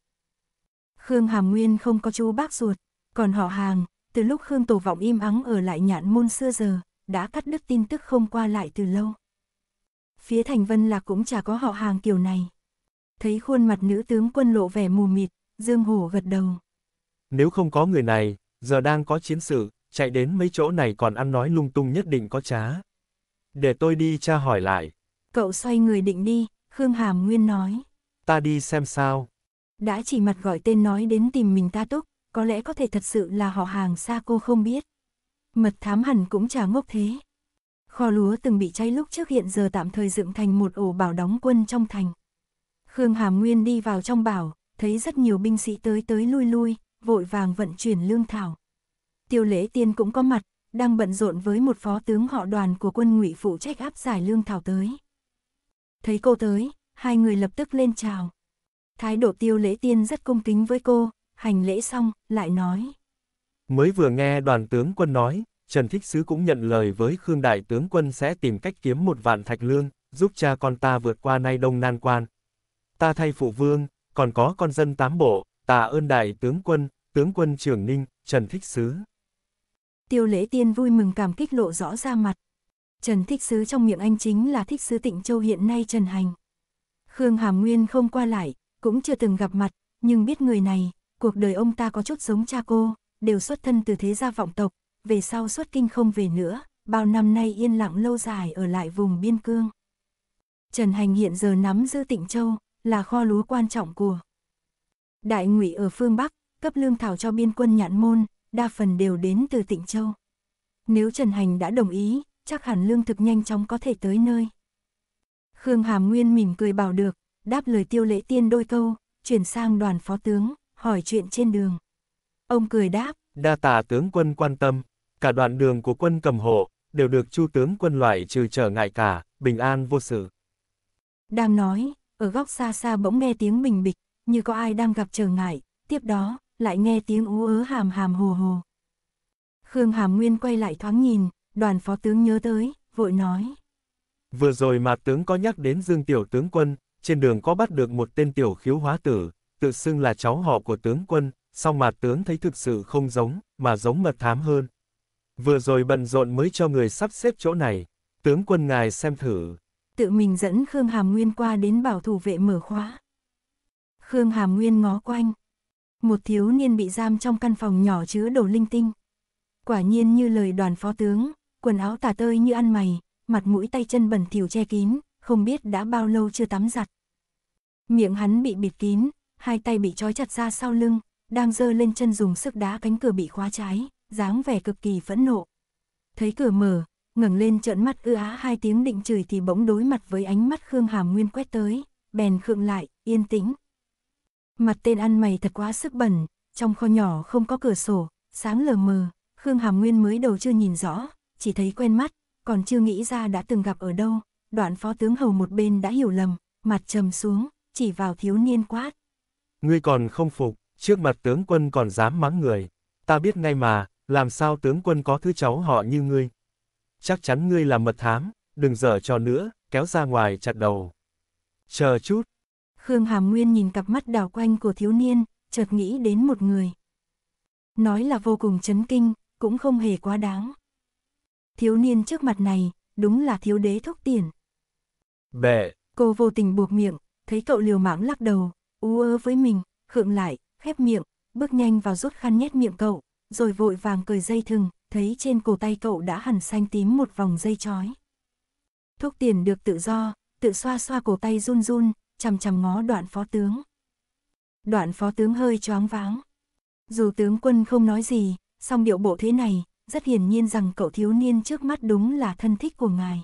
Khương Hàm Nguyên không có chú bác ruột, còn họ hàng, từ lúc Khương Tổ Vọng im ắng ở lại nhạn môn xưa giờ, đã cắt đứt tin tức không qua lại từ lâu. Phía Thành Vân Lạc cũng chả có họ hàng kiểu này. Thấy khuôn mặt nữ tướng quân lộ vẻ mù mịt, Dương Hổ gật đầu. Nếu không có người này, giờ đang có chiến sự, chạy đến mấy chỗ này còn ăn nói lung tung nhất định có trá. Để tôi đi tra hỏi lại. Cậu xoay người định đi, Khương Hàm Nguyên nói. Ta đi xem sao. Đã chỉ mặt gọi tên nói đến tìm mình ta túc, có lẽ có thể thật sự là họ hàng xa cô không biết. Mật thám hẳn cũng chả ngốc thế. Kho lúa từng bị cháy lúc trước hiện giờ tạm thời dựng thành một ổ bảo đóng quân trong thành. Khương Hàm Nguyên đi vào trong bảo, thấy rất nhiều binh sĩ tới tới lui lui, vội vàng vận chuyển lương thảo. Tiêu lễ tiên cũng có mặt, đang bận rộn với một phó tướng họ đoàn của quân ngụy phụ trách áp giải lương thảo tới. Thấy cô tới, hai người lập tức lên chào. Thái độ tiêu lễ tiên rất cung kính với cô, hành lễ xong, lại nói. Mới vừa nghe đoàn tướng quân nói, Trần Thích Sứ cũng nhận lời với Khương Đại tướng quân sẽ tìm cách kiếm một vạn thạch lương, giúp cha con ta vượt qua nay đông nan quan. Ta thay phụ vương, còn có con dân tám bộ, tạ ơn đại tướng quân, tướng quân trường ninh, Trần Thích Sứ. Tiêu lễ tiên vui mừng cảm kích lộ rõ ra mặt, Trần Thích Sứ trong miệng anh chính là Thích Sứ Tịnh Châu hiện nay Trần Hành. Khương Hàm Nguyên không qua lại, cũng chưa từng gặp mặt, nhưng biết người này, cuộc đời ông ta có chút giống cha cô, đều xuất thân từ thế gia vọng tộc, về sau xuất kinh không về nữa, bao năm nay yên lặng lâu dài ở lại vùng biên cương. Trần Hành hiện giờ nắm giữ Tịnh Châu, là kho lúa quan trọng của Đại Ngụy ở phương Bắc, cấp lương thảo cho biên quân nhạn môn, đa phần đều đến từ Tịnh Châu. Nếu Trần Hành đã đồng ý, chắc hẳn lương thực nhanh chóng có thể tới nơi. Khương Hàm Nguyên mỉm cười bảo được, đáp lời tiêu lễ tiên đôi câu, chuyển sang đoàn phó tướng, hỏi chuyện trên đường. Ông cười đáp, đa tạ tướng quân quan tâm, cả đoạn đường của quân cầm hộ, đều được chu tướng quân loại trừ trở ngại cả, bình an vô sự. Đang nói, ở góc xa xa bỗng nghe tiếng bình bịch, như có ai đang gặp trở ngại, tiếp đó, lại nghe tiếng ú ớ hàm hàm hồ hồ. Khương Hàm Nguyên quay lại thoáng nhìn, Đoàn phó tướng nhớ tới, vội nói. Vừa rồi mà tướng có nhắc đến Dương Tiểu tướng quân, trên đường có bắt được một tên tiểu khiếu hóa tử, tự xưng là cháu họ của tướng quân, song mà tướng thấy thực sự không giống, mà giống mật thám hơn. Vừa rồi bận rộn mới cho người sắp xếp chỗ này, tướng quân ngài xem thử. Tự mình dẫn Khương Hàm Nguyên qua đến bảo thủ vệ mở khóa. Khương Hàm Nguyên ngó quanh. Một thiếu niên bị giam trong căn phòng nhỏ chứa đồ linh tinh. Quả nhiên như lời đoàn phó tướng, quần áo tả tơi như ăn mày, mặt mũi tay chân bẩn thỉu che kín, không biết đã bao lâu chưa tắm giặt. Miệng hắn bị bịt kín, hai tay bị trói chặt ra sau lưng, đang giơ lên chân dùng sức đá cánh cửa bị khóa trái, dáng vẻ cực kỳ phẫn nộ. Thấy cửa mở, ngẩng lên trợn mắt ư á hai tiếng định chửi thì bỗng đối mặt với ánh mắt Khương Hàm Nguyên quét tới, bèn khựng lại, yên tĩnh. Mặt tên ăn mày thật quá sức bẩn, trong kho nhỏ không có cửa sổ, sáng lờ mờ, Khương Hàm Nguyên mới đầu chưa nhìn rõ, chỉ thấy quen mắt, còn chưa nghĩ ra đã từng gặp ở đâu, đoạn phó tướng hầu một bên đã hiểu lầm, mặt trầm xuống, chỉ vào thiếu niên quát. Ngươi còn không phục, trước mặt tướng quân còn dám mắng người, ta biết ngay mà, làm sao tướng quân có thứ cháu họ như ngươi. Chắc chắn ngươi là mật thám, đừng dở trò nữa, kéo ra ngoài chặt đầu. Chờ chút. Khương Hàm Nguyên nhìn cặp mắt đảo quanh của thiếu niên, chợt nghĩ đến một người. Nói là vô cùng chấn kinh, cũng không hề quá đáng thiếu niên trước mặt này, đúng là thiếu đế thúc tiền. Bệ. Cô vô tình buộc miệng, thấy cậu liều mạng lắc đầu, u ơ với mình, khựng lại, khép miệng, bước nhanh vào rút khăn nhét miệng cậu, rồi vội vàng cười dây thừng, thấy trên cổ tay cậu đã hẳn xanh tím một vòng dây chói. thúc tiền được tự do, tự xoa xoa cổ tay run run, chằm chằm ngó đoạn phó tướng. Đoạn phó tướng hơi choáng váng. Dù tướng quân không nói gì, song điệu bộ thế này, rất hiển nhiên rằng cậu thiếu niên trước mắt đúng là thân thích của ngài.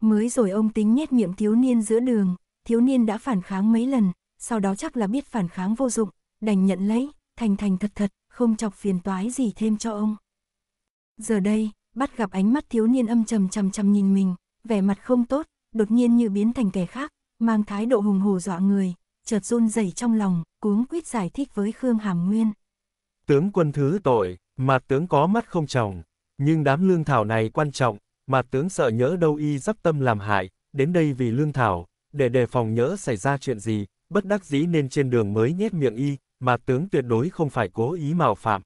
Mới rồi ông tính nhét miệng thiếu niên giữa đường, thiếu niên đã phản kháng mấy lần, sau đó chắc là biết phản kháng vô dụng, đành nhận lấy, thành thành thật thật, không chọc phiền toái gì thêm cho ông. Giờ đây, bắt gặp ánh mắt thiếu niên âm trầm trầm trầm nhìn mình, vẻ mặt không tốt, đột nhiên như biến thành kẻ khác, mang thái độ hùng hổ dọa người, chợt run rẩy trong lòng, cuống quýt giải thích với Khương Hàm Nguyên. Tướng quân thứ tội, Mạt tướng có mắt không tròng, nhưng đám lương thảo này quan trọng, mạt tướng sợ nhỡ đâu y dắp tâm làm hại, đến đây vì lương thảo, để đề phòng nhỡ xảy ra chuyện gì, bất đắc dĩ nên trên đường mới nhét miệng y, mạt tướng tuyệt đối không phải cố ý mạo phạm.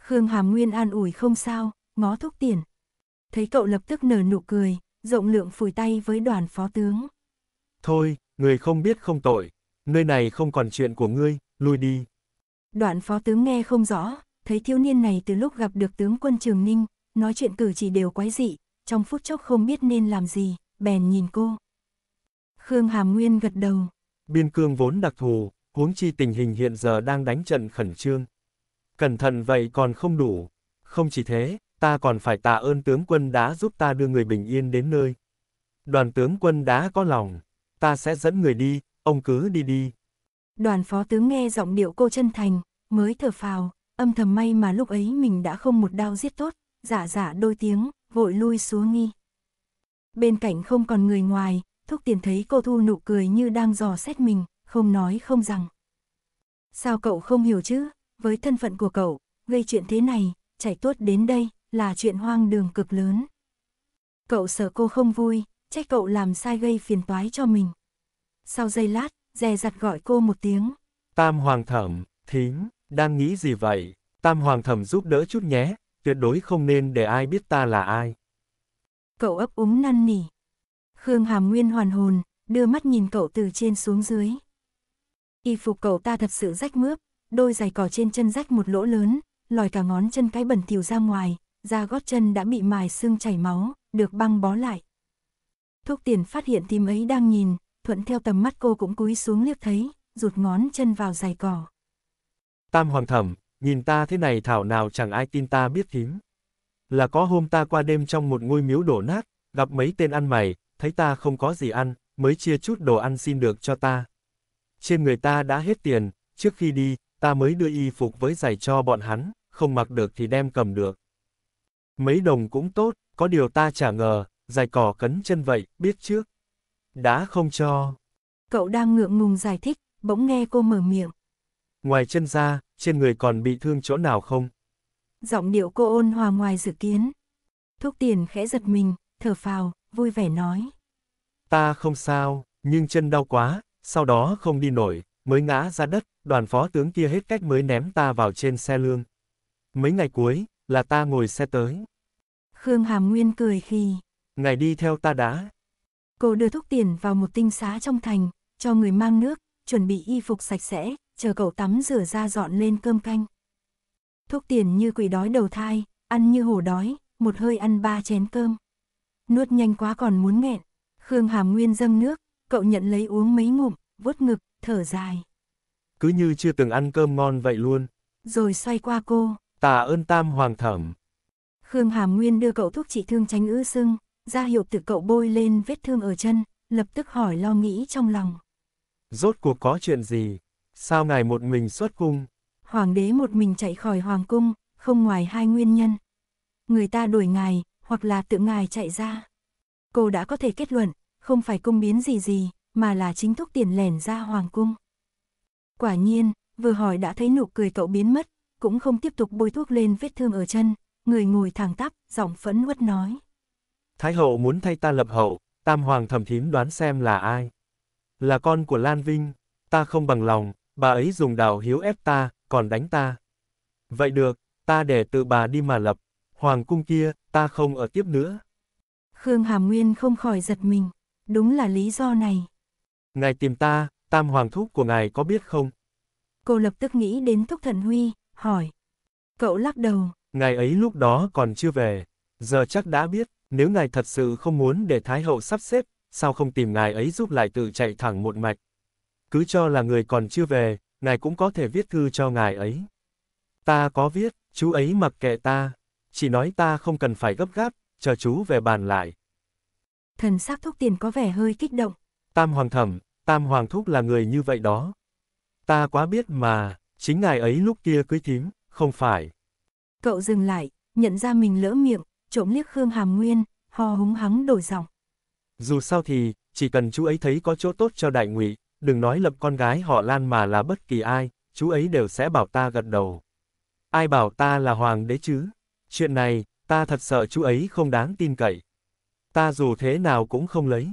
Khương Hàm Nguyên an ủi không sao, ngó thúc tiền. Thấy cậu lập tức nở nụ cười, rộng lượng phủi tay với đoàn phó tướng. Thôi, người không biết không tội, nơi này không còn chuyện của ngươi, lui đi. Đoạn phó tướng nghe không rõ, thấy thiếu niên này từ lúc gặp được tướng quân Trường Ninh, nói chuyện cử chỉ đều quái dị, trong phút chốc không biết nên làm gì, bèn nhìn cô. Khương Hàm Nguyên gật đầu. Biên cương vốn đặc thù, huống chi tình hình hiện giờ đang đánh trận khẩn trương. Cẩn thận vậy còn không đủ. Không chỉ thế, ta còn phải tạ ơn tướng quân đã giúp ta đưa người bình yên đến nơi. Đoàn tướng quân đã có lòng, ta sẽ dẫn người đi, ông cứ đi đi. Đoàn phó tướng nghe giọng điệu cô chân thành, mới thở phào, âm thầm may mà lúc ấy mình đã không một đau giết tốt, giả giả đôi tiếng, vội lui xuống nghi. Bên cạnh không còn người ngoài, thúc tiền thấy cô thu nụ cười như đang dò xét mình, không nói không rằng. Sao cậu không hiểu chứ, với thân phận của cậu, gây chuyện thế này, chảy tuốt đến đây, là chuyện hoang đường cực lớn. Cậu sợ cô không vui, trách cậu làm sai gây phiền toái cho mình. Sau giây lát, dè dặt gọi cô một tiếng. Tam hoàng thẩm, thính đang nghĩ gì vậy? Tam hoàng thẩm giúp đỡ chút nhé, tuyệt đối không nên để ai biết ta là ai. Cậu ấp úng năn nỉ. Khương Hàm Nguyên hoàn hồn, đưa mắt nhìn cậu từ trên xuống dưới. Y phục cậu ta thật sự rách mướp, đôi giày cỏ trên chân rách một lỗ lớn, lòi cả ngón chân cái bẩn thỉu ra ngoài, da gót chân đã bị mài xương chảy máu, được băng bó lại. Thuốc tiền phát hiện tim ấy đang nhìn, thuận theo tầm mắt cô cũng cúi xuống liếc thấy, rụt ngón chân vào giày cỏ. Tam Hoàng Thẩm, nhìn ta thế này thảo nào chẳng ai tin ta biết thím. Là có hôm ta qua đêm trong một ngôi miếu đổ nát, gặp mấy tên ăn mày, thấy ta không có gì ăn, mới chia chút đồ ăn xin được cho ta. Trên người ta đã hết tiền, trước khi đi, ta mới đưa y phục với giày cho bọn hắn, không mặc được thì đem cầm được. Mấy đồng cũng tốt, có điều ta chả ngờ, giày cỏ cấn chân vậy, biết trước. Đã không cho. Cậu đang ngượng ngùng giải thích, bỗng nghe cô mở miệng. Ngoài chân ra, trên người còn bị thương chỗ nào không? Giọng điệu cô ôn hòa ngoài dự kiến. thuốc tiền khẽ giật mình, thở phào, vui vẻ nói. Ta không sao, nhưng chân đau quá, sau đó không đi nổi, mới ngã ra đất, đoàn phó tướng kia hết cách mới ném ta vào trên xe lương. Mấy ngày cuối, là ta ngồi xe tới. Khương Hàm Nguyên cười khi. Ngày đi theo ta đã. Cô đưa thuốc tiền vào một tinh xá trong thành, cho người mang nước, chuẩn bị y phục sạch sẽ, chờ cậu tắm rửa ra dọn lên cơm canh. Thúc tiền như quỷ đói đầu thai, ăn như hổ đói, một hơi ăn ba chén cơm. Nuốt nhanh quá còn muốn nghẹn, Khương Hàm Nguyên dâng nước, cậu nhận lấy uống mấy ngụm, vuốt ngực, thở dài. Cứ như chưa từng ăn cơm ngon vậy luôn. Rồi xoay qua cô. Tạ ơn tam hoàng thẩm. Khương Hàm Nguyên đưa cậu thuốc trị thương tránh ư sưng, ra hiệu từ cậu bôi lên vết thương ở chân, lập tức hỏi lo nghĩ trong lòng. Rốt cuộc có chuyện gì? Sao ngài một mình xuất cung? Hoàng đế một mình chạy khỏi hoàng cung, không ngoài hai nguyên nhân. Người ta đuổi ngài, hoặc là tự ngài chạy ra. Cô đã có thể kết luận, không phải cung biến gì gì, mà là chính thúc tiền lẻn ra hoàng cung. Quả nhiên, vừa hỏi đã thấy nụ cười cậu biến mất, cũng không tiếp tục bôi thuốc lên vết thương ở chân, người ngồi thẳng tắp, giọng phẫn uất nói. Thái hậu muốn thay ta lập hậu, tam hoàng thầm thím đoán xem là ai. Là con của Lan Vinh, ta không bằng lòng, Bà ấy dùng đào hiếu ép ta, còn đánh ta. Vậy được, ta để tự bà đi mà lập. Hoàng cung kia, ta không ở tiếp nữa. Khương Hàm Nguyên không khỏi giật mình. Đúng là lý do này. Ngài tìm ta, tam hoàng thúc của ngài có biết không? Cô lập tức nghĩ đến Thúc Thần Huy, hỏi. Cậu lắc đầu. Ngài ấy lúc đó còn chưa về. Giờ chắc đã biết, nếu ngài thật sự không muốn để Thái Hậu sắp xếp, sao không tìm ngài ấy giúp lại tự chạy thẳng một mạch? cứ cho là người còn chưa về, ngài cũng có thể viết thư cho ngài ấy. Ta có viết, chú ấy mặc kệ ta, chỉ nói ta không cần phải gấp gáp, chờ chú về bàn lại. Thần sắc thúc tiền có vẻ hơi kích động. Tam hoàng thẩm, tam hoàng thúc là người như vậy đó. Ta quá biết mà, chính ngài ấy lúc kia cưới thím, không phải. Cậu dừng lại, nhận ra mình lỡ miệng, trộm liếc Khương Hàm Nguyên, ho húng hắng đổi giọng. Dù sao thì, chỉ cần chú ấy thấy có chỗ tốt cho đại ngụy, đừng nói lập con gái họ Lan mà là bất kỳ ai, chú ấy đều sẽ bảo ta gật đầu. Ai bảo ta là hoàng đế chứ? Chuyện này, ta thật sợ chú ấy không đáng tin cậy. Ta dù thế nào cũng không lấy.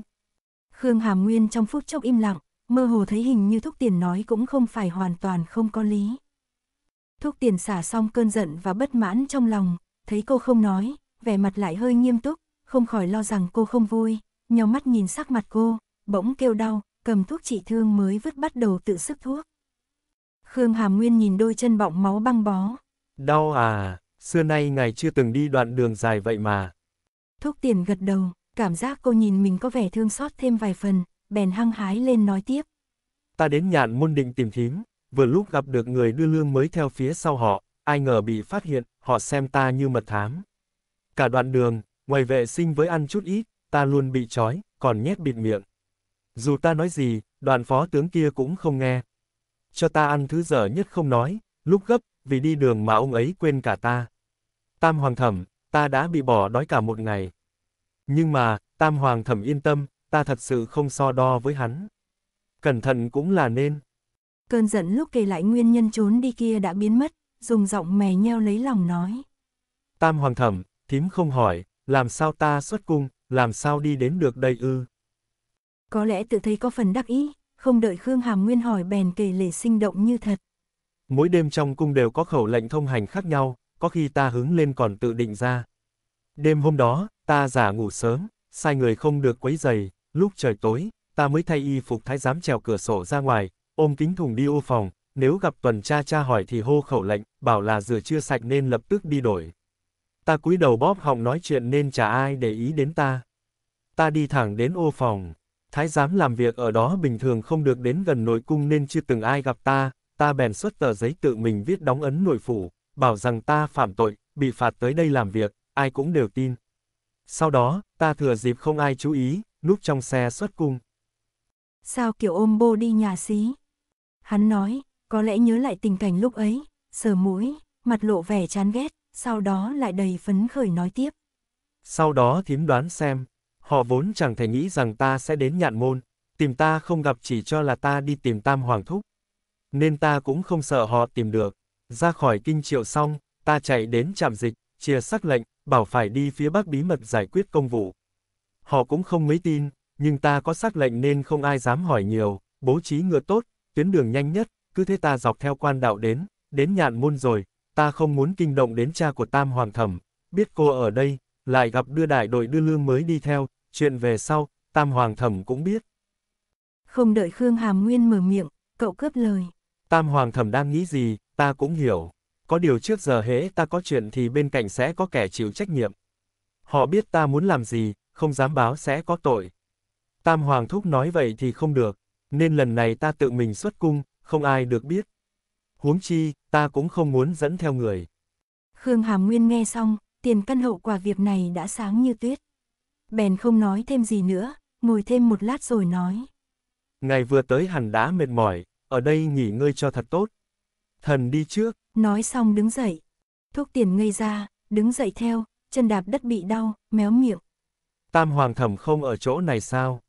Khương Hàm Nguyên trong phút chốc im lặng, mơ hồ thấy hình như Thúc Tiền nói cũng không phải hoàn toàn không có lý. Thúc Tiền xả xong cơn giận và bất mãn trong lòng, thấy cô không nói, vẻ mặt lại hơi nghiêm túc, không khỏi lo rằng cô không vui, nhau mắt nhìn sắc mặt cô, bỗng kêu đau, cầm thuốc trị thương mới vứt bắt đầu tự sức thuốc. Khương Hàm Nguyên nhìn đôi chân bọng máu băng bó. Đau à, xưa nay ngài chưa từng đi đoạn đường dài vậy mà. Thuốc tiền gật đầu, cảm giác cô nhìn mình có vẻ thương xót thêm vài phần, bèn hăng hái lên nói tiếp. Ta đến nhạn môn định tìm thím, vừa lúc gặp được người đưa lương mới theo phía sau họ, ai ngờ bị phát hiện, họ xem ta như mật thám. Cả đoạn đường, ngoài vệ sinh với ăn chút ít, ta luôn bị trói, còn nhét bịt miệng. Dù ta nói gì, đoàn phó tướng kia cũng không nghe. Cho ta ăn thứ dở nhất không nói, lúc gấp, vì đi đường mà ông ấy quên cả ta. Tam hoàng thẩm, ta đã bị bỏ đói cả một ngày. Nhưng mà, tam hoàng thẩm yên tâm, ta thật sự không so đo với hắn. Cẩn thận cũng là nên. Cơn giận lúc kể lại nguyên nhân trốn đi kia đã biến mất, dùng giọng mè nheo lấy lòng nói. Tam hoàng thẩm, thím không hỏi, làm sao ta xuất cung, làm sao đi đến được đây ư? Có lẽ tự thấy có phần đắc ý, không đợi Khương Hàm Nguyên hỏi bèn kể lể sinh động như thật. Mỗi đêm trong cung đều có khẩu lệnh thông hành khác nhau, có khi ta hướng lên còn tự định ra. Đêm hôm đó, ta giả ngủ sớm, sai người không được quấy giày, lúc trời tối, ta mới thay y phục thái giám trèo cửa sổ ra ngoài, ôm kính thùng đi ô phòng, nếu gặp tuần tra tra hỏi thì hô khẩu lệnh, bảo là rửa chưa sạch nên lập tức đi đổi. Ta cúi đầu bóp họng nói chuyện nên chả ai để ý đến ta. Ta đi thẳng đến ô phòng thái giám làm việc ở đó bình thường không được đến gần nội cung nên chưa từng ai gặp ta, ta bèn xuất tờ giấy tự mình viết đóng ấn nội phủ, bảo rằng ta phạm tội, bị phạt tới đây làm việc, ai cũng đều tin. Sau đó, ta thừa dịp không ai chú ý, núp trong xe xuất cung. Sao kiểu ôm bô đi nhà xí? Hắn nói, có lẽ nhớ lại tình cảnh lúc ấy, sờ mũi, mặt lộ vẻ chán ghét, sau đó lại đầy phấn khởi nói tiếp. Sau đó thím đoán xem, Họ vốn chẳng thể nghĩ rằng ta sẽ đến nhạn môn, tìm ta không gặp chỉ cho là ta đi tìm tam hoàng thúc. Nên ta cũng không sợ họ tìm được. Ra khỏi kinh triệu xong, ta chạy đến trạm dịch, chia sắc lệnh, bảo phải đi phía bắc bí mật giải quyết công vụ. Họ cũng không mấy tin, nhưng ta có sắc lệnh nên không ai dám hỏi nhiều, bố trí ngựa tốt, tuyến đường nhanh nhất, cứ thế ta dọc theo quan đạo đến, đến nhạn môn rồi, ta không muốn kinh động đến cha của Tam Hoàng Thẩm, biết cô ở đây, lại gặp đưa đại đội đưa lương mới đi theo, chuyện về sau, Tam Hoàng Thẩm cũng biết. Không đợi Khương Hàm Nguyên mở miệng, cậu cướp lời. Tam Hoàng Thẩm đang nghĩ gì, ta cũng hiểu. Có điều trước giờ hễ ta có chuyện thì bên cạnh sẽ có kẻ chịu trách nhiệm. Họ biết ta muốn làm gì, không dám báo sẽ có tội. Tam Hoàng Thúc nói vậy thì không được, nên lần này ta tự mình xuất cung, không ai được biết. Huống chi, ta cũng không muốn dẫn theo người. Khương Hàm Nguyên nghe xong, tiền căn hậu quả việc này đã sáng như tuyết. Bèn không nói thêm gì nữa, ngồi thêm một lát rồi nói. Ngày vừa tới hẳn đã mệt mỏi, ở đây nghỉ ngơi cho thật tốt. Thần đi trước. Nói xong đứng dậy. thúc tiền ngây ra, đứng dậy theo, chân đạp đất bị đau, méo miệng. Tam Hoàng Thẩm không ở chỗ này sao?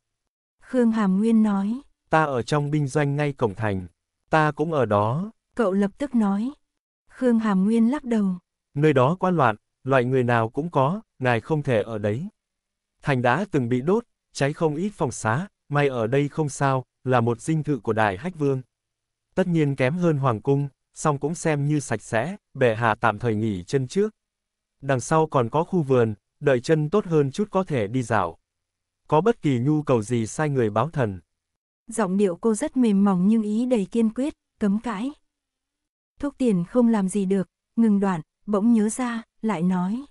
Khương Hàm Nguyên nói. Ta ở trong binh doanh ngay cổng thành. Ta cũng ở đó. Cậu lập tức nói. Khương Hàm Nguyên lắc đầu. Nơi đó quá loạn, loại người nào cũng có, ngài không thể ở đấy thành đã từng bị đốt, cháy không ít phòng xá, may ở đây không sao, là một dinh thự của Đại Hách Vương. Tất nhiên kém hơn Hoàng Cung, song cũng xem như sạch sẽ, bệ hạ tạm thời nghỉ chân trước. Đằng sau còn có khu vườn, đợi chân tốt hơn chút có thể đi dạo. Có bất kỳ nhu cầu gì sai người báo thần. Giọng điệu cô rất mềm mỏng nhưng ý đầy kiên quyết, cấm cãi. Thuốc tiền không làm gì được, ngừng đoạn, bỗng nhớ ra, lại nói.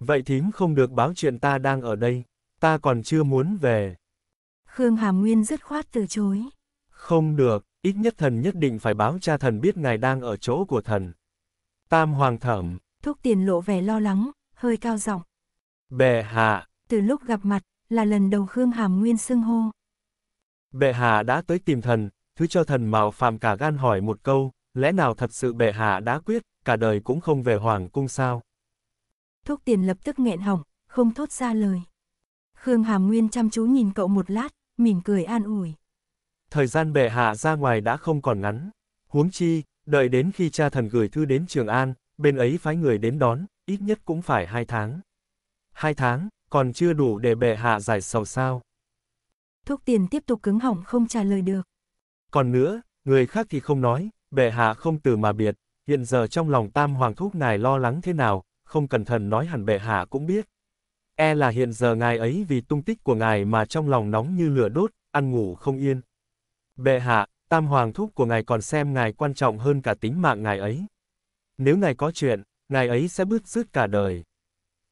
Vậy thím không được báo chuyện ta đang ở đây, ta còn chưa muốn về. Khương Hàm Nguyên dứt khoát từ chối. Không được, ít nhất thần nhất định phải báo cha thần biết ngài đang ở chỗ của thần. Tam Hoàng Thẩm. Thúc tiền lộ vẻ lo lắng, hơi cao giọng. Bệ hạ. Từ lúc gặp mặt, là lần đầu Khương Hàm Nguyên xưng hô. Bệ hạ đã tới tìm thần, thứ cho thần mạo phạm cả gan hỏi một câu, lẽ nào thật sự bệ hạ đã quyết, cả đời cũng không về hoàng cung sao? thuốc tiền lập tức nghẹn hỏng, không thốt ra lời. Khương Hàm Nguyên chăm chú nhìn cậu một lát, mỉm cười an ủi. Thời gian bệ hạ ra ngoài đã không còn ngắn. Huống chi, đợi đến khi cha thần gửi thư đến Trường An, bên ấy phái người đến đón, ít nhất cũng phải hai tháng. Hai tháng, còn chưa đủ để bệ hạ giải sầu sao. Thuốc tiền tiếp tục cứng họng không trả lời được. Còn nữa, người khác thì không nói, bệ hạ không từ mà biệt, hiện giờ trong lòng tam hoàng thúc ngài lo lắng thế nào, không cẩn thận nói hẳn bệ hạ cũng biết. E là hiện giờ ngài ấy vì tung tích của ngài mà trong lòng nóng như lửa đốt, ăn ngủ không yên. Bệ hạ, tam hoàng thúc của ngài còn xem ngài quan trọng hơn cả tính mạng ngài ấy. Nếu ngài có chuyện, ngài ấy sẽ bứt rứt cả đời.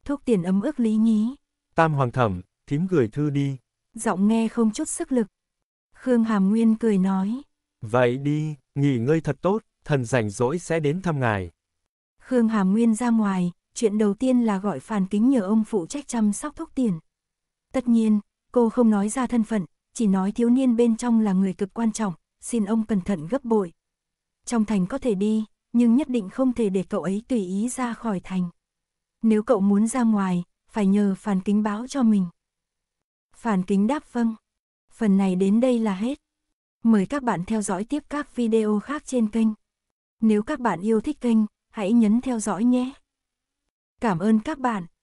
Thúc tiền ấm ước lý nhí. Tam hoàng thẩm, thím gửi thư đi. Giọng nghe không chút sức lực. Khương Hàm Nguyên cười nói. Vậy đi, nghỉ ngơi thật tốt, thần rảnh rỗi sẽ đến thăm ngài. Khương Hàm Nguyên ra ngoài, chuyện đầu tiên là gọi Phàn Kính nhờ ông phụ trách chăm sóc thúc tiền. Tất nhiên, cô không nói ra thân phận, chỉ nói thiếu niên bên trong là người cực quan trọng, xin ông cẩn thận gấp bội. Trong thành có thể đi, nhưng nhất định không thể để cậu ấy tùy ý ra khỏi thành. Nếu cậu muốn ra ngoài, phải nhờ Phàn Kính báo cho mình. Phàn Kính đáp vâng. Phần này đến đây là hết. Mời các bạn theo dõi tiếp các video khác trên kênh. Nếu các bạn yêu thích kênh, hãy nhấn theo dõi nhé. Cảm ơn các bạn.